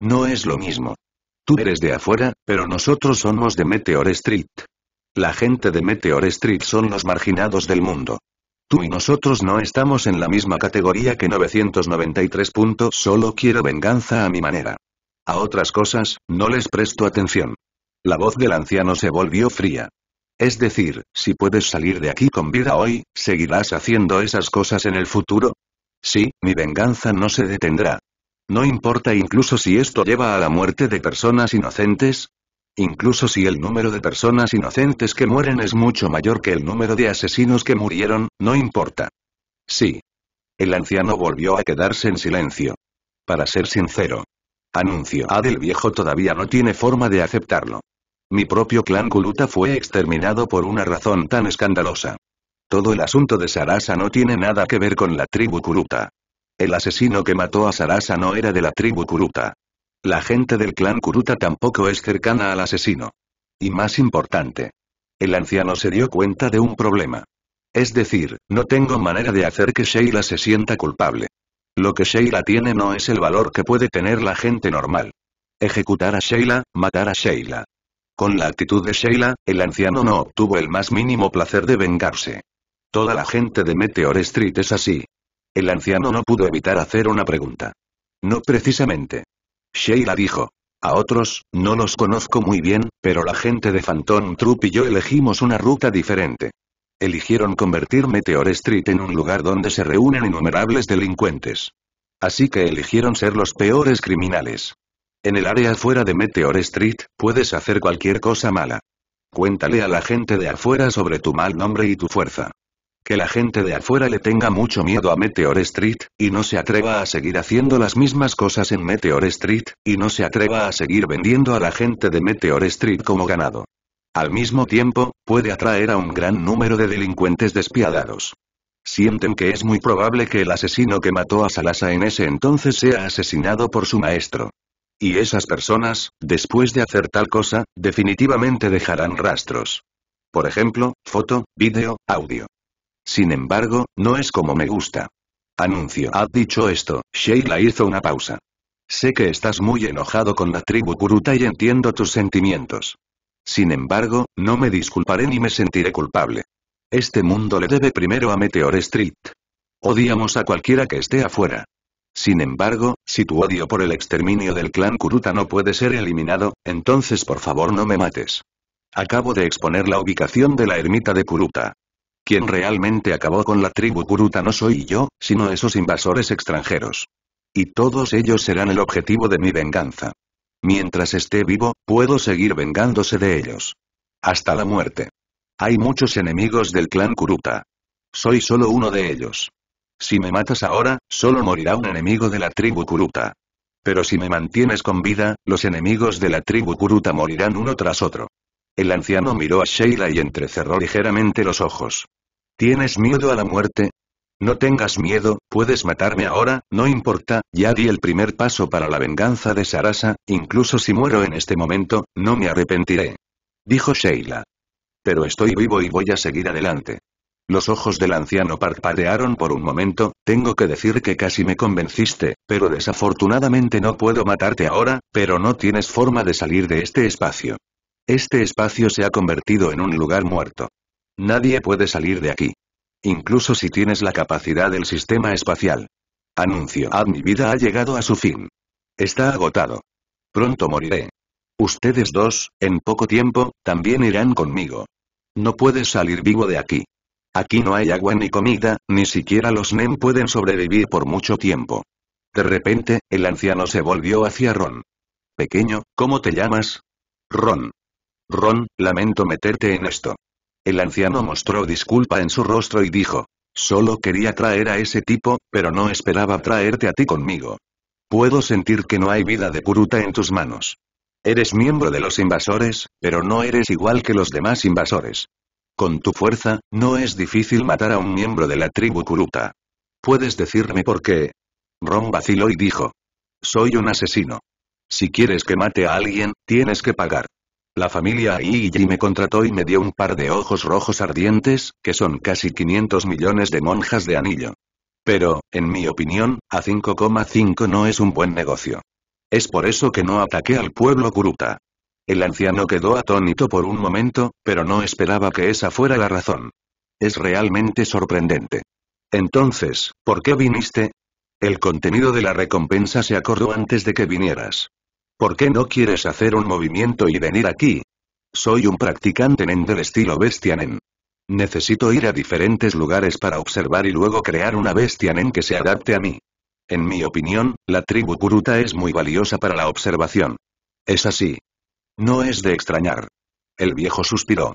No es lo mismo. Tú eres de afuera, pero nosotros somos de Meteor Street. La gente de Meteor Street son los marginados del mundo. Tú y nosotros no estamos en la misma categoría que 993. solo quiero venganza a mi manera. A otras cosas, no les presto atención. La voz del anciano se volvió fría. Es decir, si puedes salir de aquí con vida hoy, ¿seguirás haciendo esas cosas en el futuro? Sí, mi venganza no se detendrá. No importa incluso si esto lleva a la muerte de personas inocentes, incluso si el número de personas inocentes que mueren es mucho mayor que el número de asesinos que murieron, no importa. Sí. El anciano volvió a quedarse en silencio. Para ser sincero. Anuncio Adel ah, viejo todavía no tiene forma de aceptarlo. Mi propio clan Kuluta fue exterminado por una razón tan escandalosa. Todo el asunto de Sarasa no tiene nada que ver con la tribu Kuluta. El asesino que mató a Sarasa no era de la tribu Kuruta. La gente del clan Kuruta tampoco es cercana al asesino. Y más importante. El anciano se dio cuenta de un problema. Es decir, no tengo manera de hacer que Sheila se sienta culpable. Lo que Sheila tiene no es el valor que puede tener la gente normal. Ejecutar a Sheila, matar a Sheila. Con la actitud de Sheila, el anciano no obtuvo el más mínimo placer de vengarse. Toda la gente de Meteor Street es así, el anciano no pudo evitar hacer una pregunta. No precisamente. Sheila dijo. A otros, no los conozco muy bien, pero la gente de Phantom Troop y yo elegimos una ruta diferente. Eligieron convertir Meteor Street en un lugar donde se reúnen innumerables delincuentes. Así que eligieron ser los peores criminales. En el área fuera de Meteor Street, puedes hacer cualquier cosa mala. Cuéntale a la gente de afuera sobre tu mal nombre y tu fuerza que la gente de afuera le tenga mucho miedo a Meteor Street, y no se atreva a seguir haciendo las mismas cosas en Meteor Street, y no se atreva a seguir vendiendo a la gente de Meteor Street como ganado. Al mismo tiempo, puede atraer a un gran número de delincuentes despiadados. Sienten que es muy probable que el asesino que mató a Salasa en ese entonces sea asesinado por su maestro. Y esas personas, después de hacer tal cosa, definitivamente dejarán rastros. Por ejemplo, foto, vídeo, audio. Sin embargo, no es como me gusta. Anuncio. Ha dicho esto, Sheila hizo una pausa. Sé que estás muy enojado con la tribu Kuruta y entiendo tus sentimientos. Sin embargo, no me disculparé ni me sentiré culpable. Este mundo le debe primero a Meteor Street. Odiamos a cualquiera que esté afuera. Sin embargo, si tu odio por el exterminio del clan Kuruta no puede ser eliminado, entonces por favor no me mates. Acabo de exponer la ubicación de la ermita de Kuruta. Quien realmente acabó con la tribu Kuruta no soy yo, sino esos invasores extranjeros. Y todos ellos serán el objetivo de mi venganza. Mientras esté vivo, puedo seguir vengándose de ellos. Hasta la muerte. Hay muchos enemigos del clan Kuruta. Soy solo uno de ellos. Si me matas ahora, solo morirá un enemigo de la tribu Kuruta. Pero si me mantienes con vida, los enemigos de la tribu Kuruta morirán uno tras otro. El anciano miró a Sheila y entrecerró ligeramente los ojos. ¿Tienes miedo a la muerte? No tengas miedo, puedes matarme ahora, no importa, ya di el primer paso para la venganza de Sarasa, incluso si muero en este momento, no me arrepentiré. Dijo Sheila. Pero estoy vivo y voy a seguir adelante. Los ojos del anciano parpadearon por un momento, tengo que decir que casi me convenciste, pero desafortunadamente no puedo matarte ahora, pero no tienes forma de salir de este espacio. Este espacio se ha convertido en un lugar muerto. Nadie puede salir de aquí. Incluso si tienes la capacidad del sistema espacial. Anuncio. Ad mi vida ha llegado a su fin. Está agotado. Pronto moriré. Ustedes dos, en poco tiempo, también irán conmigo. No puedes salir vivo de aquí. Aquí no hay agua ni comida, ni siquiera los NEM pueden sobrevivir por mucho tiempo. De repente, el anciano se volvió hacia Ron. Pequeño, ¿cómo te llamas? Ron. Ron, lamento meterte en esto. El anciano mostró disculpa en su rostro y dijo. Solo quería traer a ese tipo, pero no esperaba traerte a ti conmigo. Puedo sentir que no hay vida de Kuruta en tus manos. Eres miembro de los invasores, pero no eres igual que los demás invasores. Con tu fuerza, no es difícil matar a un miembro de la tribu Kuruta. ¿Puedes decirme por qué? Ron vaciló y dijo. Soy un asesino. Si quieres que mate a alguien, tienes que pagar. La familia y me contrató y me dio un par de ojos rojos ardientes, que son casi 500 millones de monjas de anillo. Pero, en mi opinión, a 5,5 no es un buen negocio. Es por eso que no ataqué al pueblo Kuruta. El anciano quedó atónito por un momento, pero no esperaba que esa fuera la razón. Es realmente sorprendente. Entonces, ¿por qué viniste? El contenido de la recompensa se acordó antes de que vinieras. ¿Por qué no quieres hacer un movimiento y venir aquí? Soy un practicante Nen del estilo Bestia Nen. Necesito ir a diferentes lugares para observar y luego crear una Bestia Nen que se adapte a mí. En mi opinión, la tribu Kuruta es muy valiosa para la observación. Es así. No es de extrañar. El viejo suspiró.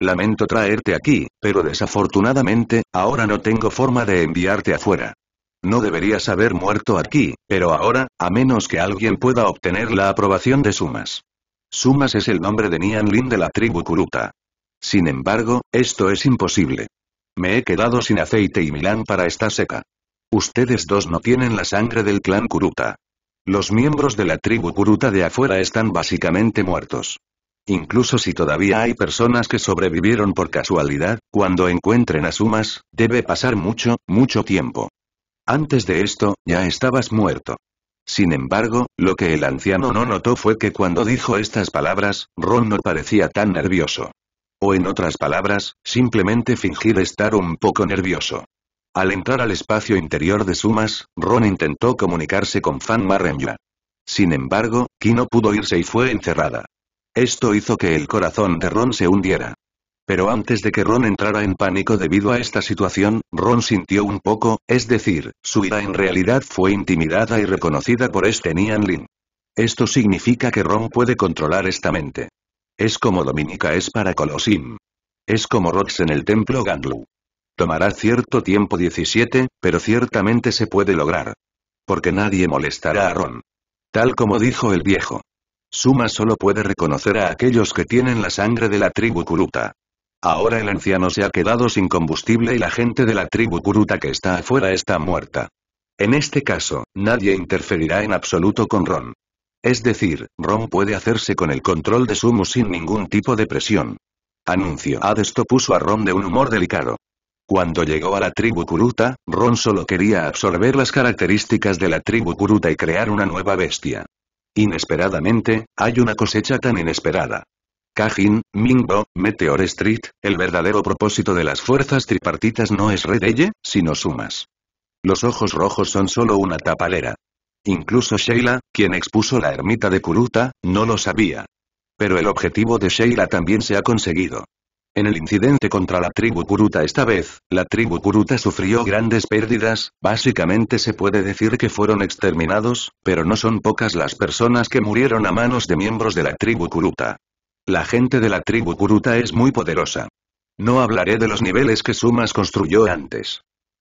Lamento traerte aquí, pero desafortunadamente, ahora no tengo forma de enviarte afuera. No deberías haber muerto aquí, pero ahora, a menos que alguien pueda obtener la aprobación de Sumas. Sumas es el nombre de Nian Lin de la tribu Kuruta. Sin embargo, esto es imposible. Me he quedado sin aceite y milán para esta seca. Ustedes dos no tienen la sangre del clan Kuruta. Los miembros de la tribu Kuruta de afuera están básicamente muertos. Incluso si todavía hay personas que sobrevivieron por casualidad, cuando encuentren a Sumas, debe pasar mucho, mucho tiempo. Antes de esto, ya estabas muerto. Sin embargo, lo que el anciano no notó fue que cuando dijo estas palabras, Ron no parecía tan nervioso. O en otras palabras, simplemente fingir estar un poco nervioso. Al entrar al espacio interior de Sumas, Ron intentó comunicarse con Fan Marrenya. Sin embargo, Ki no pudo irse y fue encerrada. Esto hizo que el corazón de Ron se hundiera. Pero antes de que Ron entrara en pánico debido a esta situación, Ron sintió un poco, es decir, su ira en realidad fue intimidada y reconocida por este Nian Lin. Esto significa que Ron puede controlar esta mente. Es como Dominica es para Colosim. Es como Rox en el templo Ganglu. Tomará cierto tiempo 17, pero ciertamente se puede lograr. Porque nadie molestará a Ron. Tal como dijo el viejo. Suma solo puede reconocer a aquellos que tienen la sangre de la tribu Kuruta. Ahora el anciano se ha quedado sin combustible y la gente de la tribu Kuruta que está afuera está muerta. En este caso, nadie interferirá en absoluto con Ron. Es decir, Ron puede hacerse con el control de Sumu sin ningún tipo de presión. Anuncio Adesto puso a Ron de un humor delicado. Cuando llegó a la tribu Kuruta, Ron solo quería absorber las características de la tribu Kuruta y crear una nueva bestia. Inesperadamente, hay una cosecha tan inesperada. Kajin, Mingbo, Meteor Street, el verdadero propósito de las fuerzas tripartitas no es redelle, sino sumas. Los ojos rojos son solo una tapalera. Incluso Sheila, quien expuso la ermita de Kuruta, no lo sabía. Pero el objetivo de Sheila también se ha conseguido. En el incidente contra la tribu Kuruta esta vez, la tribu Kuruta sufrió grandes pérdidas, básicamente se puede decir que fueron exterminados, pero no son pocas las personas que murieron a manos de miembros de la tribu Kuruta. La gente de la tribu Kuruta es muy poderosa. No hablaré de los niveles que Sumas construyó antes.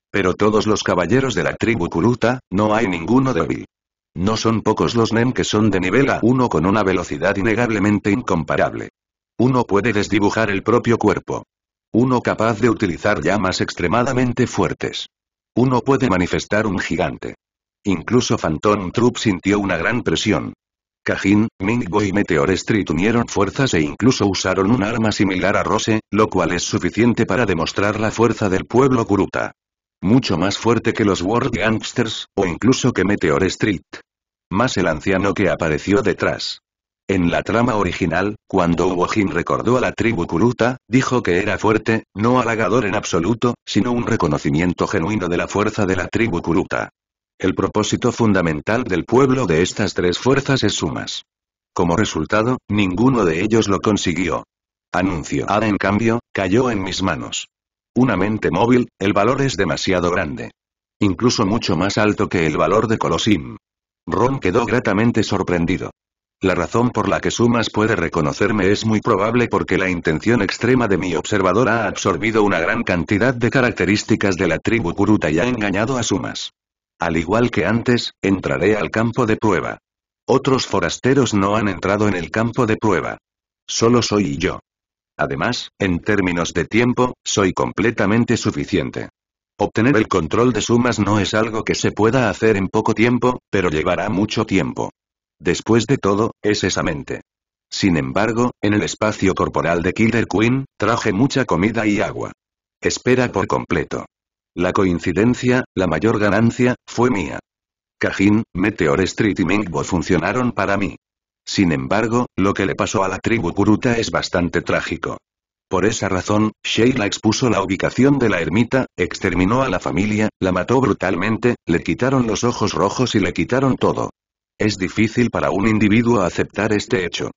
Pero todos los caballeros de la tribu Kuruta, no hay ninguno débil. No son pocos los Nen que son de nivel A1 con una velocidad innegablemente incomparable. Uno puede desdibujar el propio cuerpo. Uno capaz de utilizar llamas extremadamente fuertes. Uno puede manifestar un gigante. Incluso Phantom Troop sintió una gran presión. Kajin, Mingbo y Meteor Street unieron fuerzas e incluso usaron un arma similar a Rose, lo cual es suficiente para demostrar la fuerza del pueblo Kuruta. Mucho más fuerte que los World Gangsters, o incluso que Meteor Street. Más el anciano que apareció detrás. En la trama original, cuando Wohin recordó a la tribu Kuruta, dijo que era fuerte, no halagador en absoluto, sino un reconocimiento genuino de la fuerza de la tribu Kuruta. El propósito fundamental del pueblo de estas tres fuerzas es sumas. Como resultado, ninguno de ellos lo consiguió. Anuncio Ada en cambio, cayó en mis manos. Una mente móvil, el valor es demasiado grande. Incluso mucho más alto que el valor de Colosim. Ron quedó gratamente sorprendido. La razón por la que Sumas puede reconocerme es muy probable porque la intención extrema de mi observador ha absorbido una gran cantidad de características de la tribu Kuruta y ha engañado a Sumas. Al igual que antes, entraré al campo de prueba. Otros forasteros no han entrado en el campo de prueba. Solo soy yo. Además, en términos de tiempo, soy completamente suficiente. Obtener el control de sumas no es algo que se pueda hacer en poco tiempo, pero llevará mucho tiempo. Después de todo, es esa mente. Sin embargo, en el espacio corporal de Killer Queen, traje mucha comida y agua. Espera por completo. La coincidencia, la mayor ganancia, fue mía. Cajín, Meteor Street y Mengbo funcionaron para mí. Sin embargo, lo que le pasó a la tribu Kuruta es bastante trágico. Por esa razón, Sheila expuso la ubicación de la ermita, exterminó a la familia, la mató brutalmente, le quitaron los ojos rojos y le quitaron todo. Es difícil para un individuo aceptar este hecho.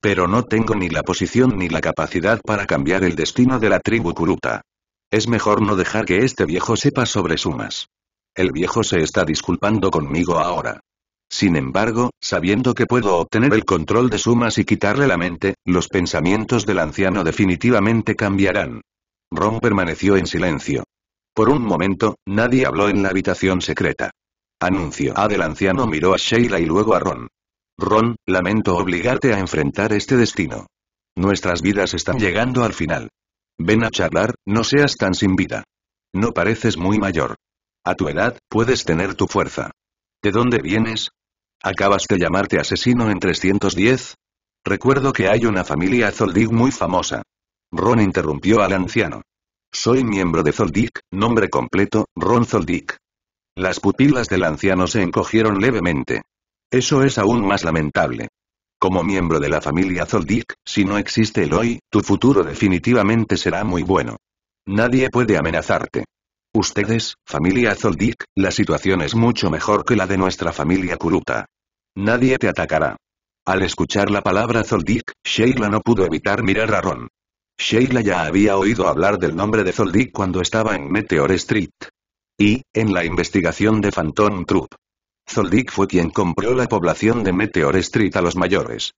Pero no tengo ni la posición ni la capacidad para cambiar el destino de la tribu Kuruta. Es mejor no dejar que este viejo sepa sobre sumas. El viejo se está disculpando conmigo ahora. Sin embargo, sabiendo que puedo obtener el control de sumas y quitarle la mente, los pensamientos del anciano definitivamente cambiarán. Ron permaneció en silencio. Por un momento, nadie habló en la habitación secreta. Anuncio A ah, del anciano miró a Sheila y luego a Ron. Ron, lamento obligarte a enfrentar este destino. Nuestras vidas están llegando al final. Ven a charlar, no seas tan sin vida. No pareces muy mayor. A tu edad, puedes tener tu fuerza. ¿De dónde vienes? ¿Acabas de llamarte asesino en 310? Recuerdo que hay una familia Zoldig muy famosa. Ron interrumpió al anciano. Soy miembro de Zoldik, nombre completo, Ron Zoldik. Las pupilas del anciano se encogieron levemente. Eso es aún más lamentable. Como miembro de la familia Zoldyck, si no existe el hoy, tu futuro definitivamente será muy bueno. Nadie puede amenazarte. Ustedes, familia Zoldyck, la situación es mucho mejor que la de nuestra familia Kuruta. Nadie te atacará. Al escuchar la palabra Zoldyck, Sheila no pudo evitar mirar a Ron. Sheila ya había oído hablar del nombre de Zoldyck cuando estaba en Meteor Street. Y, en la investigación de Phantom Troop. Zoldik fue quien compró la población de Meteor Street a los mayores.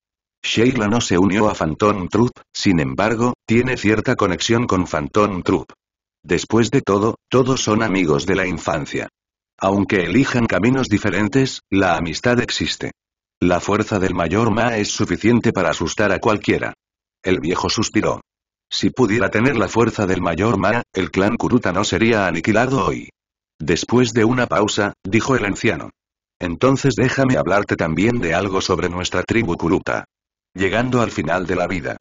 Sheila no se unió a Phantom Troop, sin embargo, tiene cierta conexión con Phantom Troop. Después de todo, todos son amigos de la infancia. Aunque elijan caminos diferentes, la amistad existe. La fuerza del mayor Ma es suficiente para asustar a cualquiera. El viejo suspiró. Si pudiera tener la fuerza del mayor Ma, el clan Kuruta no sería aniquilado hoy. Después de una pausa, dijo el anciano. Entonces déjame hablarte también de algo sobre nuestra tribu Kuruta. Llegando al final de la vida.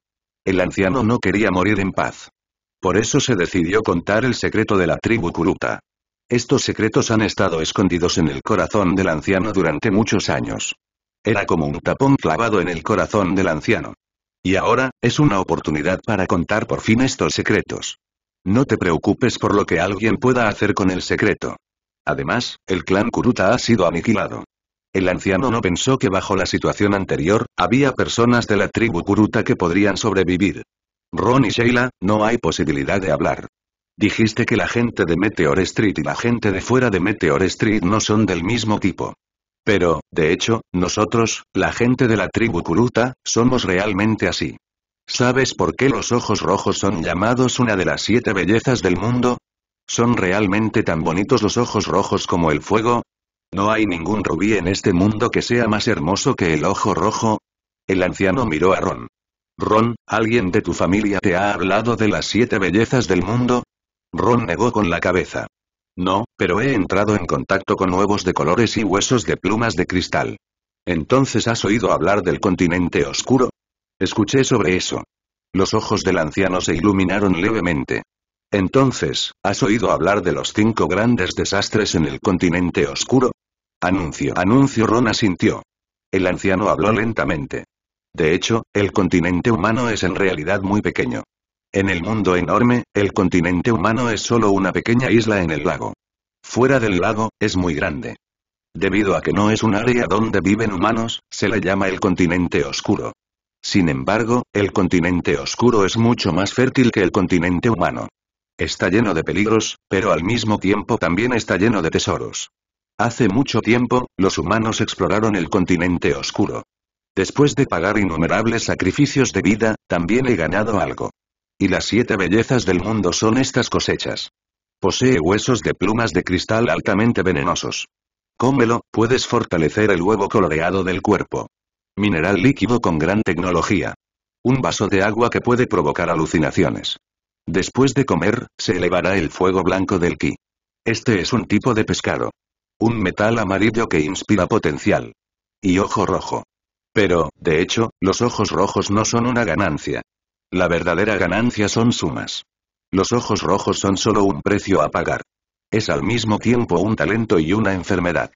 El anciano no quería morir en paz. Por eso se decidió contar el secreto de la tribu Kuruta. Estos secretos han estado escondidos en el corazón del anciano durante muchos años. Era como un tapón clavado en el corazón del anciano. Y ahora, es una oportunidad para contar por fin estos secretos. No te preocupes por lo que alguien pueda hacer con el secreto. Además, el clan Kuruta ha sido aniquilado. El anciano no pensó que bajo la situación anterior, había personas de la tribu Kuruta que podrían sobrevivir. Ron y Sheila, no hay posibilidad de hablar. Dijiste que la gente de Meteor Street y la gente de fuera de Meteor Street no son del mismo tipo. Pero, de hecho, nosotros, la gente de la tribu Kuruta, somos realmente así. ¿Sabes por qué los ojos rojos son llamados una de las siete bellezas del mundo? ¿Son realmente tan bonitos los ojos rojos como el fuego? No hay ningún rubí en este mundo que sea más hermoso que el ojo rojo. El anciano miró a Ron. Ron, ¿alguien de tu familia te ha hablado de las siete bellezas del mundo? Ron negó con la cabeza. No, pero he entrado en contacto con huevos de colores y huesos de plumas de cristal. Entonces has oído hablar del continente oscuro? Escuché sobre eso. Los ojos del anciano se iluminaron levemente. Entonces, ¿has oído hablar de los cinco grandes desastres en el continente oscuro? Anuncio. Anuncio Ron asintió. El anciano habló lentamente. De hecho, el continente humano es en realidad muy pequeño. En el mundo enorme, el continente humano es solo una pequeña isla en el lago. Fuera del lago, es muy grande. Debido a que no es un área donde viven humanos, se le llama el continente oscuro. Sin embargo, el continente oscuro es mucho más fértil que el continente humano. Está lleno de peligros, pero al mismo tiempo también está lleno de tesoros. Hace mucho tiempo, los humanos exploraron el continente oscuro. Después de pagar innumerables sacrificios de vida, también he ganado algo. Y las siete bellezas del mundo son estas cosechas. Posee huesos de plumas de cristal altamente venenosos. Cómelo, puedes fortalecer el huevo coloreado del cuerpo. Mineral líquido con gran tecnología. Un vaso de agua que puede provocar alucinaciones. Después de comer, se elevará el fuego blanco del ki. Este es un tipo de pescado. Un metal amarillo que inspira potencial. Y ojo rojo. Pero, de hecho, los ojos rojos no son una ganancia. La verdadera ganancia son sumas. Los ojos rojos son solo un precio a pagar. Es al mismo tiempo un talento y una enfermedad.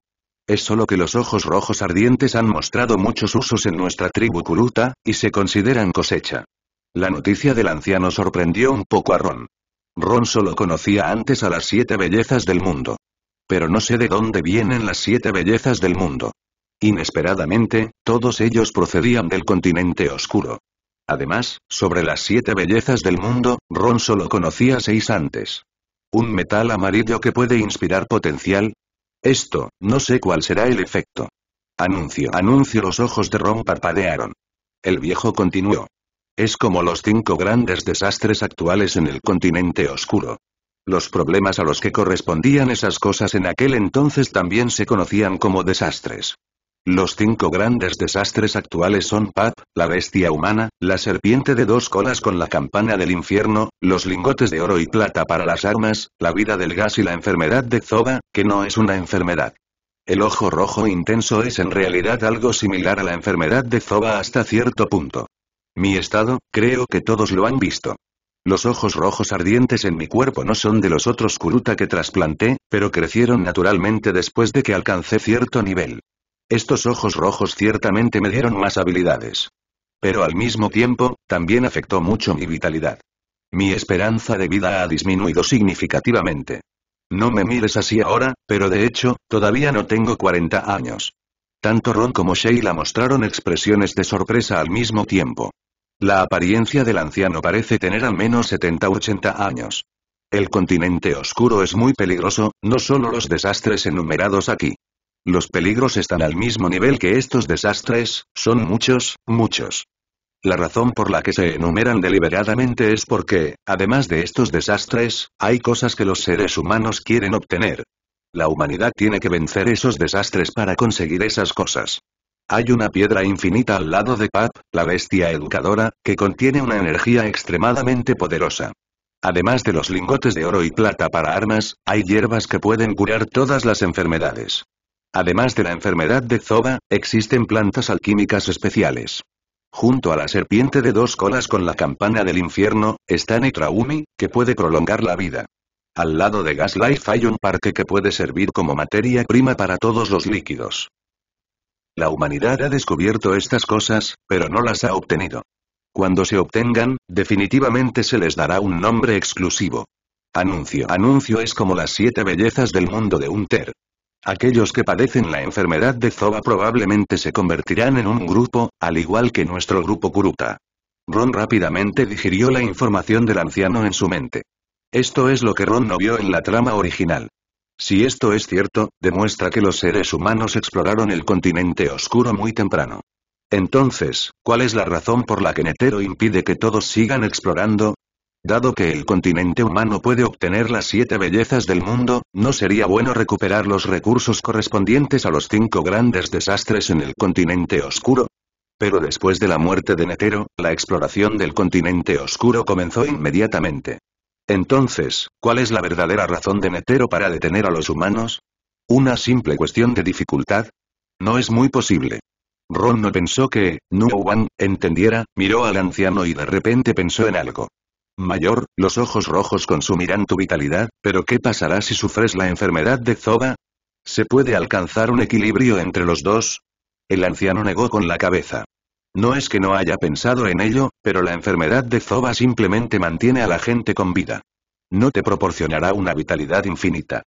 Es solo que los ojos rojos ardientes han mostrado muchos usos en nuestra tribu Kuruta, y se consideran cosecha. La noticia del anciano sorprendió un poco a Ron. Ron solo conocía antes a las siete bellezas del mundo. Pero no sé de dónde vienen las siete bellezas del mundo. Inesperadamente, todos ellos procedían del continente oscuro. Además, sobre las siete bellezas del mundo, Ron solo conocía seis antes. Un metal amarillo que puede inspirar potencial. Esto, no sé cuál será el efecto. Anuncio. Anuncio los ojos de Ron parpadearon. El viejo continuó. Es como los cinco grandes desastres actuales en el continente oscuro. Los problemas a los que correspondían esas cosas en aquel entonces también se conocían como desastres. Los cinco grandes desastres actuales son Pap, la bestia humana, la serpiente de dos colas con la campana del infierno, los lingotes de oro y plata para las armas, la vida del gas y la enfermedad de Zoba, que no es una enfermedad. El ojo rojo intenso es en realidad algo similar a la enfermedad de Zoba hasta cierto punto. Mi estado, creo que todos lo han visto. Los ojos rojos ardientes en mi cuerpo no son de los otros Kuruta que trasplanté, pero crecieron naturalmente después de que alcancé cierto nivel. Estos ojos rojos ciertamente me dieron más habilidades. Pero al mismo tiempo, también afectó mucho mi vitalidad. Mi esperanza de vida ha disminuido significativamente. No me mires así ahora, pero de hecho, todavía no tengo 40 años. Tanto Ron como Sheila mostraron expresiones de sorpresa al mismo tiempo. La apariencia del anciano parece tener al menos 70 80 años. El continente oscuro es muy peligroso, no solo los desastres enumerados aquí. Los peligros están al mismo nivel que estos desastres, son muchos, muchos. La razón por la que se enumeran deliberadamente es porque, además de estos desastres, hay cosas que los seres humanos quieren obtener. La humanidad tiene que vencer esos desastres para conseguir esas cosas. Hay una piedra infinita al lado de Pap, la bestia educadora, que contiene una energía extremadamente poderosa. Además de los lingotes de oro y plata para armas, hay hierbas que pueden curar todas las enfermedades. Además de la enfermedad de Zoba, existen plantas alquímicas especiales. Junto a la serpiente de dos colas con la campana del infierno, está Nitraumi, que puede prolongar la vida. Al lado de Gaslife hay un parque que puede servir como materia prima para todos los líquidos. La humanidad ha descubierto estas cosas, pero no las ha obtenido. Cuando se obtengan, definitivamente se les dará un nombre exclusivo. Anuncio. Anuncio es como las siete bellezas del mundo de un Aquellos que padecen la enfermedad de Zoba probablemente se convertirán en un grupo, al igual que nuestro grupo Kuruta. Ron rápidamente digirió la información del anciano en su mente. Esto es lo que Ron no vio en la trama original. Si esto es cierto, demuestra que los seres humanos exploraron el continente oscuro muy temprano. Entonces, ¿cuál es la razón por la que Netero impide que todos sigan explorando? Dado que el continente humano puede obtener las siete bellezas del mundo, ¿no sería bueno recuperar los recursos correspondientes a los cinco grandes desastres en el continente oscuro? Pero después de la muerte de Netero, la exploración del continente oscuro comenzó inmediatamente. Entonces, ¿cuál es la verdadera razón de Netero para detener a los humanos? ¿Una simple cuestión de dificultad? No es muy posible. Ron no pensó que, Wang, entendiera, miró al anciano y de repente pensó en algo. Mayor, los ojos rojos consumirán tu vitalidad, pero ¿qué pasará si sufres la enfermedad de Zoba? ¿Se puede alcanzar un equilibrio entre los dos? El anciano negó con la cabeza. No es que no haya pensado en ello, pero la enfermedad de Zoba simplemente mantiene a la gente con vida. No te proporcionará una vitalidad infinita.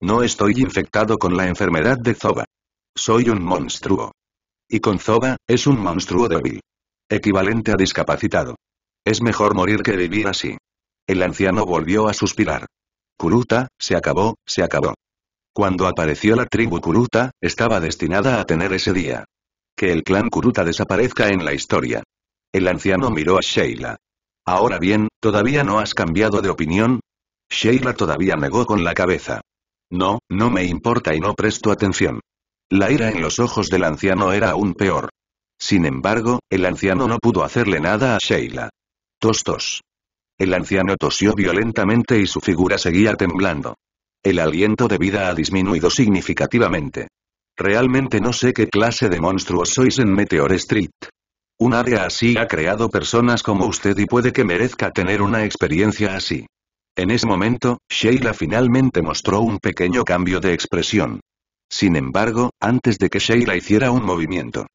No estoy infectado con la enfermedad de Zoba. Soy un monstruo. Y con Zoba, es un monstruo débil. Equivalente a discapacitado. Es mejor morir que vivir así. El anciano volvió a suspirar. Kuruta, se acabó, se acabó. Cuando apareció la tribu Kuruta, estaba destinada a tener ese día que el clan Kuruta desaparezca en la historia. El anciano miró a Sheila. Ahora bien, ¿todavía no has cambiado de opinión? Sheila todavía negó con la cabeza. No, no me importa y no presto atención. La ira en los ojos del anciano era aún peor. Sin embargo, el anciano no pudo hacerle nada a Sheila. Tostos. El anciano tosió violentamente y su figura seguía temblando. El aliento de vida ha disminuido significativamente. Realmente no sé qué clase de monstruos sois en Meteor Street. Un área así ha creado personas como usted y puede que merezca tener una experiencia así. En ese momento, Sheila finalmente mostró un pequeño cambio de expresión. Sin embargo, antes de que Sheila hiciera un movimiento,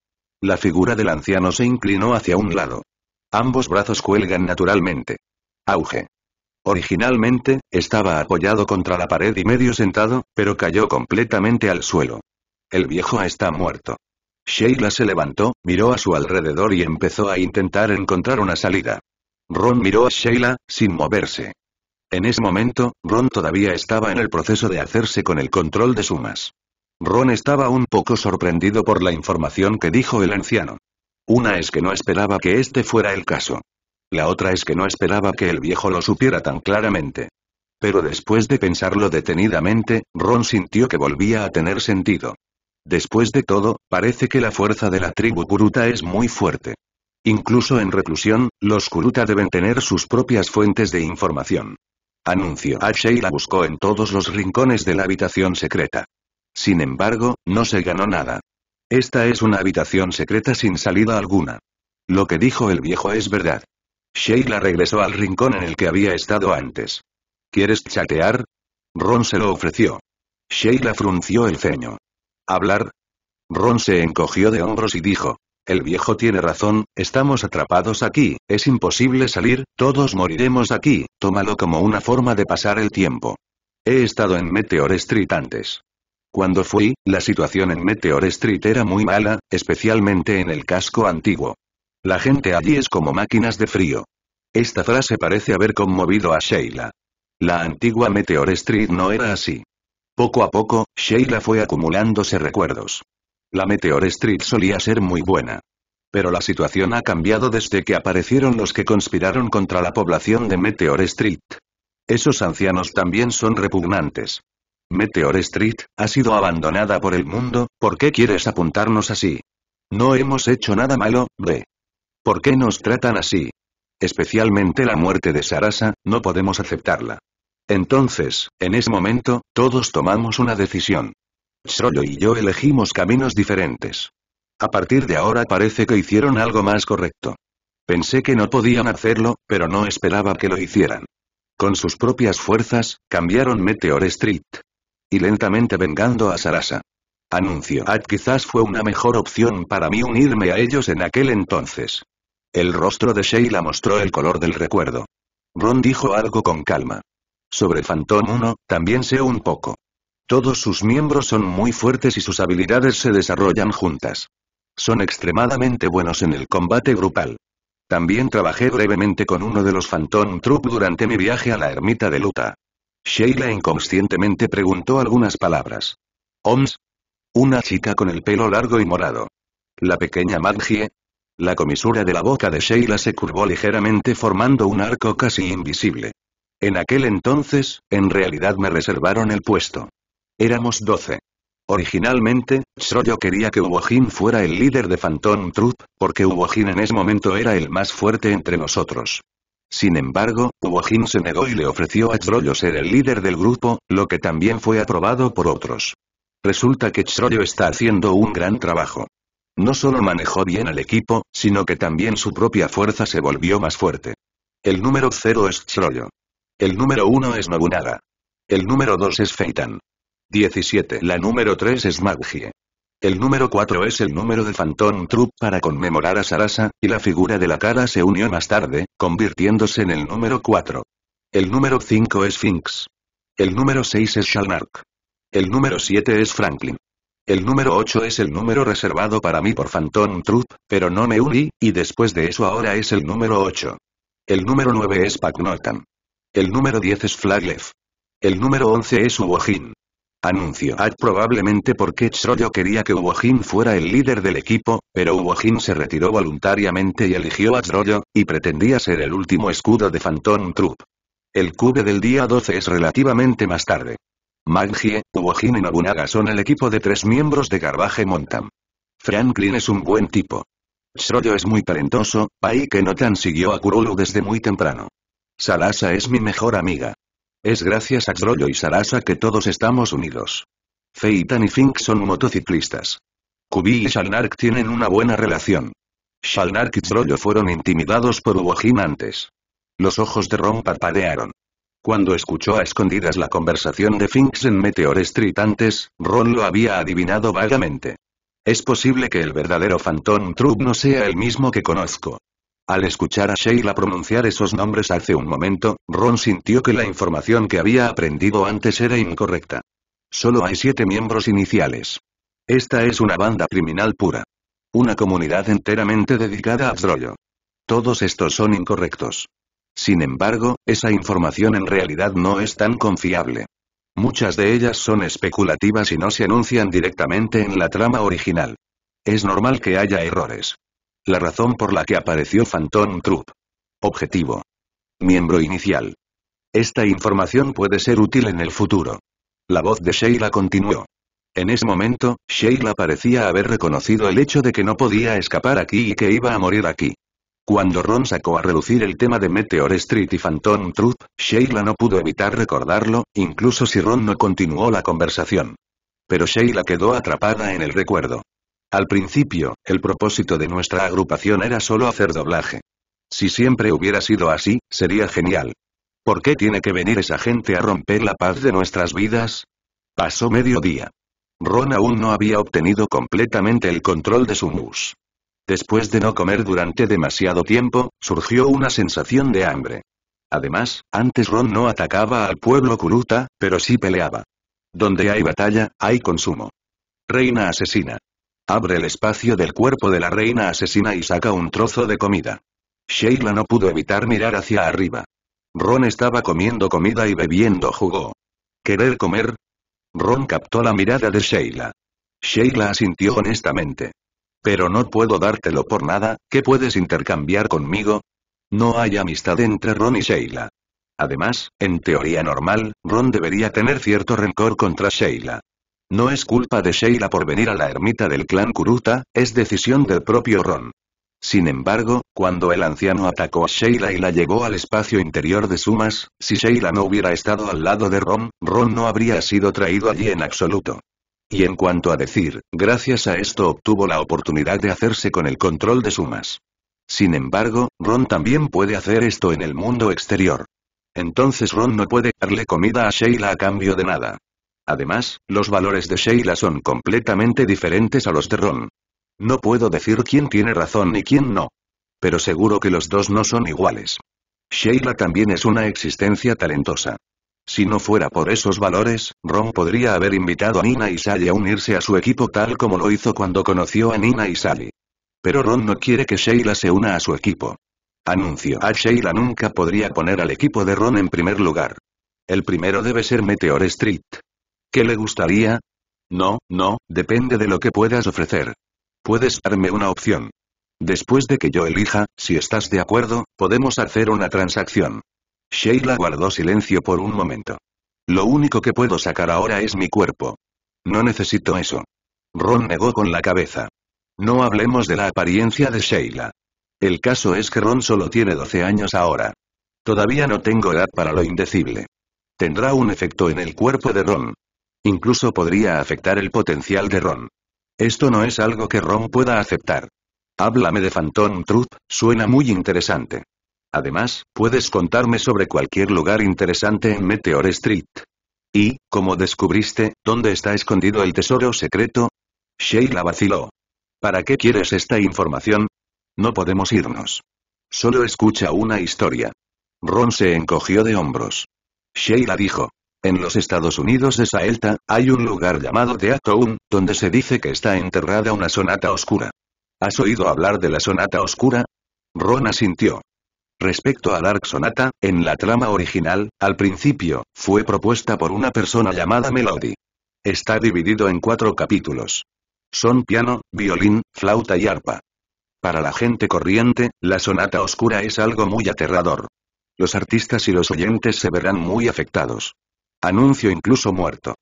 la figura del anciano se inclinó hacia un lado. Ambos brazos cuelgan naturalmente. Auge. Originalmente, estaba apoyado contra la pared y medio sentado, pero cayó completamente al suelo. El viejo está muerto. Sheila se levantó, miró a su alrededor y empezó a intentar encontrar una salida. Ron miró a Sheila, sin moverse. En ese momento, Ron todavía estaba en el proceso de hacerse con el control de sumas. Ron estaba un poco sorprendido por la información que dijo el anciano. Una es que no esperaba que este fuera el caso. La otra es que no esperaba que el viejo lo supiera tan claramente. Pero después de pensarlo detenidamente, Ron sintió que volvía a tener sentido. Después de todo, parece que la fuerza de la tribu Kuruta es muy fuerte. Incluso en reclusión, los Kuruta deben tener sus propias fuentes de información. Anuncio a Sheila buscó en todos los rincones de la habitación secreta. Sin embargo, no se ganó nada. Esta es una habitación secreta sin salida alguna. Lo que dijo el viejo es verdad. Sheila regresó al rincón en el que había estado antes. ¿Quieres chatear? Ron se lo ofreció. Sheila frunció el ceño. ¿Hablar? Ron se encogió de hombros y dijo. El viejo tiene razón, estamos atrapados aquí, es imposible salir, todos moriremos aquí, tómalo como una forma de pasar el tiempo. He estado en Meteor Street antes. Cuando fui, la situación en Meteor Street era muy mala, especialmente en el casco antiguo. La gente allí es como máquinas de frío. Esta frase parece haber conmovido a Sheila. La antigua Meteor Street no era así. Poco a poco, Sheila fue acumulándose recuerdos. La Meteor Street solía ser muy buena. Pero la situación ha cambiado desde que aparecieron los que conspiraron contra la población de Meteor Street. Esos ancianos también son repugnantes. Meteor Street, ha sido abandonada por el mundo, ¿por qué quieres apuntarnos así? No hemos hecho nada malo, ve. ¿Por qué nos tratan así? Especialmente la muerte de Sarasa, no podemos aceptarla. Entonces, en ese momento, todos tomamos una decisión. Solo y yo elegimos caminos diferentes. A partir de ahora parece que hicieron algo más correcto. Pensé que no podían hacerlo, pero no esperaba que lo hicieran. Con sus propias fuerzas, cambiaron Meteor Street. Y lentamente vengando a Sarasa. Anuncio. Ad ah, quizás fue una mejor opción para mí unirme a ellos en aquel entonces. El rostro de Sheila mostró el color del recuerdo. Ron dijo algo con calma. Sobre Phantom 1, también sé un poco. Todos sus miembros son muy fuertes y sus habilidades se desarrollan juntas. Son extremadamente buenos en el combate grupal. También trabajé brevemente con uno de los Phantom Troop durante mi viaje a la ermita de Luta. Sheila inconscientemente preguntó algunas palabras. Oms. Una chica con el pelo largo y morado. La pequeña Magie? La comisura de la boca de Sheila se curvó ligeramente formando un arco casi invisible. En aquel entonces, en realidad me reservaron el puesto. Éramos doce. Originalmente, Shroyo quería que Uwajin fuera el líder de Phantom Troop, porque Uwajin en ese momento era el más fuerte entre nosotros. Sin embargo, Uwajin se negó y le ofreció a Shroyo ser el líder del grupo, lo que también fue aprobado por otros. Resulta que Shroyo está haciendo un gran trabajo. No solo manejó bien al equipo, sino que también su propia fuerza se volvió más fuerte. El número cero es Shroyo. El número 1 es Nobunaga. El número 2 es Feitan. 17. La número 3 es Magie. El número 4 es el número de Phantom Troop para conmemorar a Sarasa, y la figura de la cara se unió más tarde, convirtiéndose en el número 4. El número 5 es Finks. El número 6 es Shalnark. El número 7 es Franklin. El número 8 es el número reservado para mí por Phantom Troop, pero no me uní, y después de eso ahora es el número 8. El número 9 es Pacnotan. El número 10 es Flaglef. El número 11 es Uwojin. Anuncio ad probablemente porque Chroyo quería que Uwojin fuera el líder del equipo, pero Uwojin se retiró voluntariamente y eligió a Chroyo, y pretendía ser el último escudo de Phantom Troop. El cube del día 12 es relativamente más tarde. Mangie, Uwojin y Nobunaga son el equipo de tres miembros de Garbage Montam. Franklin es un buen tipo. Chroyo es muy talentoso, ahí que Notan siguió a Kurulu desde muy temprano. Salasa es mi mejor amiga. Es gracias a Xrollo y Sarasa que todos estamos unidos. Feitan y Fink son motociclistas. Kubi y Shalnark tienen una buena relación. Shalnark y Xrollo fueron intimidados por Ubojin antes. Los ojos de Ron parpadearon. Cuando escuchó a escondidas la conversación de Fink en Meteor Street antes, Ron lo había adivinado vagamente. Es posible que el verdadero Phantom Troop no sea el mismo que conozco. Al escuchar a Sheila pronunciar esos nombres hace un momento, Ron sintió que la información que había aprendido antes era incorrecta. Solo hay siete miembros iniciales. Esta es una banda criminal pura. Una comunidad enteramente dedicada a Droyo. Todos estos son incorrectos. Sin embargo, esa información en realidad no es tan confiable. Muchas de ellas son especulativas y no se anuncian directamente en la trama original. Es normal que haya errores. La razón por la que apareció Phantom Troop. Objetivo. Miembro inicial. Esta información puede ser útil en el futuro. La voz de Sheila continuó. En ese momento, Sheila parecía haber reconocido el hecho de que no podía escapar aquí y que iba a morir aquí. Cuando Ron sacó a relucir el tema de Meteor Street y Phantom Troop, Sheila no pudo evitar recordarlo, incluso si Ron no continuó la conversación. Pero Sheila quedó atrapada en el recuerdo. Al principio, el propósito de nuestra agrupación era solo hacer doblaje. Si siempre hubiera sido así, sería genial. ¿Por qué tiene que venir esa gente a romper la paz de nuestras vidas? Pasó mediodía. Ron aún no había obtenido completamente el control de su mus. Después de no comer durante demasiado tiempo, surgió una sensación de hambre. Además, antes Ron no atacaba al pueblo Kuruta, pero sí peleaba. Donde hay batalla, hay consumo. Reina asesina. Abre el espacio del cuerpo de la reina asesina y saca un trozo de comida. Sheila no pudo evitar mirar hacia arriba. Ron estaba comiendo comida y bebiendo jugo. ¿Querer comer? Ron captó la mirada de Sheila. Sheila asintió honestamente. Pero no puedo dártelo por nada, ¿qué puedes intercambiar conmigo? No hay amistad entre Ron y Sheila. Además, en teoría normal, Ron debería tener cierto rencor contra Sheila. No es culpa de Sheila por venir a la ermita del clan Kuruta, es decisión del propio Ron. Sin embargo, cuando el anciano atacó a Sheila y la llevó al espacio interior de Sumas, si Sheila no hubiera estado al lado de Ron, Ron no habría sido traído allí en absoluto. Y en cuanto a decir, gracias a esto obtuvo la oportunidad de hacerse con el control de Sumas. Sin embargo, Ron también puede hacer esto en el mundo exterior. Entonces Ron no puede darle comida a Sheila a cambio de nada. Además, los valores de Sheila son completamente diferentes a los de Ron. No puedo decir quién tiene razón y quién no. Pero seguro que los dos no son iguales. Sheila también es una existencia talentosa. Si no fuera por esos valores, Ron podría haber invitado a Nina y Sally a unirse a su equipo tal como lo hizo cuando conoció a Nina y Sally. Pero Ron no quiere que Sheila se una a su equipo. Anuncio a Sheila nunca podría poner al equipo de Ron en primer lugar. El primero debe ser Meteor Street. ¿Qué le gustaría? No, no, depende de lo que puedas ofrecer. Puedes darme una opción. Después de que yo elija, si estás de acuerdo, podemos hacer una transacción. Sheila guardó silencio por un momento. Lo único que puedo sacar ahora es mi cuerpo. No necesito eso. Ron negó con la cabeza. No hablemos de la apariencia de Sheila. El caso es que Ron solo tiene 12 años ahora. Todavía no tengo edad para lo indecible. Tendrá un efecto en el cuerpo de Ron, Incluso podría afectar el potencial de Ron. Esto no es algo que Ron pueda aceptar. Háblame de Phantom Truth, suena muy interesante. Además, puedes contarme sobre cualquier lugar interesante en Meteor Street. Y, como descubriste, ¿dónde está escondido el tesoro secreto? Sheila vaciló. ¿Para qué quieres esta información? No podemos irnos. Solo escucha una historia. Ron se encogió de hombros. Sheila dijo. En los Estados Unidos de Saelta, hay un lugar llamado The Atom, donde se dice que está enterrada una sonata oscura. ¿Has oído hablar de la sonata oscura? Ron asintió. Respecto al Ark Sonata, en la trama original, al principio, fue propuesta por una persona llamada Melody. Está dividido en cuatro capítulos. Son piano, violín, flauta y arpa. Para la gente corriente, la sonata oscura es algo muy aterrador. Los artistas y los oyentes se verán muy afectados. Anuncio incluso muerto.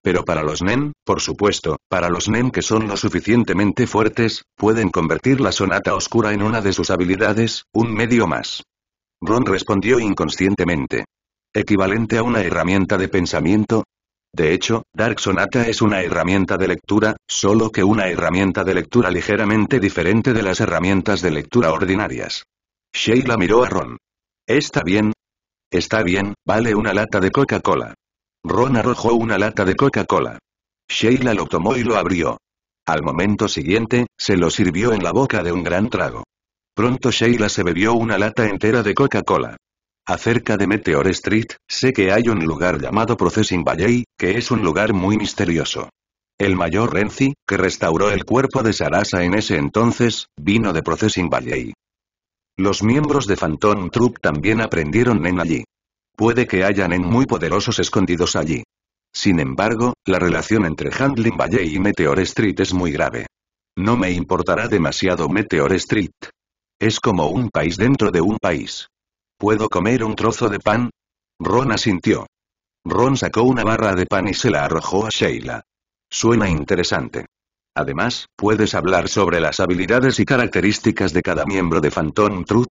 Pero para los Nen, por supuesto, para los Nen que son lo suficientemente fuertes, pueden convertir la sonata oscura en una de sus habilidades, un medio más. Ron respondió inconscientemente. ¿Equivalente a una herramienta de pensamiento? De hecho, Dark Sonata es una herramienta de lectura, solo que una herramienta de lectura ligeramente diferente de las herramientas de lectura ordinarias. Sheila miró a Ron. ¿Está bien? Está bien, vale una lata de Coca-Cola. Ron arrojó una lata de Coca-Cola. Sheila lo tomó y lo abrió. Al momento siguiente, se lo sirvió en la boca de un gran trago. Pronto Sheila se bebió una lata entera de Coca-Cola. Acerca de Meteor Street, sé que hay un lugar llamado Processing Valley, que es un lugar muy misterioso. El mayor Renzi, que restauró el cuerpo de Sarasa en ese entonces, vino de Processing Valley. Los miembros de Phantom Troop también aprendieron en allí. Puede que hayan en muy poderosos escondidos allí. Sin embargo, la relación entre Handling Valley y Meteor Street es muy grave. No me importará demasiado Meteor Street. Es como un país dentro de un país. ¿Puedo comer un trozo de pan? Ron asintió. Ron sacó una barra de pan y se la arrojó a Sheila. Suena interesante. Además, puedes hablar sobre las habilidades y características de cada miembro de Phantom Troop,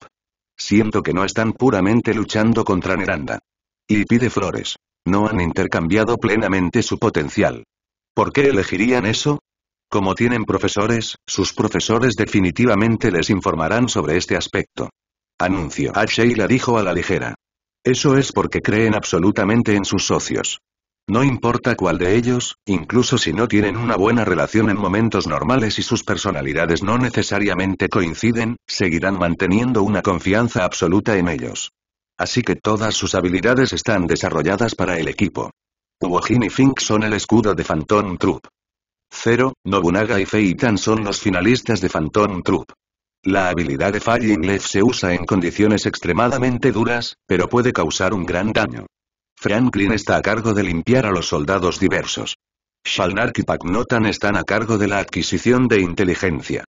Siento que no están puramente luchando contra Neranda. Y pide flores. No han intercambiado plenamente su potencial. ¿Por qué elegirían eso? Como tienen profesores, sus profesores definitivamente les informarán sobre este aspecto. Anuncio. A la dijo a la ligera. Eso es porque creen absolutamente en sus socios. No importa cuál de ellos, incluso si no tienen una buena relación en momentos normales y sus personalidades no necesariamente coinciden, seguirán manteniendo una confianza absoluta en ellos. Así que todas sus habilidades están desarrolladas para el equipo. Uojin y Fink son el escudo de Phantom Troop. Zero, Nobunaga y Feitan son los finalistas de Phantom Troop. La habilidad de Falling Left se usa en condiciones extremadamente duras, pero puede causar un gran daño. Franklin está a cargo de limpiar a los soldados diversos. Shalnark y Paknotan están a cargo de la adquisición de inteligencia.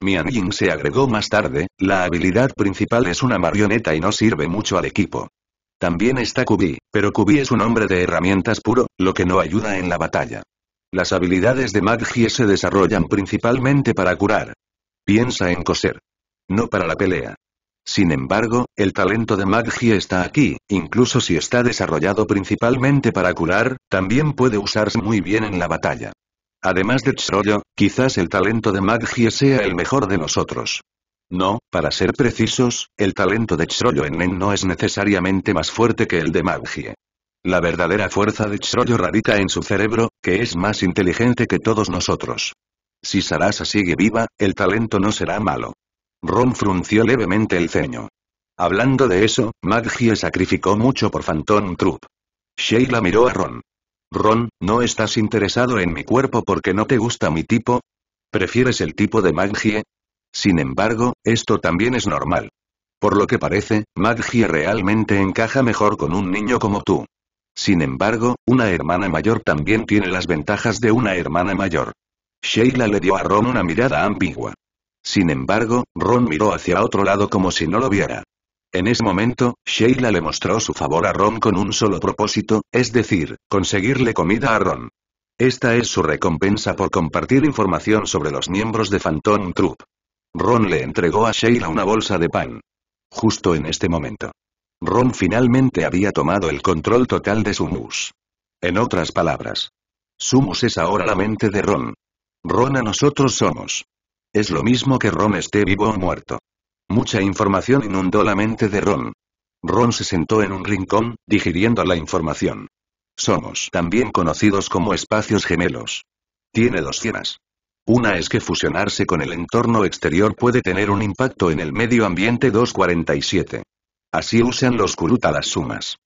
Mian se agregó más tarde, la habilidad principal es una marioneta y no sirve mucho al equipo. También está Kubi, pero Kubi es un hombre de herramientas puro, lo que no ayuda en la batalla. Las habilidades de Maggie se desarrollan principalmente para curar. Piensa en coser. No para la pelea. Sin embargo, el talento de Magie está aquí, incluso si está desarrollado principalmente para curar, también puede usarse muy bien en la batalla. Además de Chroyo, quizás el talento de Maggie sea el mejor de nosotros. No, para ser precisos, el talento de Chroyo en Nen no es necesariamente más fuerte que el de Maggie. La verdadera fuerza de Chroyo radica en su cerebro, que es más inteligente que todos nosotros. Si Sarasa sigue viva, el talento no será malo. Ron frunció levemente el ceño. Hablando de eso, Maggie sacrificó mucho por Phantom Troop. Sheila miró a Ron. Ron, ¿no estás interesado en mi cuerpo porque no te gusta mi tipo? ¿Prefieres el tipo de Maggie? Sin embargo, esto también es normal. Por lo que parece, Maggie realmente encaja mejor con un niño como tú. Sin embargo, una hermana mayor también tiene las ventajas de una hermana mayor. Sheila le dio a Ron una mirada ambigua. Sin embargo, Ron miró hacia otro lado como si no lo viera. En ese momento, Sheila le mostró su favor a Ron con un solo propósito, es decir, conseguirle comida a Ron. Esta es su recompensa por compartir información sobre los miembros de Phantom Troop. Ron le entregó a Sheila una bolsa de pan. Justo en este momento. Ron finalmente había tomado el control total de Sumus. En otras palabras. Sumus es ahora la mente de Ron. Ron a nosotros somos. Es lo mismo que Ron esté vivo o muerto. Mucha información inundó la mente de Ron. Ron se sentó en un rincón, digiriendo la información. Somos también conocidos como espacios gemelos. Tiene dos cienas. Una es que fusionarse con el entorno exterior puede tener un impacto en el medio ambiente 247. Así usan los Kuruta las sumas.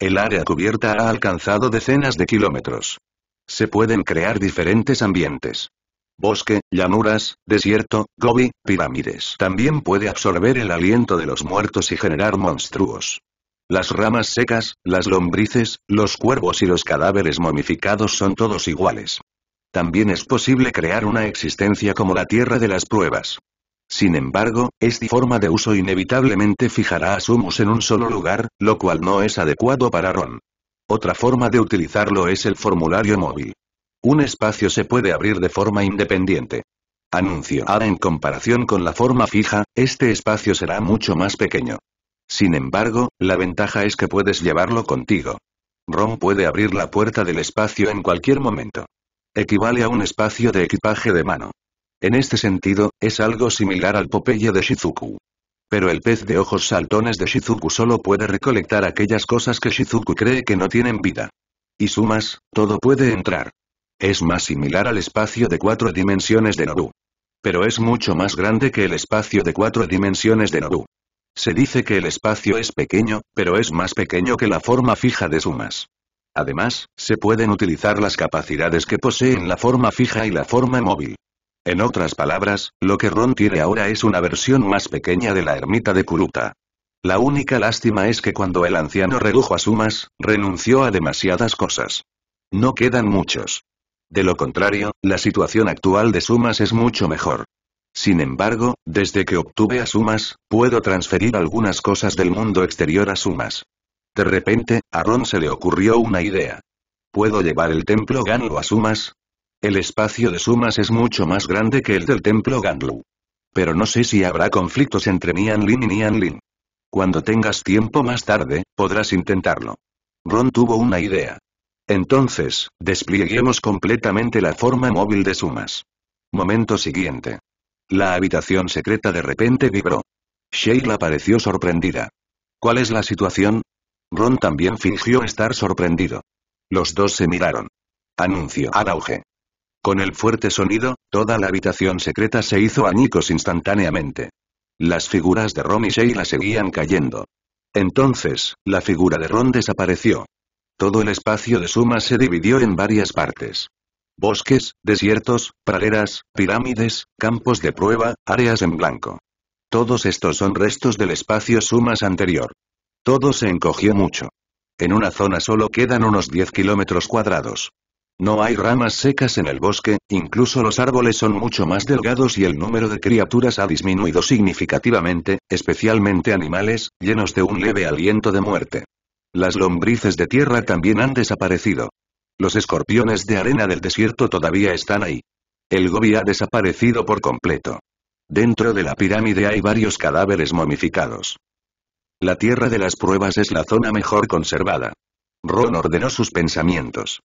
El área cubierta ha alcanzado decenas de kilómetros. Se pueden crear diferentes ambientes. Bosque, llanuras, desierto, gobi, pirámides. También puede absorber el aliento de los muertos y generar monstruos. Las ramas secas, las lombrices, los cuervos y los cadáveres momificados son todos iguales. También es posible crear una existencia como la tierra de las pruebas. Sin embargo, esta forma de uso inevitablemente fijará a Sumus en un solo lugar, lo cual no es adecuado para Ron. Otra forma de utilizarlo es el formulario móvil. Un espacio se puede abrir de forma independiente. Anuncio. Ahora en comparación con la forma fija, este espacio será mucho más pequeño. Sin embargo, la ventaja es que puedes llevarlo contigo. Ron puede abrir la puerta del espacio en cualquier momento. Equivale a un espacio de equipaje de mano. En este sentido, es algo similar al Popeye de Shizuku. Pero el pez de ojos saltones de Shizuku solo puede recolectar aquellas cosas que Shizuku cree que no tienen vida. Y sumas, todo puede entrar. Es más similar al espacio de cuatro dimensiones de Nobu. Pero es mucho más grande que el espacio de cuatro dimensiones de Nobu. Se dice que el espacio es pequeño, pero es más pequeño que la forma fija de sumas. Además, se pueden utilizar las capacidades que poseen la forma fija y la forma móvil. En otras palabras, lo que Ron tiene ahora es una versión más pequeña de la ermita de Kuruta. La única lástima es que cuando el anciano redujo a sumas, renunció a demasiadas cosas. No quedan muchos. De lo contrario, la situación actual de Sumas es mucho mejor. Sin embargo, desde que obtuve a Sumas, puedo transferir algunas cosas del mundo exterior a Sumas. De repente, a Ron se le ocurrió una idea. ¿Puedo llevar el templo Ganlu a Sumas? El espacio de Sumas es mucho más grande que el del templo Ganlu. Pero no sé si habrá conflictos entre Nian y Nian Cuando tengas tiempo más tarde, podrás intentarlo. Ron tuvo una idea. Entonces, desplieguemos completamente la forma móvil de sumas. Momento siguiente. La habitación secreta de repente vibró. Sheila pareció sorprendida. ¿Cuál es la situación? Ron también fingió estar sorprendido. Los dos se miraron. Anuncio al auge. Con el fuerte sonido, toda la habitación secreta se hizo añicos instantáneamente. Las figuras de Ron y Sheila seguían cayendo. Entonces, la figura de Ron desapareció. Todo el espacio de Suma se dividió en varias partes. Bosques, desiertos, praderas, pirámides, campos de prueba, áreas en blanco. Todos estos son restos del espacio Sumas anterior. Todo se encogió mucho. En una zona solo quedan unos 10 kilómetros cuadrados. No hay ramas secas en el bosque, incluso los árboles son mucho más delgados y el número de criaturas ha disminuido significativamente, especialmente animales, llenos de un leve aliento de muerte. Las lombrices de tierra también han desaparecido. Los escorpiones de arena del desierto todavía están ahí. El Gobi ha desaparecido por completo. Dentro de la pirámide hay varios cadáveres momificados. La tierra de las pruebas es la zona mejor conservada. Ron ordenó sus pensamientos.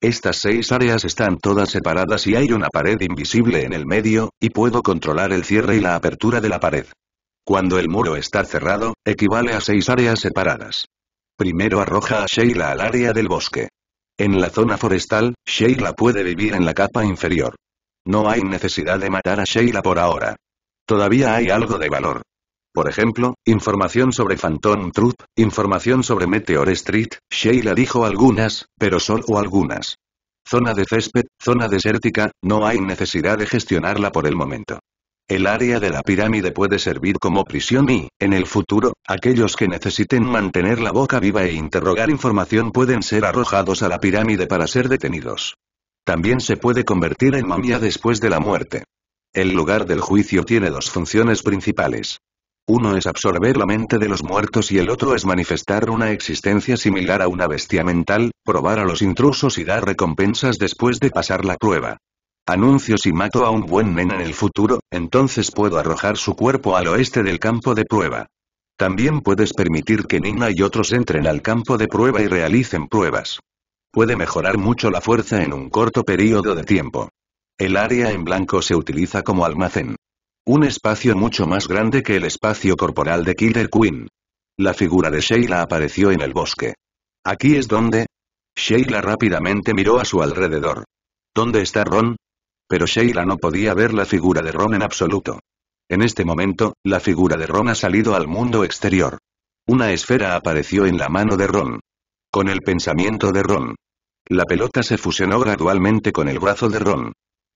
Estas seis áreas están todas separadas y hay una pared invisible en el medio, y puedo controlar el cierre y la apertura de la pared. Cuando el muro está cerrado, equivale a seis áreas separadas. Primero arroja a Sheila al área del bosque. En la zona forestal, Sheila puede vivir en la capa inferior. No hay necesidad de matar a Sheila por ahora. Todavía hay algo de valor. Por ejemplo, información sobre Phantom Troop, información sobre Meteor Street, Sheila dijo algunas, pero solo algunas. Zona de césped, zona desértica, no hay necesidad de gestionarla por el momento. El área de la pirámide puede servir como prisión y, en el futuro, aquellos que necesiten mantener la boca viva e interrogar información pueden ser arrojados a la pirámide para ser detenidos. También se puede convertir en momia después de la muerte. El lugar del juicio tiene dos funciones principales. Uno es absorber la mente de los muertos y el otro es manifestar una existencia similar a una bestia mental, probar a los intrusos y dar recompensas después de pasar la prueba. Anuncio si mato a un buen men en el futuro, entonces puedo arrojar su cuerpo al oeste del campo de prueba. También puedes permitir que Nina y otros entren al campo de prueba y realicen pruebas. Puede mejorar mucho la fuerza en un corto periodo de tiempo. El área en blanco se utiliza como almacén. Un espacio mucho más grande que el espacio corporal de Killer Queen. La figura de Sheila apareció en el bosque. Aquí es donde... Sheila rápidamente miró a su alrededor. ¿Dónde está Ron? Pero Sheila no podía ver la figura de Ron en absoluto. En este momento, la figura de Ron ha salido al mundo exterior. Una esfera apareció en la mano de Ron. Con el pensamiento de Ron. La pelota se fusionó gradualmente con el brazo de Ron.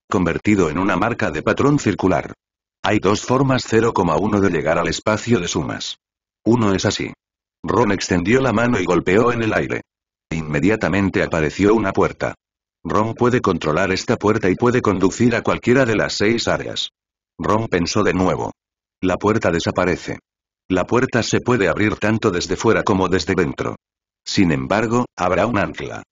Convertido en una marca de patrón circular. Hay dos formas 0,1 de llegar al espacio de sumas. Uno es así. Ron extendió la mano y golpeó en el aire. Inmediatamente apareció una puerta. Ron puede controlar esta puerta y puede conducir a cualquiera de las seis áreas. Ron pensó de nuevo. La puerta desaparece. La puerta se puede abrir tanto desde fuera como desde dentro. Sin embargo, habrá un ancla.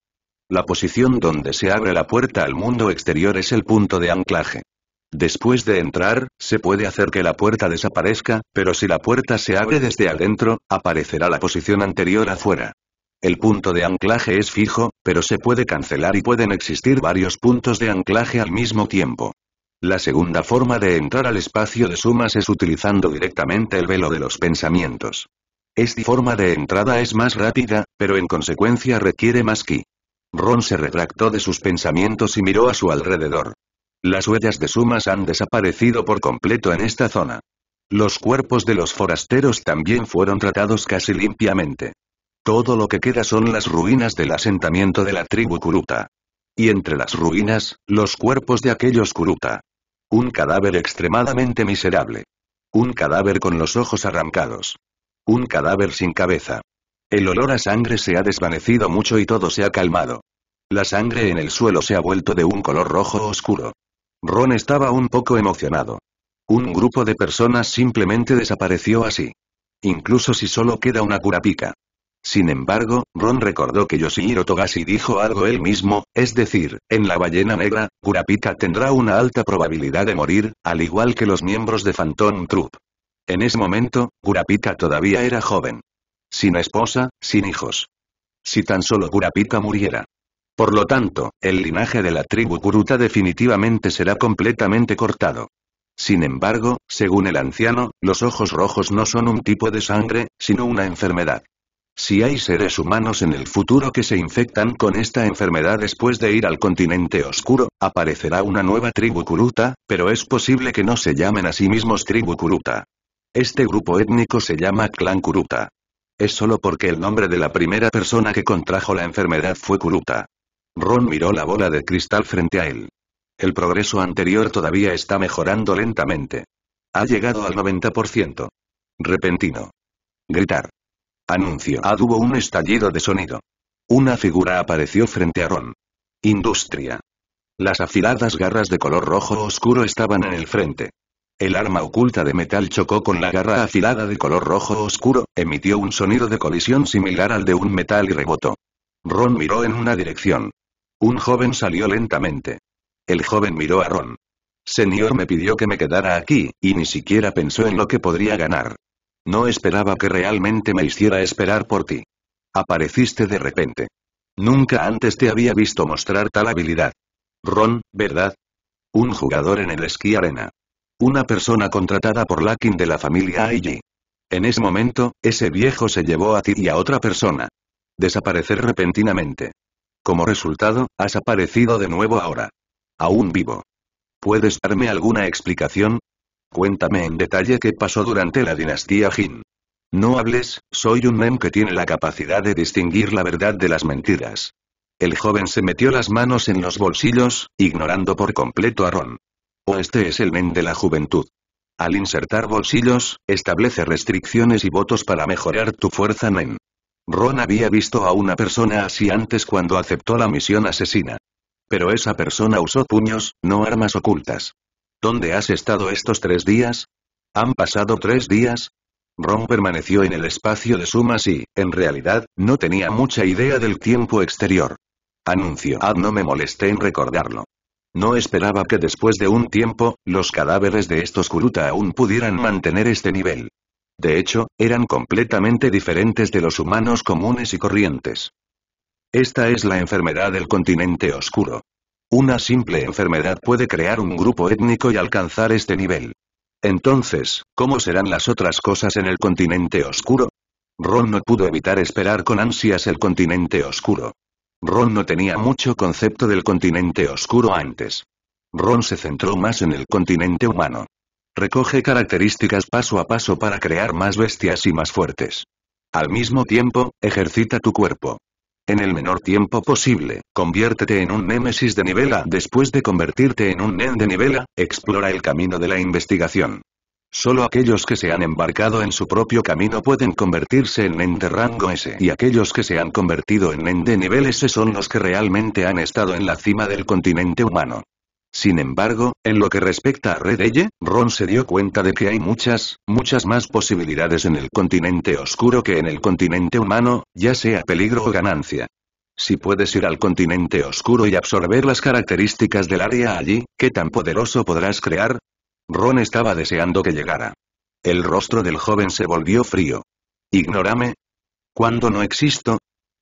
La posición donde se abre la puerta al mundo exterior es el punto de anclaje. Después de entrar, se puede hacer que la puerta desaparezca, pero si la puerta se abre desde adentro, aparecerá la posición anterior afuera. El punto de anclaje es fijo, pero se puede cancelar y pueden existir varios puntos de anclaje al mismo tiempo. La segunda forma de entrar al espacio de sumas es utilizando directamente el velo de los pensamientos. Esta forma de entrada es más rápida, pero en consecuencia requiere más ki. Ron se retractó de sus pensamientos y miró a su alrededor. Las huellas de sumas han desaparecido por completo en esta zona. Los cuerpos de los forasteros también fueron tratados casi limpiamente. Todo lo que queda son las ruinas del asentamiento de la tribu Kuruta. Y entre las ruinas, los cuerpos de aquellos Kuruta. Un cadáver extremadamente miserable. Un cadáver con los ojos arrancados. Un cadáver sin cabeza. El olor a sangre se ha desvanecido mucho y todo se ha calmado. La sangre en el suelo se ha vuelto de un color rojo oscuro. Ron estaba un poco emocionado. Un grupo de personas simplemente desapareció así. Incluso si solo queda una curapica. Sin embargo, Ron recordó que Yoshihiro Togashi dijo algo él mismo, es decir, en la ballena negra, Kurapika tendrá una alta probabilidad de morir, al igual que los miembros de Phantom Troop. En ese momento, Kurapika todavía era joven. Sin esposa, sin hijos. Si tan solo Kurapika muriera. Por lo tanto, el linaje de la tribu Kuruta definitivamente será completamente cortado. Sin embargo, según el anciano, los ojos rojos no son un tipo de sangre, sino una enfermedad. Si hay seres humanos en el futuro que se infectan con esta enfermedad después de ir al continente oscuro, aparecerá una nueva tribu Kuruta, pero es posible que no se llamen a sí mismos tribu Kuruta. Este grupo étnico se llama clan Kuruta. Es solo porque el nombre de la primera persona que contrajo la enfermedad fue Kuruta. Ron miró la bola de cristal frente a él. El progreso anterior todavía está mejorando lentamente. Ha llegado al 90%. Repentino. Gritar. Anuncio. Ad ah, hubo un estallido de sonido. Una figura apareció frente a Ron. Industria. Las afiladas garras de color rojo oscuro estaban en el frente. El arma oculta de metal chocó con la garra afilada de color rojo oscuro, emitió un sonido de colisión similar al de un metal y rebotó. Ron miró en una dirección. Un joven salió lentamente. El joven miró a Ron. Señor me pidió que me quedara aquí, y ni siquiera pensó en lo que podría ganar. No esperaba que realmente me hiciera esperar por ti. Apareciste de repente. Nunca antes te había visto mostrar tal habilidad. Ron, ¿verdad? Un jugador en el esquí arena. Una persona contratada por Lakin de la familia Aiji. En ese momento, ese viejo se llevó a ti y a otra persona. Desaparecer repentinamente. Como resultado, has aparecido de nuevo ahora. Aún vivo. ¿Puedes darme alguna explicación? Cuéntame en detalle qué pasó durante la dinastía Jin. No hables, soy un men que tiene la capacidad de distinguir la verdad de las mentiras. El joven se metió las manos en los bolsillos, ignorando por completo a Ron. O este es el men de la juventud. Al insertar bolsillos, establece restricciones y votos para mejorar tu fuerza men. Ron había visto a una persona así antes cuando aceptó la misión asesina. Pero esa persona usó puños, no armas ocultas. ¿Dónde has estado estos tres días? ¿Han pasado tres días? Ron permaneció en el espacio de sumas y, en realidad, no tenía mucha idea del tiempo exterior. Anuncio. Ad ah, no me molesté en recordarlo. No esperaba que después de un tiempo, los cadáveres de estos Kuruta aún pudieran mantener este nivel. De hecho, eran completamente diferentes de los humanos comunes y corrientes. Esta es la enfermedad del continente oscuro. Una simple enfermedad puede crear un grupo étnico y alcanzar este nivel. Entonces, ¿cómo serán las otras cosas en el continente oscuro? Ron no pudo evitar esperar con ansias el continente oscuro. Ron no tenía mucho concepto del continente oscuro antes. Ron se centró más en el continente humano. Recoge características paso a paso para crear más bestias y más fuertes. Al mismo tiempo, ejercita tu cuerpo. En el menor tiempo posible, conviértete en un némesis de nivela. Después de convertirte en un nen de nivela, explora el camino de la investigación. Solo aquellos que se han embarcado en su propio camino pueden convertirse en nen de rango S y aquellos que se han convertido en nen de nivel S son los que realmente han estado en la cima del continente humano. Sin embargo, en lo que respecta a Red Ron se dio cuenta de que hay muchas, muchas más posibilidades en el continente oscuro que en el continente humano, ya sea peligro o ganancia. Si puedes ir al continente oscuro y absorber las características del área allí, ¿qué tan poderoso podrás crear? Ron estaba deseando que llegara. El rostro del joven se volvió frío. ¿Ignórame? ¿Cuándo no existo?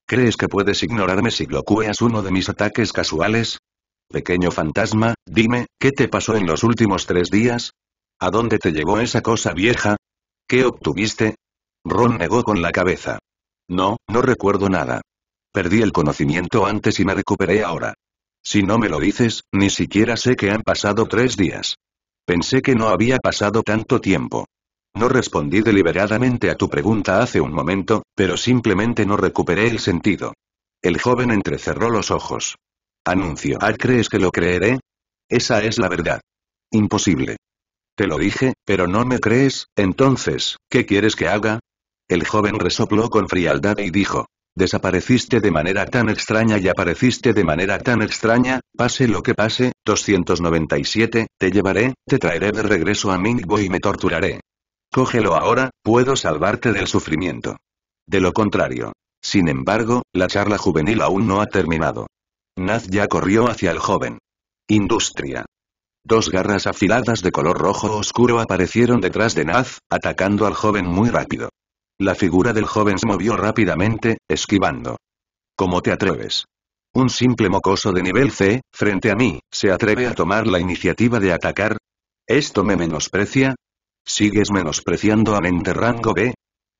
¿Crees que puedes ignorarme si bloqueas uno de mis ataques casuales? Pequeño fantasma, dime, ¿qué te pasó en los últimos tres días? ¿A dónde te llevó esa cosa vieja? ¿Qué obtuviste? Ron negó con la cabeza. No, no recuerdo nada. Perdí el conocimiento antes y me recuperé ahora. Si no me lo dices, ni siquiera sé que han pasado tres días. Pensé que no había pasado tanto tiempo. No respondí deliberadamente a tu pregunta hace un momento, pero simplemente no recuperé el sentido. El joven entrecerró los ojos. Anuncio. ¿Ah, crees que lo creeré? Esa es la verdad. Imposible. Te lo dije, pero no me crees, entonces, ¿qué quieres que haga? El joven resopló con frialdad y dijo. Desapareciste de manera tan extraña y apareciste de manera tan extraña, pase lo que pase, 297, te llevaré, te traeré de regreso a Mingbo y me torturaré. Cógelo ahora, puedo salvarte del sufrimiento. De lo contrario. Sin embargo, la charla juvenil aún no ha terminado. Naz ya corrió hacia el joven. Industria. Dos garras afiladas de color rojo oscuro aparecieron detrás de Naz, atacando al joven muy rápido. La figura del joven se movió rápidamente, esquivando. ¿Cómo te atreves? Un simple mocoso de nivel C, frente a mí, se atreve a tomar la iniciativa de atacar. ¿Esto me menosprecia? ¿Sigues menospreciando a mente rango B?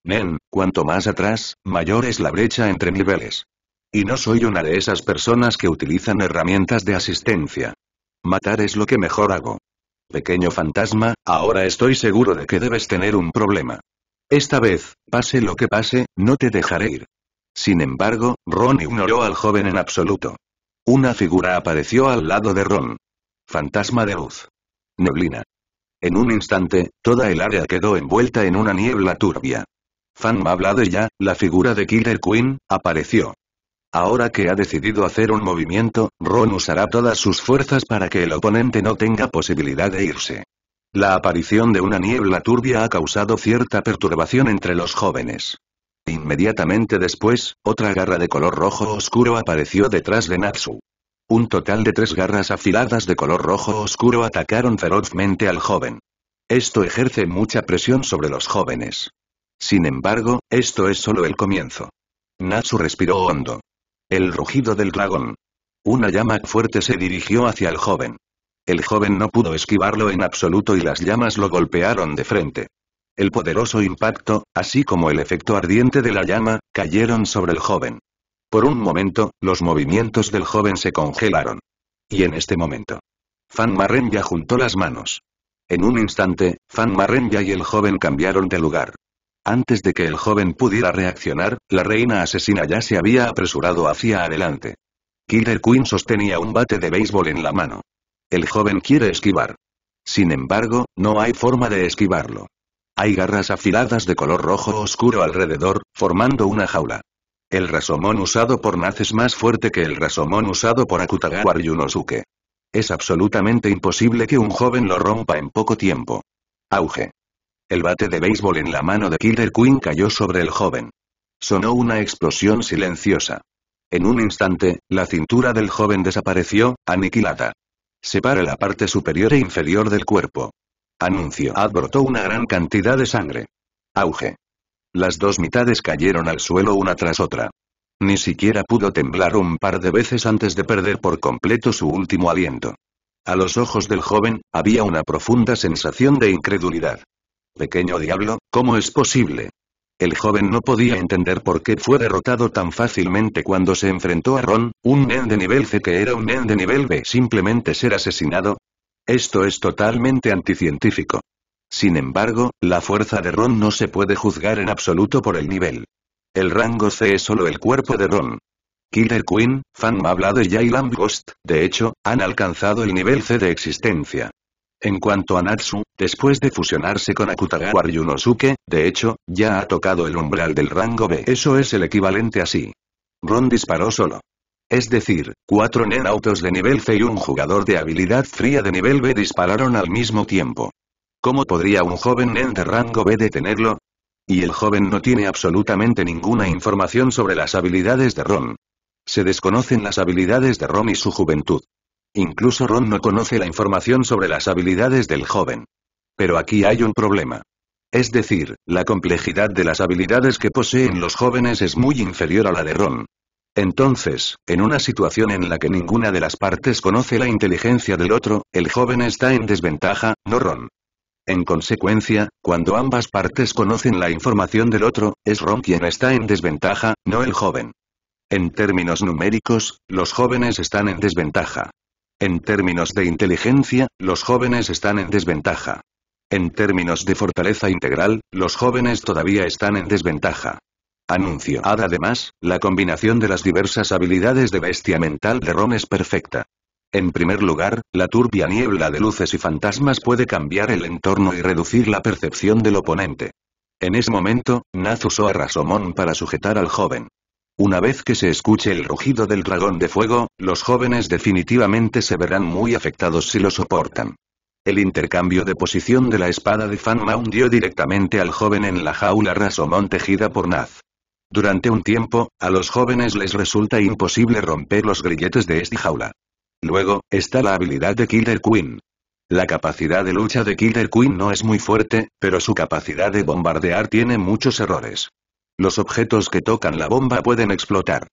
Nen, cuanto más atrás, mayor es la brecha entre niveles. Y no soy una de esas personas que utilizan herramientas de asistencia. Matar es lo que mejor hago. Pequeño fantasma, ahora estoy seguro de que debes tener un problema. Esta vez, pase lo que pase, no te dejaré ir. Sin embargo, Ron ignoró al joven en absoluto. Una figura apareció al lado de Ron. Fantasma de luz. Neblina. En un instante, toda el área quedó envuelta en una niebla turbia. Fan de ya, la figura de Killer Queen, apareció. Ahora que ha decidido hacer un movimiento, Ron usará todas sus fuerzas para que el oponente no tenga posibilidad de irse. La aparición de una niebla turbia ha causado cierta perturbación entre los jóvenes. Inmediatamente después, otra garra de color rojo oscuro apareció detrás de Natsu. Un total de tres garras afiladas de color rojo oscuro atacaron ferozmente al joven. Esto ejerce mucha presión sobre los jóvenes. Sin embargo, esto es solo el comienzo. Natsu respiró hondo. El rugido del dragón. Una llama fuerte se dirigió hacia el joven. El joven no pudo esquivarlo en absoluto y las llamas lo golpearon de frente. El poderoso impacto, así como el efecto ardiente de la llama, cayeron sobre el joven. Por un momento, los movimientos del joven se congelaron. Y en este momento. Fan Marren juntó las manos. En un instante, Fan Marren y el joven cambiaron de lugar. Antes de que el joven pudiera reaccionar, la reina asesina ya se había apresurado hacia adelante. Killer Queen sostenía un bate de béisbol en la mano. El joven quiere esquivar. Sin embargo, no hay forma de esquivarlo. Hay garras afiladas de color rojo oscuro alrededor, formando una jaula. El rasomón usado por Naz es más fuerte que el rasomón usado por Akutagawa Ryunosuke. Es absolutamente imposible que un joven lo rompa en poco tiempo. Auge. El bate de béisbol en la mano de Killer Queen cayó sobre el joven. Sonó una explosión silenciosa. En un instante, la cintura del joven desapareció, aniquilada. Separa la parte superior e inferior del cuerpo. Anuncio. Brotó una gran cantidad de sangre. Auge. Las dos mitades cayeron al suelo una tras otra. Ni siquiera pudo temblar un par de veces antes de perder por completo su último aliento. A los ojos del joven, había una profunda sensación de incredulidad. Pequeño diablo, ¿cómo es posible? El joven no podía entender por qué fue derrotado tan fácilmente cuando se enfrentó a Ron, un Nen de nivel C que era un Nen de nivel B simplemente ser asesinado. Esto es totalmente anticientífico. Sin embargo, la fuerza de Ron no se puede juzgar en absoluto por el nivel. El rango C es solo el cuerpo de Ron. Killer Queen, Fan Mabla de y Ghost, de hecho, han alcanzado el nivel C de existencia. En cuanto a Natsu, después de fusionarse con Akutagawa Yunosuke, de hecho, ya ha tocado el umbral del rango B. Eso es el equivalente a sí. Ron disparó solo. Es decir, cuatro autos de nivel C y un jugador de habilidad fría de nivel B dispararon al mismo tiempo. ¿Cómo podría un joven nen de rango B detenerlo? Y el joven no tiene absolutamente ninguna información sobre las habilidades de Ron. Se desconocen las habilidades de Ron y su juventud. Incluso Ron no conoce la información sobre las habilidades del joven. Pero aquí hay un problema. Es decir, la complejidad de las habilidades que poseen los jóvenes es muy inferior a la de Ron. Entonces, en una situación en la que ninguna de las partes conoce la inteligencia del otro, el joven está en desventaja, no Ron. En consecuencia, cuando ambas partes conocen la información del otro, es Ron quien está en desventaja, no el joven. En términos numéricos, los jóvenes están en desventaja. En términos de inteligencia, los jóvenes están en desventaja. En términos de fortaleza integral, los jóvenes todavía están en desventaja. Anuncio. Además, la combinación de las diversas habilidades de bestia mental de Ron es perfecta. En primer lugar, la turbia niebla de luces y fantasmas puede cambiar el entorno y reducir la percepción del oponente. En ese momento, Naz usó a Rasomón para sujetar al joven. Una vez que se escuche el rugido del dragón de fuego, los jóvenes definitivamente se verán muy afectados si lo soportan. El intercambio de posición de la espada de Fan Ma hundió directamente al joven en la jaula Rasomón tejida por Naz. Durante un tiempo, a los jóvenes les resulta imposible romper los grilletes de esta jaula. Luego, está la habilidad de Killer Queen. La capacidad de lucha de Killer Queen no es muy fuerte, pero su capacidad de bombardear tiene muchos errores. Los objetos que tocan la bomba pueden explotar.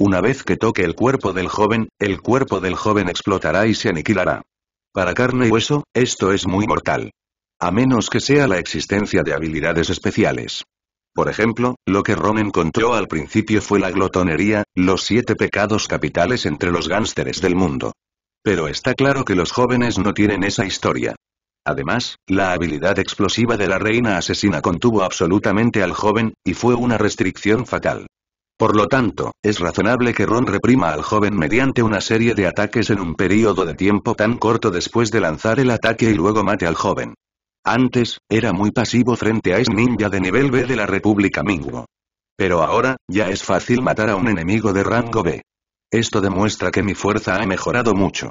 Una vez que toque el cuerpo del joven, el cuerpo del joven explotará y se aniquilará. Para carne y hueso, esto es muy mortal. A menos que sea la existencia de habilidades especiales. Por ejemplo, lo que Ron encontró al principio fue la glotonería, los siete pecados capitales entre los gánsteres del mundo. Pero está claro que los jóvenes no tienen esa historia. Además, la habilidad explosiva de la reina asesina contuvo absolutamente al joven, y fue una restricción fatal. Por lo tanto, es razonable que Ron reprima al joven mediante una serie de ataques en un periodo de tiempo tan corto después de lanzar el ataque y luego mate al joven. Antes, era muy pasivo frente a ese ninja de nivel B de la República Minguo. Pero ahora, ya es fácil matar a un enemigo de rango B. Esto demuestra que mi fuerza ha mejorado mucho.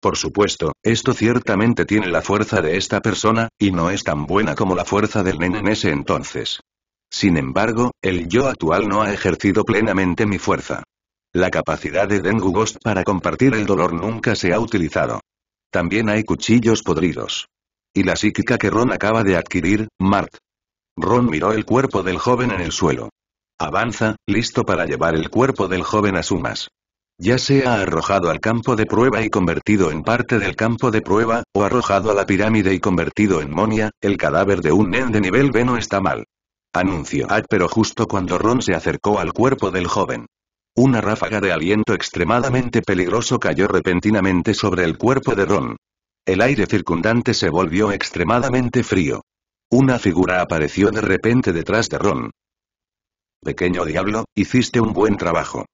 Por supuesto, esto ciertamente tiene la fuerza de esta persona, y no es tan buena como la fuerza del nen en ese entonces. Sin embargo, el yo actual no ha ejercido plenamente mi fuerza. La capacidad de Dengu Ghost para compartir el dolor nunca se ha utilizado. También hay cuchillos podridos. Y la psíquica que Ron acaba de adquirir, Mart. Ron miró el cuerpo del joven en el suelo. Avanza, listo para llevar el cuerpo del joven a Sumas ya sea arrojado al campo de prueba y convertido en parte del campo de prueba, o arrojado a la pirámide y convertido en momia, el cadáver de un nen de nivel B no está mal. Anunció Ad pero justo cuando Ron se acercó al cuerpo del joven. Una ráfaga de aliento extremadamente peligroso cayó repentinamente sobre el cuerpo de Ron. El aire circundante se volvió extremadamente frío. Una figura apareció de repente detrás de Ron. Pequeño diablo, hiciste un buen trabajo.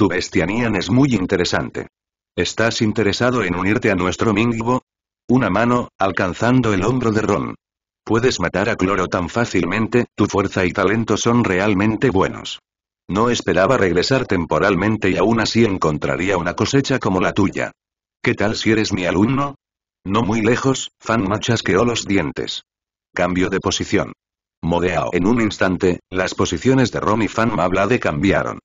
Tu bestianía es muy interesante. ¿Estás interesado en unirte a nuestro Mingbo? Una mano, alcanzando el hombro de Ron. Puedes matar a Cloro tan fácilmente, tu fuerza y talento son realmente buenos. No esperaba regresar temporalmente y aún así encontraría una cosecha como la tuya. ¿Qué tal si eres mi alumno? No muy lejos, Fan machasqueó los dientes. Cambio de posición. Modeao. En un instante, las posiciones de Ron y Fan de cambiaron.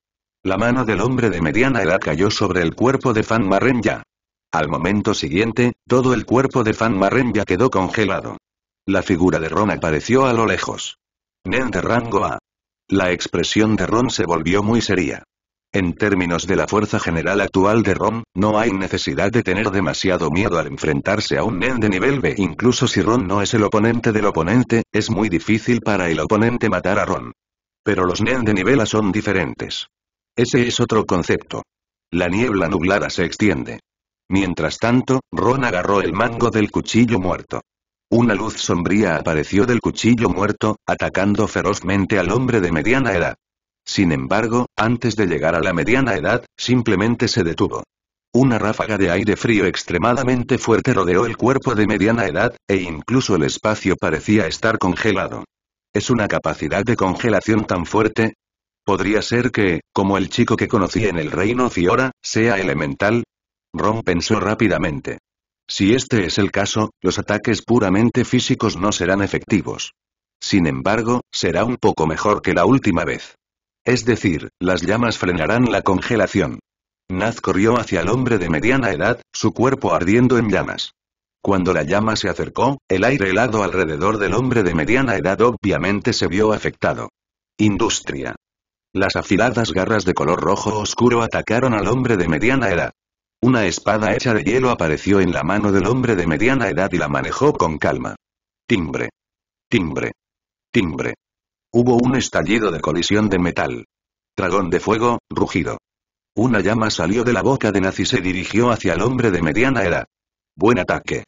La mano del hombre de mediana edad cayó sobre el cuerpo de Fan ya. Al momento siguiente, todo el cuerpo de Fan ya quedó congelado. La figura de Ron apareció a lo lejos. Nen de rango A. La expresión de Ron se volvió muy seria. En términos de la fuerza general actual de Ron, no hay necesidad de tener demasiado miedo al enfrentarse a un Nen de nivel B. Incluso si Ron no es el oponente del oponente, es muy difícil para el oponente matar a Ron. Pero los Nen de nivel A son diferentes. Ese es otro concepto. La niebla nublada se extiende. Mientras tanto, Ron agarró el mango del cuchillo muerto. Una luz sombría apareció del cuchillo muerto, atacando ferozmente al hombre de mediana edad. Sin embargo, antes de llegar a la mediana edad, simplemente se detuvo. Una ráfaga de aire frío extremadamente fuerte rodeó el cuerpo de mediana edad, e incluso el espacio parecía estar congelado. Es una capacidad de congelación tan fuerte, ¿Podría ser que, como el chico que conocí en el reino Fiora, sea elemental? Ron pensó rápidamente. Si este es el caso, los ataques puramente físicos no serán efectivos. Sin embargo, será un poco mejor que la última vez. Es decir, las llamas frenarán la congelación. Naz corrió hacia el hombre de mediana edad, su cuerpo ardiendo en llamas. Cuando la llama se acercó, el aire helado alrededor del hombre de mediana edad obviamente se vio afectado. Industria. Las afiladas garras de color rojo oscuro atacaron al hombre de mediana edad. Una espada hecha de hielo apareció en la mano del hombre de mediana edad y la manejó con calma. Timbre. Timbre. Timbre. Hubo un estallido de colisión de metal. Dragón de fuego, rugido. Una llama salió de la boca de Nazi y se dirigió hacia el hombre de mediana edad. Buen ataque.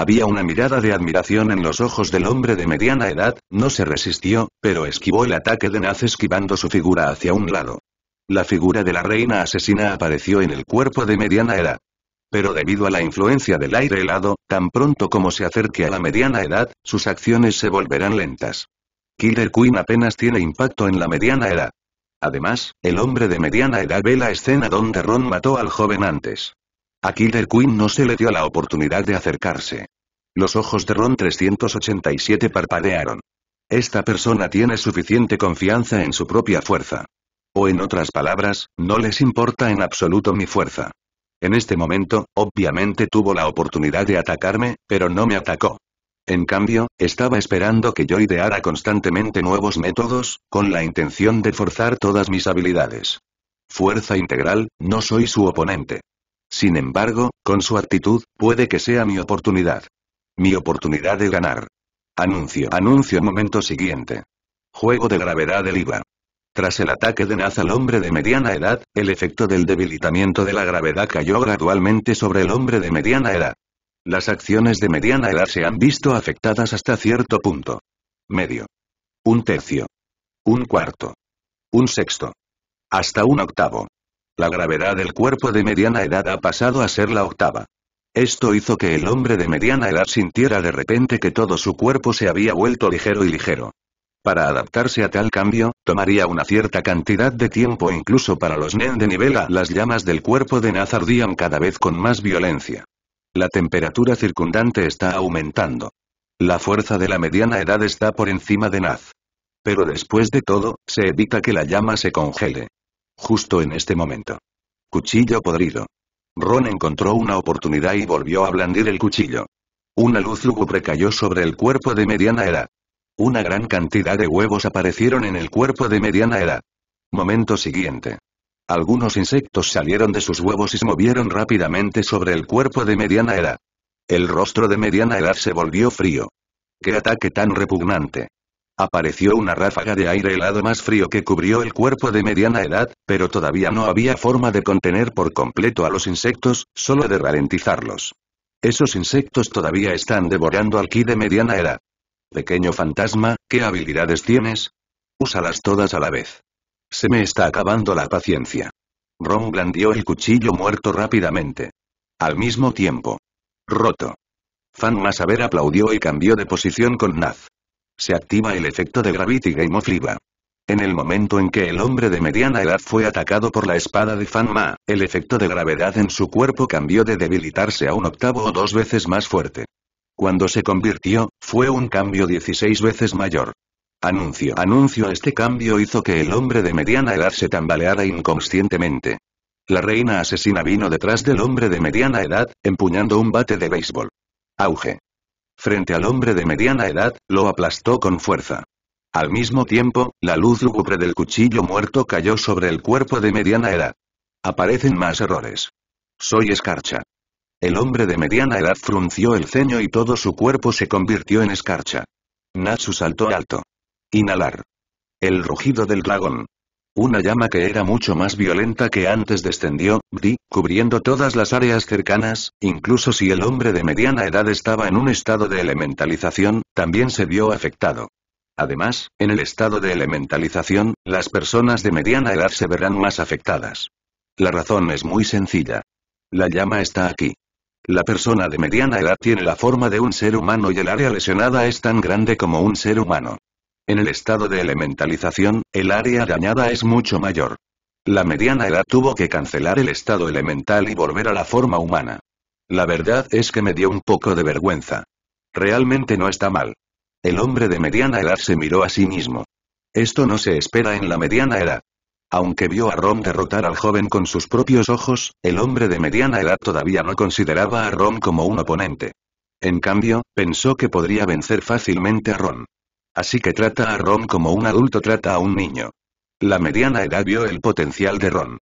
Había una mirada de admiración en los ojos del hombre de mediana edad, no se resistió, pero esquivó el ataque de Naz esquivando su figura hacia un lado. La figura de la reina asesina apareció en el cuerpo de mediana edad. Pero debido a la influencia del aire helado, tan pronto como se acerque a la mediana edad, sus acciones se volverán lentas. Killer Queen apenas tiene impacto en la mediana edad. Además, el hombre de mediana edad ve la escena donde Ron mató al joven antes. A Killer Queen no se le dio la oportunidad de acercarse. Los ojos de Ron 387 parpadearon. Esta persona tiene suficiente confianza en su propia fuerza. O en otras palabras, no les importa en absoluto mi fuerza. En este momento, obviamente tuvo la oportunidad de atacarme, pero no me atacó. En cambio, estaba esperando que yo ideara constantemente nuevos métodos, con la intención de forzar todas mis habilidades. Fuerza integral, no soy su oponente. Sin embargo, con su actitud, puede que sea mi oportunidad. Mi oportunidad de ganar. Anuncio. Anuncio momento siguiente. Juego de gravedad del IVA. Tras el ataque de Naz al hombre de mediana edad, el efecto del debilitamiento de la gravedad cayó gradualmente sobre el hombre de mediana edad. Las acciones de mediana edad se han visto afectadas hasta cierto punto. Medio. Un tercio. Un cuarto. Un sexto. Hasta un octavo. La gravedad del cuerpo de mediana edad ha pasado a ser la octava. Esto hizo que el hombre de mediana edad sintiera de repente que todo su cuerpo se había vuelto ligero y ligero. Para adaptarse a tal cambio, tomaría una cierta cantidad de tiempo incluso para los Nen de nivel A. Las llamas del cuerpo de Naz ardían cada vez con más violencia. La temperatura circundante está aumentando. La fuerza de la mediana edad está por encima de Naz. Pero después de todo, se evita que la llama se congele. Justo en este momento. Cuchillo podrido. Ron encontró una oportunidad y volvió a blandir el cuchillo. Una luz lúgubre cayó sobre el cuerpo de mediana edad. Una gran cantidad de huevos aparecieron en el cuerpo de mediana edad. Momento siguiente. Algunos insectos salieron de sus huevos y se movieron rápidamente sobre el cuerpo de mediana Era. El rostro de mediana edad se volvió frío. ¡Qué ataque tan repugnante! Apareció una ráfaga de aire helado más frío que cubrió el cuerpo de mediana edad, pero todavía no había forma de contener por completo a los insectos, solo de ralentizarlos. Esos insectos todavía están devorando al ki de mediana edad. Pequeño fantasma, ¿qué habilidades tienes? Úsalas todas a la vez. Se me está acabando la paciencia. Ron blandió el cuchillo muerto rápidamente. Al mismo tiempo. Roto. Fan Masaver aplaudió y cambió de posición con Naz se activa el efecto de Gravity Game of En el momento en que el hombre de mediana edad fue atacado por la espada de Fan Ma, el efecto de gravedad en su cuerpo cambió de debilitarse a un octavo o dos veces más fuerte. Cuando se convirtió, fue un cambio 16 veces mayor. Anuncio. Anuncio este cambio hizo que el hombre de mediana edad se tambaleara inconscientemente. La reina asesina vino detrás del hombre de mediana edad, empuñando un bate de béisbol. Auge. Frente al hombre de mediana edad, lo aplastó con fuerza. Al mismo tiempo, la luz lúgubre del cuchillo muerto cayó sobre el cuerpo de mediana edad. Aparecen más errores. Soy escarcha. El hombre de mediana edad frunció el ceño y todo su cuerpo se convirtió en escarcha. Natsu saltó alto. Inhalar. El rugido del dragón. Una llama que era mucho más violenta que antes descendió, cubriendo todas las áreas cercanas, incluso si el hombre de mediana edad estaba en un estado de elementalización, también se vio afectado. Además, en el estado de elementalización, las personas de mediana edad se verán más afectadas. La razón es muy sencilla. La llama está aquí. La persona de mediana edad tiene la forma de un ser humano y el área lesionada es tan grande como un ser humano. En el estado de elementalización, el área dañada es mucho mayor. La mediana edad tuvo que cancelar el estado elemental y volver a la forma humana. La verdad es que me dio un poco de vergüenza. Realmente no está mal. El hombre de mediana edad se miró a sí mismo. Esto no se espera en la mediana edad. Aunque vio a Rom derrotar al joven con sus propios ojos, el hombre de mediana edad todavía no consideraba a Rom como un oponente. En cambio, pensó que podría vencer fácilmente a Ron. Así que trata a Ron como un adulto trata a un niño. La mediana edad vio el potencial de Ron.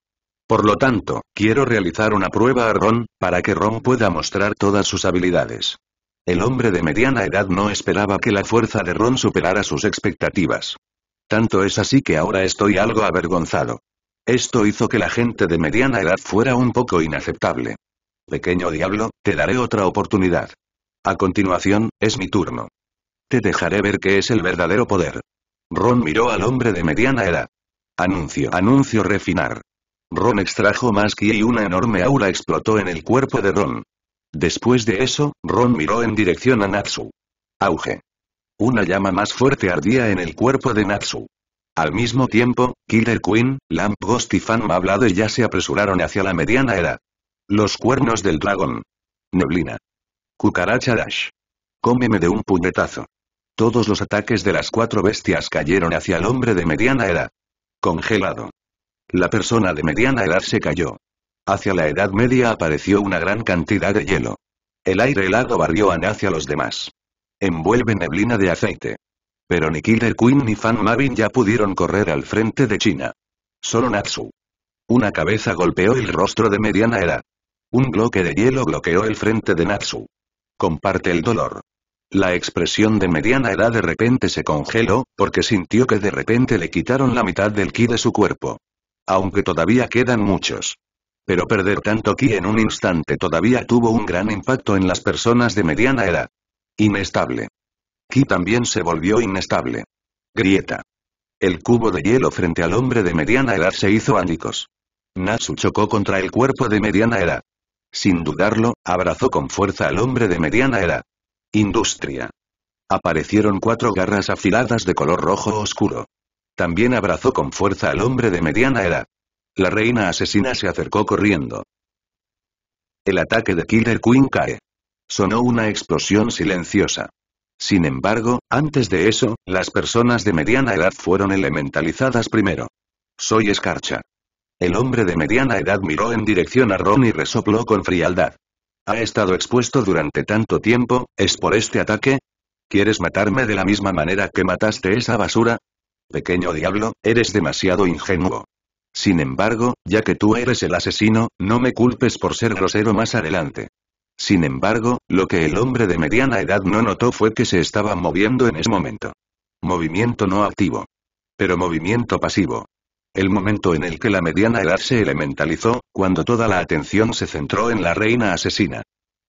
Por lo tanto, quiero realizar una prueba a Ron, para que Ron pueda mostrar todas sus habilidades. El hombre de mediana edad no esperaba que la fuerza de Ron superara sus expectativas. Tanto es así que ahora estoy algo avergonzado. Esto hizo que la gente de mediana edad fuera un poco inaceptable. Pequeño diablo, te daré otra oportunidad. A continuación, es mi turno. Te dejaré ver qué es el verdadero poder. Ron miró al hombre de mediana edad. Anuncio, anuncio refinar. Ron extrajo más ki y una enorme aura explotó en el cuerpo de Ron. Después de eso, Ron miró en dirección a Natsu. Auge. Una llama más fuerte ardía en el cuerpo de Natsu. Al mismo tiempo, Killer Queen, Lamp Ghost y Fan y ya se apresuraron hacia la mediana edad. Los cuernos del dragón. Neblina. Cucaracha Dash. Cómeme de un puñetazo. Todos los ataques de las cuatro bestias cayeron hacia el hombre de mediana edad. Congelado. La persona de mediana edad se cayó. Hacia la edad media apareció una gran cantidad de hielo. El aire helado barrió a hacia los demás. Envuelve neblina de aceite. Pero ni Killer Queen ni Fan Mavin ya pudieron correr al frente de China. Solo Natsu. Una cabeza golpeó el rostro de mediana edad. Un bloque de hielo bloqueó el frente de Natsu. Comparte el dolor. La expresión de mediana edad de repente se congeló, porque sintió que de repente le quitaron la mitad del ki de su cuerpo. Aunque todavía quedan muchos. Pero perder tanto ki en un instante todavía tuvo un gran impacto en las personas de mediana edad. Inestable. Ki también se volvió inestable. Grieta. El cubo de hielo frente al hombre de mediana edad se hizo ánicos. Natsu chocó contra el cuerpo de mediana edad. Sin dudarlo, abrazó con fuerza al hombre de mediana edad. Industria. Aparecieron cuatro garras afiladas de color rojo oscuro. También abrazó con fuerza al hombre de mediana edad. La reina asesina se acercó corriendo. El ataque de Killer Queen cae. Sonó una explosión silenciosa. Sin embargo, antes de eso, las personas de mediana edad fueron elementalizadas primero. Soy escarcha. El hombre de mediana edad miró en dirección a Ron y resopló con frialdad. Ha estado expuesto durante tanto tiempo, ¿es por este ataque? ¿Quieres matarme de la misma manera que mataste esa basura? Pequeño diablo, eres demasiado ingenuo. Sin embargo, ya que tú eres el asesino, no me culpes por ser grosero más adelante. Sin embargo, lo que el hombre de mediana edad no notó fue que se estaba moviendo en ese momento. Movimiento no activo. Pero movimiento pasivo el momento en el que la mediana edad se elementalizó, cuando toda la atención se centró en la reina asesina.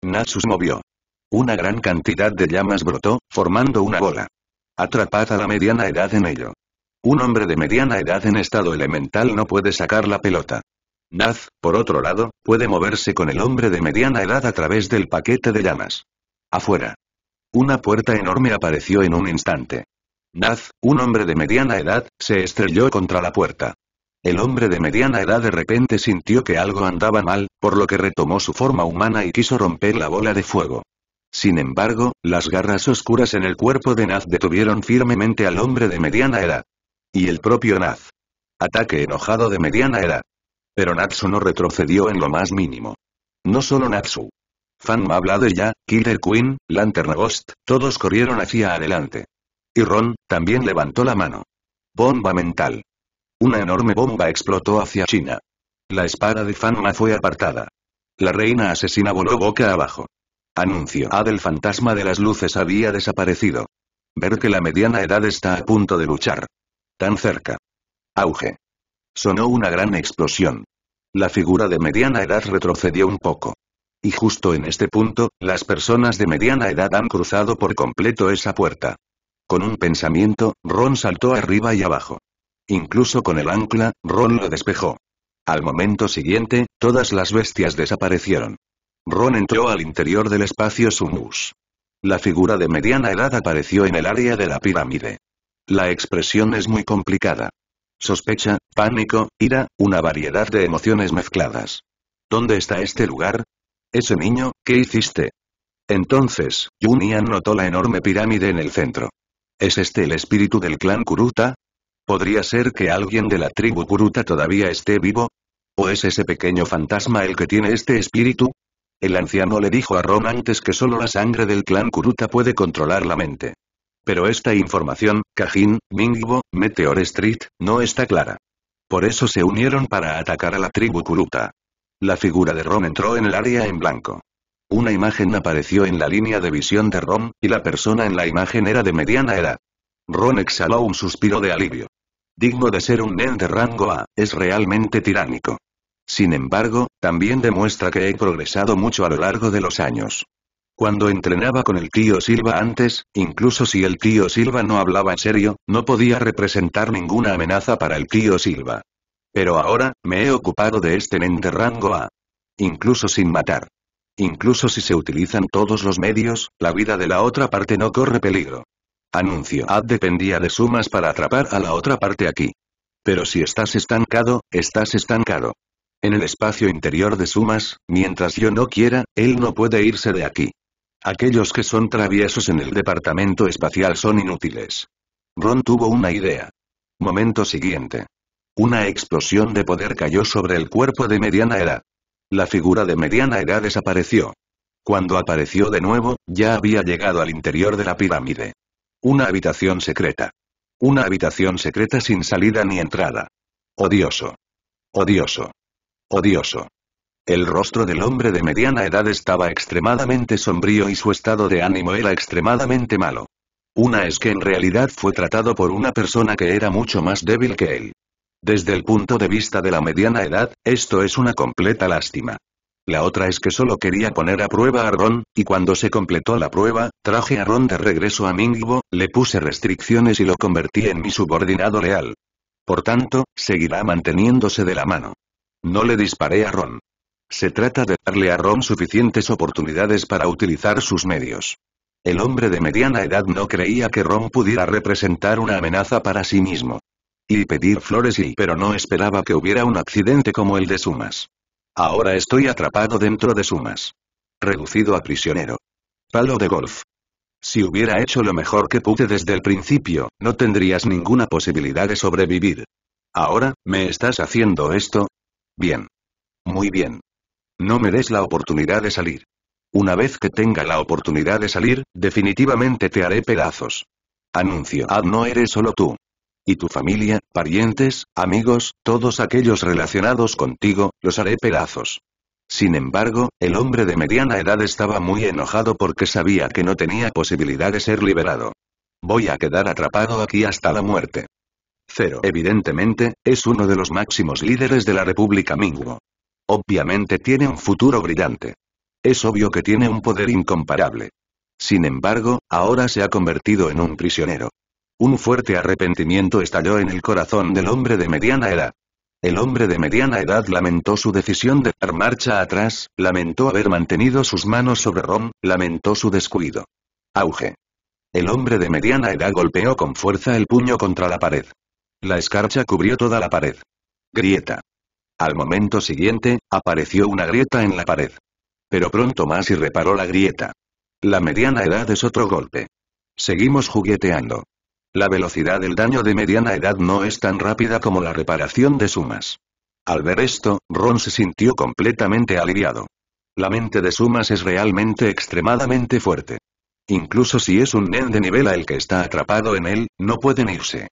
Natsus movió. Una gran cantidad de llamas brotó, formando una bola. Atrapada a la mediana edad en ello. Un hombre de mediana edad en estado elemental no puede sacar la pelota. Naz, por otro lado, puede moverse con el hombre de mediana edad a través del paquete de llamas. Afuera. Una puerta enorme apareció en un instante. Naz, un hombre de mediana edad, se estrelló contra la puerta. El hombre de mediana edad de repente sintió que algo andaba mal, por lo que retomó su forma humana y quiso romper la bola de fuego. Sin embargo, las garras oscuras en el cuerpo de Naz detuvieron firmemente al hombre de mediana edad. Y el propio Naz. Ataque enojado de mediana edad. Pero Natsu no retrocedió en lo más mínimo. No solo Natsu. Fan hablado ya, Killer Queen, Lantern Ghost, todos corrieron hacia adelante. Y Ron, también levantó la mano. Bomba mental. Una enorme bomba explotó hacia China. La espada de Fanma fue apartada. La reina asesina voló boca abajo. Anuncio A del fantasma de las luces había desaparecido. Ver que la mediana edad está a punto de luchar. Tan cerca. Auge. Sonó una gran explosión. La figura de mediana edad retrocedió un poco. Y justo en este punto, las personas de mediana edad han cruzado por completo esa puerta. Con un pensamiento, Ron saltó arriba y abajo. Incluso con el ancla, Ron lo despejó. Al momento siguiente, todas las bestias desaparecieron. Ron entró al interior del espacio Sumus. La figura de mediana edad apareció en el área de la pirámide. La expresión es muy complicada. Sospecha, pánico, ira, una variedad de emociones mezcladas. ¿Dónde está este lugar? Ese niño, ¿qué hiciste? Entonces, Junian notó la enorme pirámide en el centro. ¿Es este el espíritu del clan Kuruta? ¿Podría ser que alguien de la tribu Kuruta todavía esté vivo? ¿O es ese pequeño fantasma el que tiene este espíritu? El anciano le dijo a Ron antes que solo la sangre del clan Kuruta puede controlar la mente. Pero esta información, Cajin, Mingbo, Meteor Street, no está clara. Por eso se unieron para atacar a la tribu Kuruta. La figura de Ron entró en el área en blanco. Una imagen apareció en la línea de visión de Ron, y la persona en la imagen era de mediana edad. Ron exhaló un suspiro de alivio. Digno de ser un nen de rango A, es realmente tiránico. Sin embargo, también demuestra que he progresado mucho a lo largo de los años. Cuando entrenaba con el tío Silva antes, incluso si el tío Silva no hablaba en serio, no podía representar ninguna amenaza para el tío Silva. Pero ahora, me he ocupado de este nen de rango A. Incluso sin matar. Incluso si se utilizan todos los medios, la vida de la otra parte no corre peligro. Anuncio ad dependía de sumas para atrapar a la otra parte aquí. Pero si estás estancado, estás estancado. En el espacio interior de sumas, mientras yo no quiera, él no puede irse de aquí. Aquellos que son traviesos en el departamento espacial son inútiles. Ron tuvo una idea. Momento siguiente. Una explosión de poder cayó sobre el cuerpo de mediana edad. La figura de mediana edad desapareció. Cuando apareció de nuevo, ya había llegado al interior de la pirámide. Una habitación secreta. Una habitación secreta sin salida ni entrada. Odioso. Odioso. Odioso. El rostro del hombre de mediana edad estaba extremadamente sombrío y su estado de ánimo era extremadamente malo. Una es que en realidad fue tratado por una persona que era mucho más débil que él. Desde el punto de vista de la mediana edad, esto es una completa lástima. La otra es que solo quería poner a prueba a Ron, y cuando se completó la prueba, traje a Ron de regreso a Mingbo, le puse restricciones y lo convertí en mi subordinado leal. Por tanto, seguirá manteniéndose de la mano. No le disparé a Ron. Se trata de darle a Ron suficientes oportunidades para utilizar sus medios. El hombre de mediana edad no creía que Ron pudiera representar una amenaza para sí mismo. Y pedir flores y pero no esperaba que hubiera un accidente como el de Sumas. Ahora estoy atrapado dentro de Sumas. Reducido a prisionero. Palo de golf. Si hubiera hecho lo mejor que pude desde el principio, no tendrías ninguna posibilidad de sobrevivir. Ahora, ¿me estás haciendo esto? Bien. Muy bien. No me des la oportunidad de salir. Una vez que tenga la oportunidad de salir, definitivamente te haré pedazos. Anuncio. Ah, no eres solo tú y tu familia, parientes, amigos, todos aquellos relacionados contigo, los haré pedazos. Sin embargo, el hombre de mediana edad estaba muy enojado porque sabía que no tenía posibilidad de ser liberado. Voy a quedar atrapado aquí hasta la muerte. Cero. Evidentemente, es uno de los máximos líderes de la República Minguo. Obviamente tiene un futuro brillante. Es obvio que tiene un poder incomparable. Sin embargo, ahora se ha convertido en un prisionero. Un fuerte arrepentimiento estalló en el corazón del hombre de mediana edad. El hombre de mediana edad lamentó su decisión de dar marcha atrás, lamentó haber mantenido sus manos sobre Rom, lamentó su descuido. Auge. El hombre de mediana edad golpeó con fuerza el puño contra la pared. La escarcha cubrió toda la pared. Grieta. Al momento siguiente, apareció una grieta en la pared. Pero pronto más y reparó la grieta. La mediana edad es otro golpe. Seguimos jugueteando. La velocidad del daño de mediana edad no es tan rápida como la reparación de sumas. Al ver esto, Ron se sintió completamente aliviado. La mente de sumas es realmente extremadamente fuerte. Incluso si es un nen de nivel a el que está atrapado en él, no pueden irse.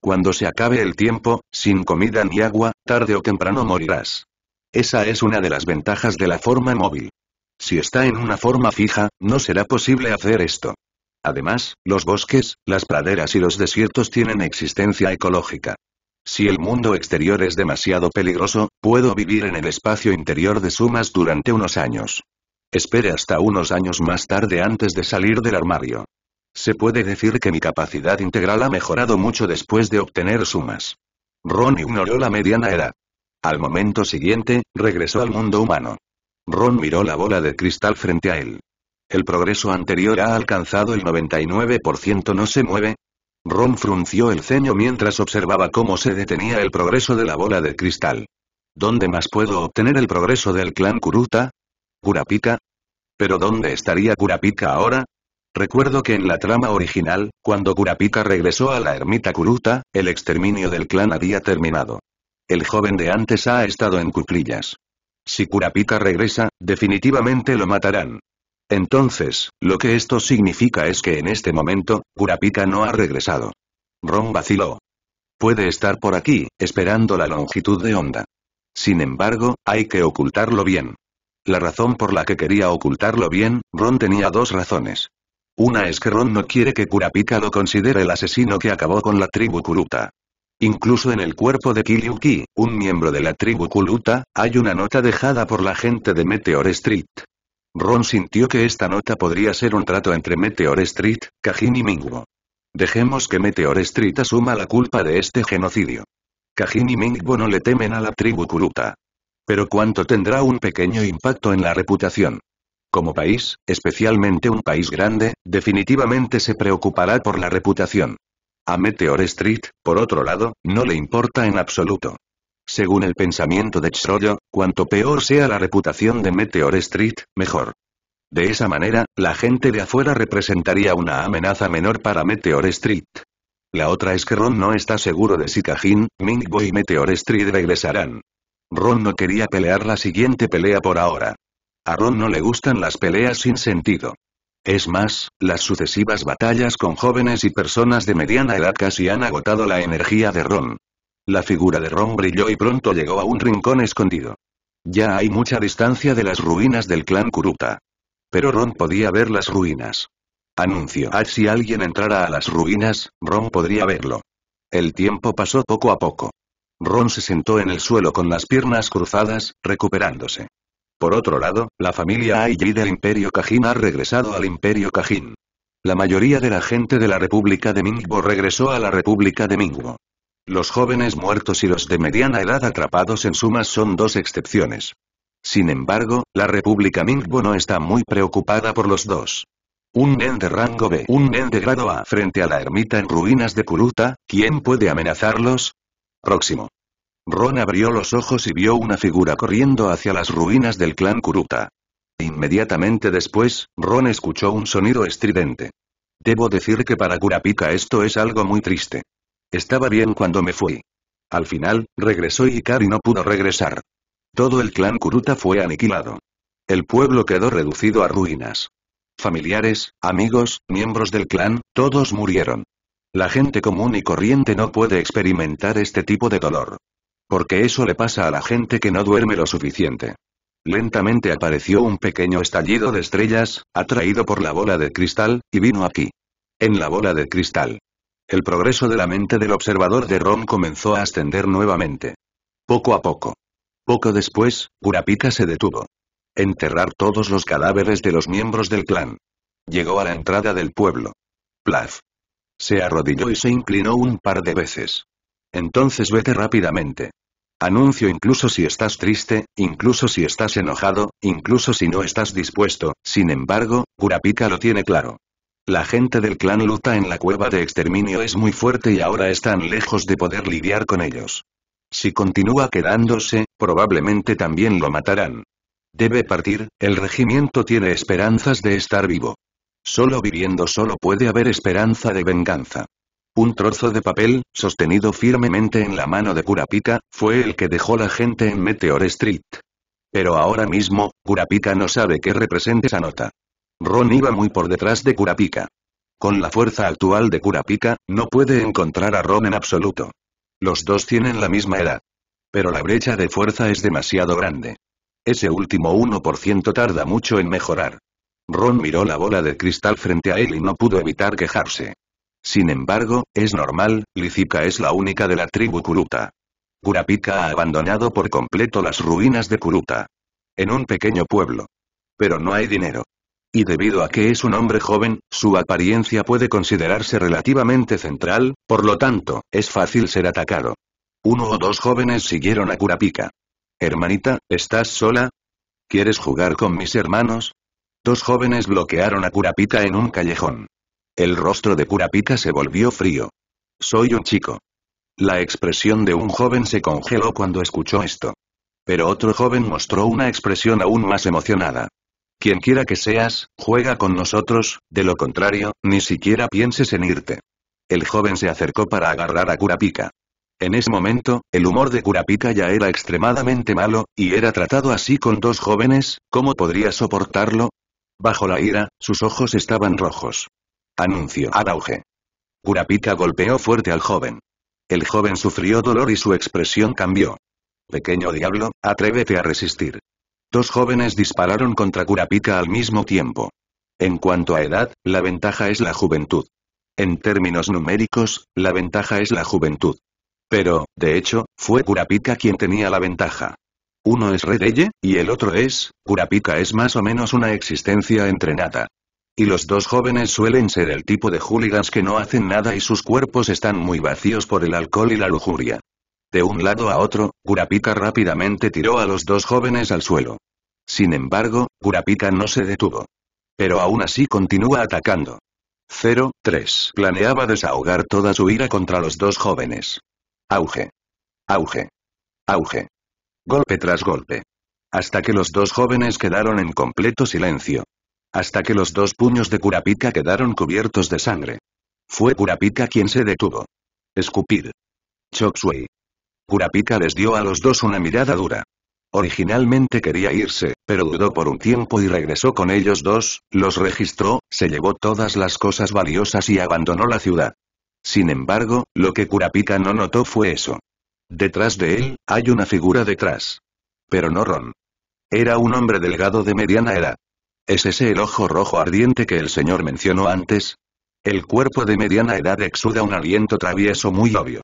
Cuando se acabe el tiempo, sin comida ni agua, tarde o temprano morirás. Esa es una de las ventajas de la forma móvil. Si está en una forma fija, no será posible hacer esto. Además, los bosques, las praderas y los desiertos tienen existencia ecológica. Si el mundo exterior es demasiado peligroso, puedo vivir en el espacio interior de Sumas durante unos años. Espere hasta unos años más tarde antes de salir del armario. Se puede decir que mi capacidad integral ha mejorado mucho después de obtener Sumas. Ron ignoró la mediana edad. Al momento siguiente, regresó al mundo humano. Ron miró la bola de cristal frente a él. El progreso anterior ha alcanzado el 99% no se mueve. Ron frunció el ceño mientras observaba cómo se detenía el progreso de la bola de cristal. ¿Dónde más puedo obtener el progreso del clan Kuruta? ¿Kurapika? ¿Pero dónde estaría Kurapika ahora? Recuerdo que en la trama original, cuando Kurapika regresó a la ermita Kuruta, el exterminio del clan había terminado. El joven de antes ha estado en cuclillas. Si Kurapika regresa, definitivamente lo matarán. Entonces, lo que esto significa es que en este momento, Kurapika no ha regresado. Ron vaciló. Puede estar por aquí, esperando la longitud de onda. Sin embargo, hay que ocultarlo bien. La razón por la que quería ocultarlo bien, Ron tenía dos razones. Una es que Ron no quiere que Kurapika lo considere el asesino que acabó con la tribu Kuruta. Incluso en el cuerpo de Kiliuki, un miembro de la tribu Kuruta, hay una nota dejada por la gente de Meteor Street. Ron sintió que esta nota podría ser un trato entre Meteor Street, Cajín y Mingbo. Dejemos que Meteor Street asuma la culpa de este genocidio. Cajín y Mingbo no le temen a la tribu Kuruta. Pero cuánto tendrá un pequeño impacto en la reputación. Como país, especialmente un país grande, definitivamente se preocupará por la reputación. A Meteor Street, por otro lado, no le importa en absoluto. Según el pensamiento de Chroyo, cuanto peor sea la reputación de Meteor Street, mejor. De esa manera, la gente de afuera representaría una amenaza menor para Meteor Street. La otra es que Ron no está seguro de si Cajin, Mingbo y Meteor Street regresarán. Ron no quería pelear la siguiente pelea por ahora. A Ron no le gustan las peleas sin sentido. Es más, las sucesivas batallas con jóvenes y personas de mediana edad casi han agotado la energía de Ron. La figura de Ron brilló y pronto llegó a un rincón escondido. Ya hay mucha distancia de las ruinas del clan Kuruta. Pero Ron podía ver las ruinas. Anunció. Ah, si alguien entrara a las ruinas, Ron podría verlo. El tiempo pasó poco a poco. Ron se sentó en el suelo con las piernas cruzadas, recuperándose. Por otro lado, la familia Aiji del Imperio Kajin ha regresado al Imperio Kajin. La mayoría de la gente de la República de Mingbo regresó a la República de Mingbo. Los jóvenes muertos y los de mediana edad atrapados en sumas son dos excepciones. Sin embargo, la República Mingbo no está muy preocupada por los dos. Un Nen de rango B, un Nen de grado A frente a la ermita en ruinas de Kuruta, ¿quién puede amenazarlos? Próximo. Ron abrió los ojos y vio una figura corriendo hacia las ruinas del clan Kuruta. Inmediatamente después, Ron escuchó un sonido estridente. Debo decir que para Kurapika esto es algo muy triste. Estaba bien cuando me fui. Al final, regresó Ikari no pudo regresar. Todo el clan Kuruta fue aniquilado. El pueblo quedó reducido a ruinas. Familiares, amigos, miembros del clan, todos murieron. La gente común y corriente no puede experimentar este tipo de dolor. Porque eso le pasa a la gente que no duerme lo suficiente. Lentamente apareció un pequeño estallido de estrellas, atraído por la bola de cristal, y vino aquí. En la bola de cristal. El progreso de la mente del observador de Ron comenzó a ascender nuevamente. Poco a poco. Poco después, Kurapika se detuvo. Enterrar todos los cadáveres de los miembros del clan. Llegó a la entrada del pueblo. Plaf. Se arrodilló y se inclinó un par de veces. Entonces vete rápidamente. Anuncio incluso si estás triste, incluso si estás enojado, incluso si no estás dispuesto, sin embargo, Kurapika lo tiene claro. La gente del clan Luta en la cueva de exterminio es muy fuerte y ahora están lejos de poder lidiar con ellos. Si continúa quedándose, probablemente también lo matarán. Debe partir, el regimiento tiene esperanzas de estar vivo. Solo viviendo solo puede haber esperanza de venganza. Un trozo de papel, sostenido firmemente en la mano de Kurapika, fue el que dejó la gente en Meteor Street. Pero ahora mismo, Kurapika no sabe qué representa esa nota. Ron iba muy por detrás de Kurapika. Con la fuerza actual de Kurapika, no puede encontrar a Ron en absoluto. Los dos tienen la misma edad. Pero la brecha de fuerza es demasiado grande. Ese último 1% tarda mucho en mejorar. Ron miró la bola de cristal frente a él y no pudo evitar quejarse. Sin embargo, es normal, Licica es la única de la tribu Kuruta. Kurapika ha abandonado por completo las ruinas de Kuruta. En un pequeño pueblo. Pero no hay dinero. Y debido a que es un hombre joven, su apariencia puede considerarse relativamente central, por lo tanto, es fácil ser atacado. Uno o dos jóvenes siguieron a Kurapika. Hermanita, ¿estás sola? ¿Quieres jugar con mis hermanos? Dos jóvenes bloquearon a Kurapika en un callejón. El rostro de Kurapika se volvió frío. Soy un chico. La expresión de un joven se congeló cuando escuchó esto. Pero otro joven mostró una expresión aún más emocionada. Quien quiera que seas, juega con nosotros, de lo contrario, ni siquiera pienses en irte. El joven se acercó para agarrar a Kurapika. En ese momento, el humor de Kurapika ya era extremadamente malo, y era tratado así con dos jóvenes, ¿cómo podría soportarlo? Bajo la ira, sus ojos estaban rojos. Anuncio. Arauge. Kurapika golpeó fuerte al joven. El joven sufrió dolor y su expresión cambió. Pequeño diablo, atrévete a resistir. Dos jóvenes dispararon contra Kurapika al mismo tiempo. En cuanto a edad, la ventaja es la juventud. En términos numéricos, la ventaja es la juventud. Pero, de hecho, fue Kurapika quien tenía la ventaja. Uno es Redeye, y el otro es, Kurapika es más o menos una existencia entrenada. Y los dos jóvenes suelen ser el tipo de hooligans que no hacen nada y sus cuerpos están muy vacíos por el alcohol y la lujuria. De un lado a otro, Kurapika rápidamente tiró a los dos jóvenes al suelo. Sin embargo, Kurapika no se detuvo. Pero aún así continúa atacando. 0-3. Planeaba desahogar toda su ira contra los dos jóvenes. Auge. Auge. Auge. Golpe tras golpe. Hasta que los dos jóvenes quedaron en completo silencio. Hasta que los dos puños de Kurapika quedaron cubiertos de sangre. Fue Kurapika quien se detuvo. Escupir. Choksui Kurapika les dio a los dos una mirada dura. Originalmente quería irse, pero dudó por un tiempo y regresó con ellos dos, los registró, se llevó todas las cosas valiosas y abandonó la ciudad. Sin embargo, lo que Curapica no notó fue eso. Detrás de él, hay una figura detrás. Pero no Ron. Era un hombre delgado de mediana edad. ¿Es ese el ojo rojo ardiente que el señor mencionó antes? El cuerpo de mediana edad exuda un aliento travieso muy obvio.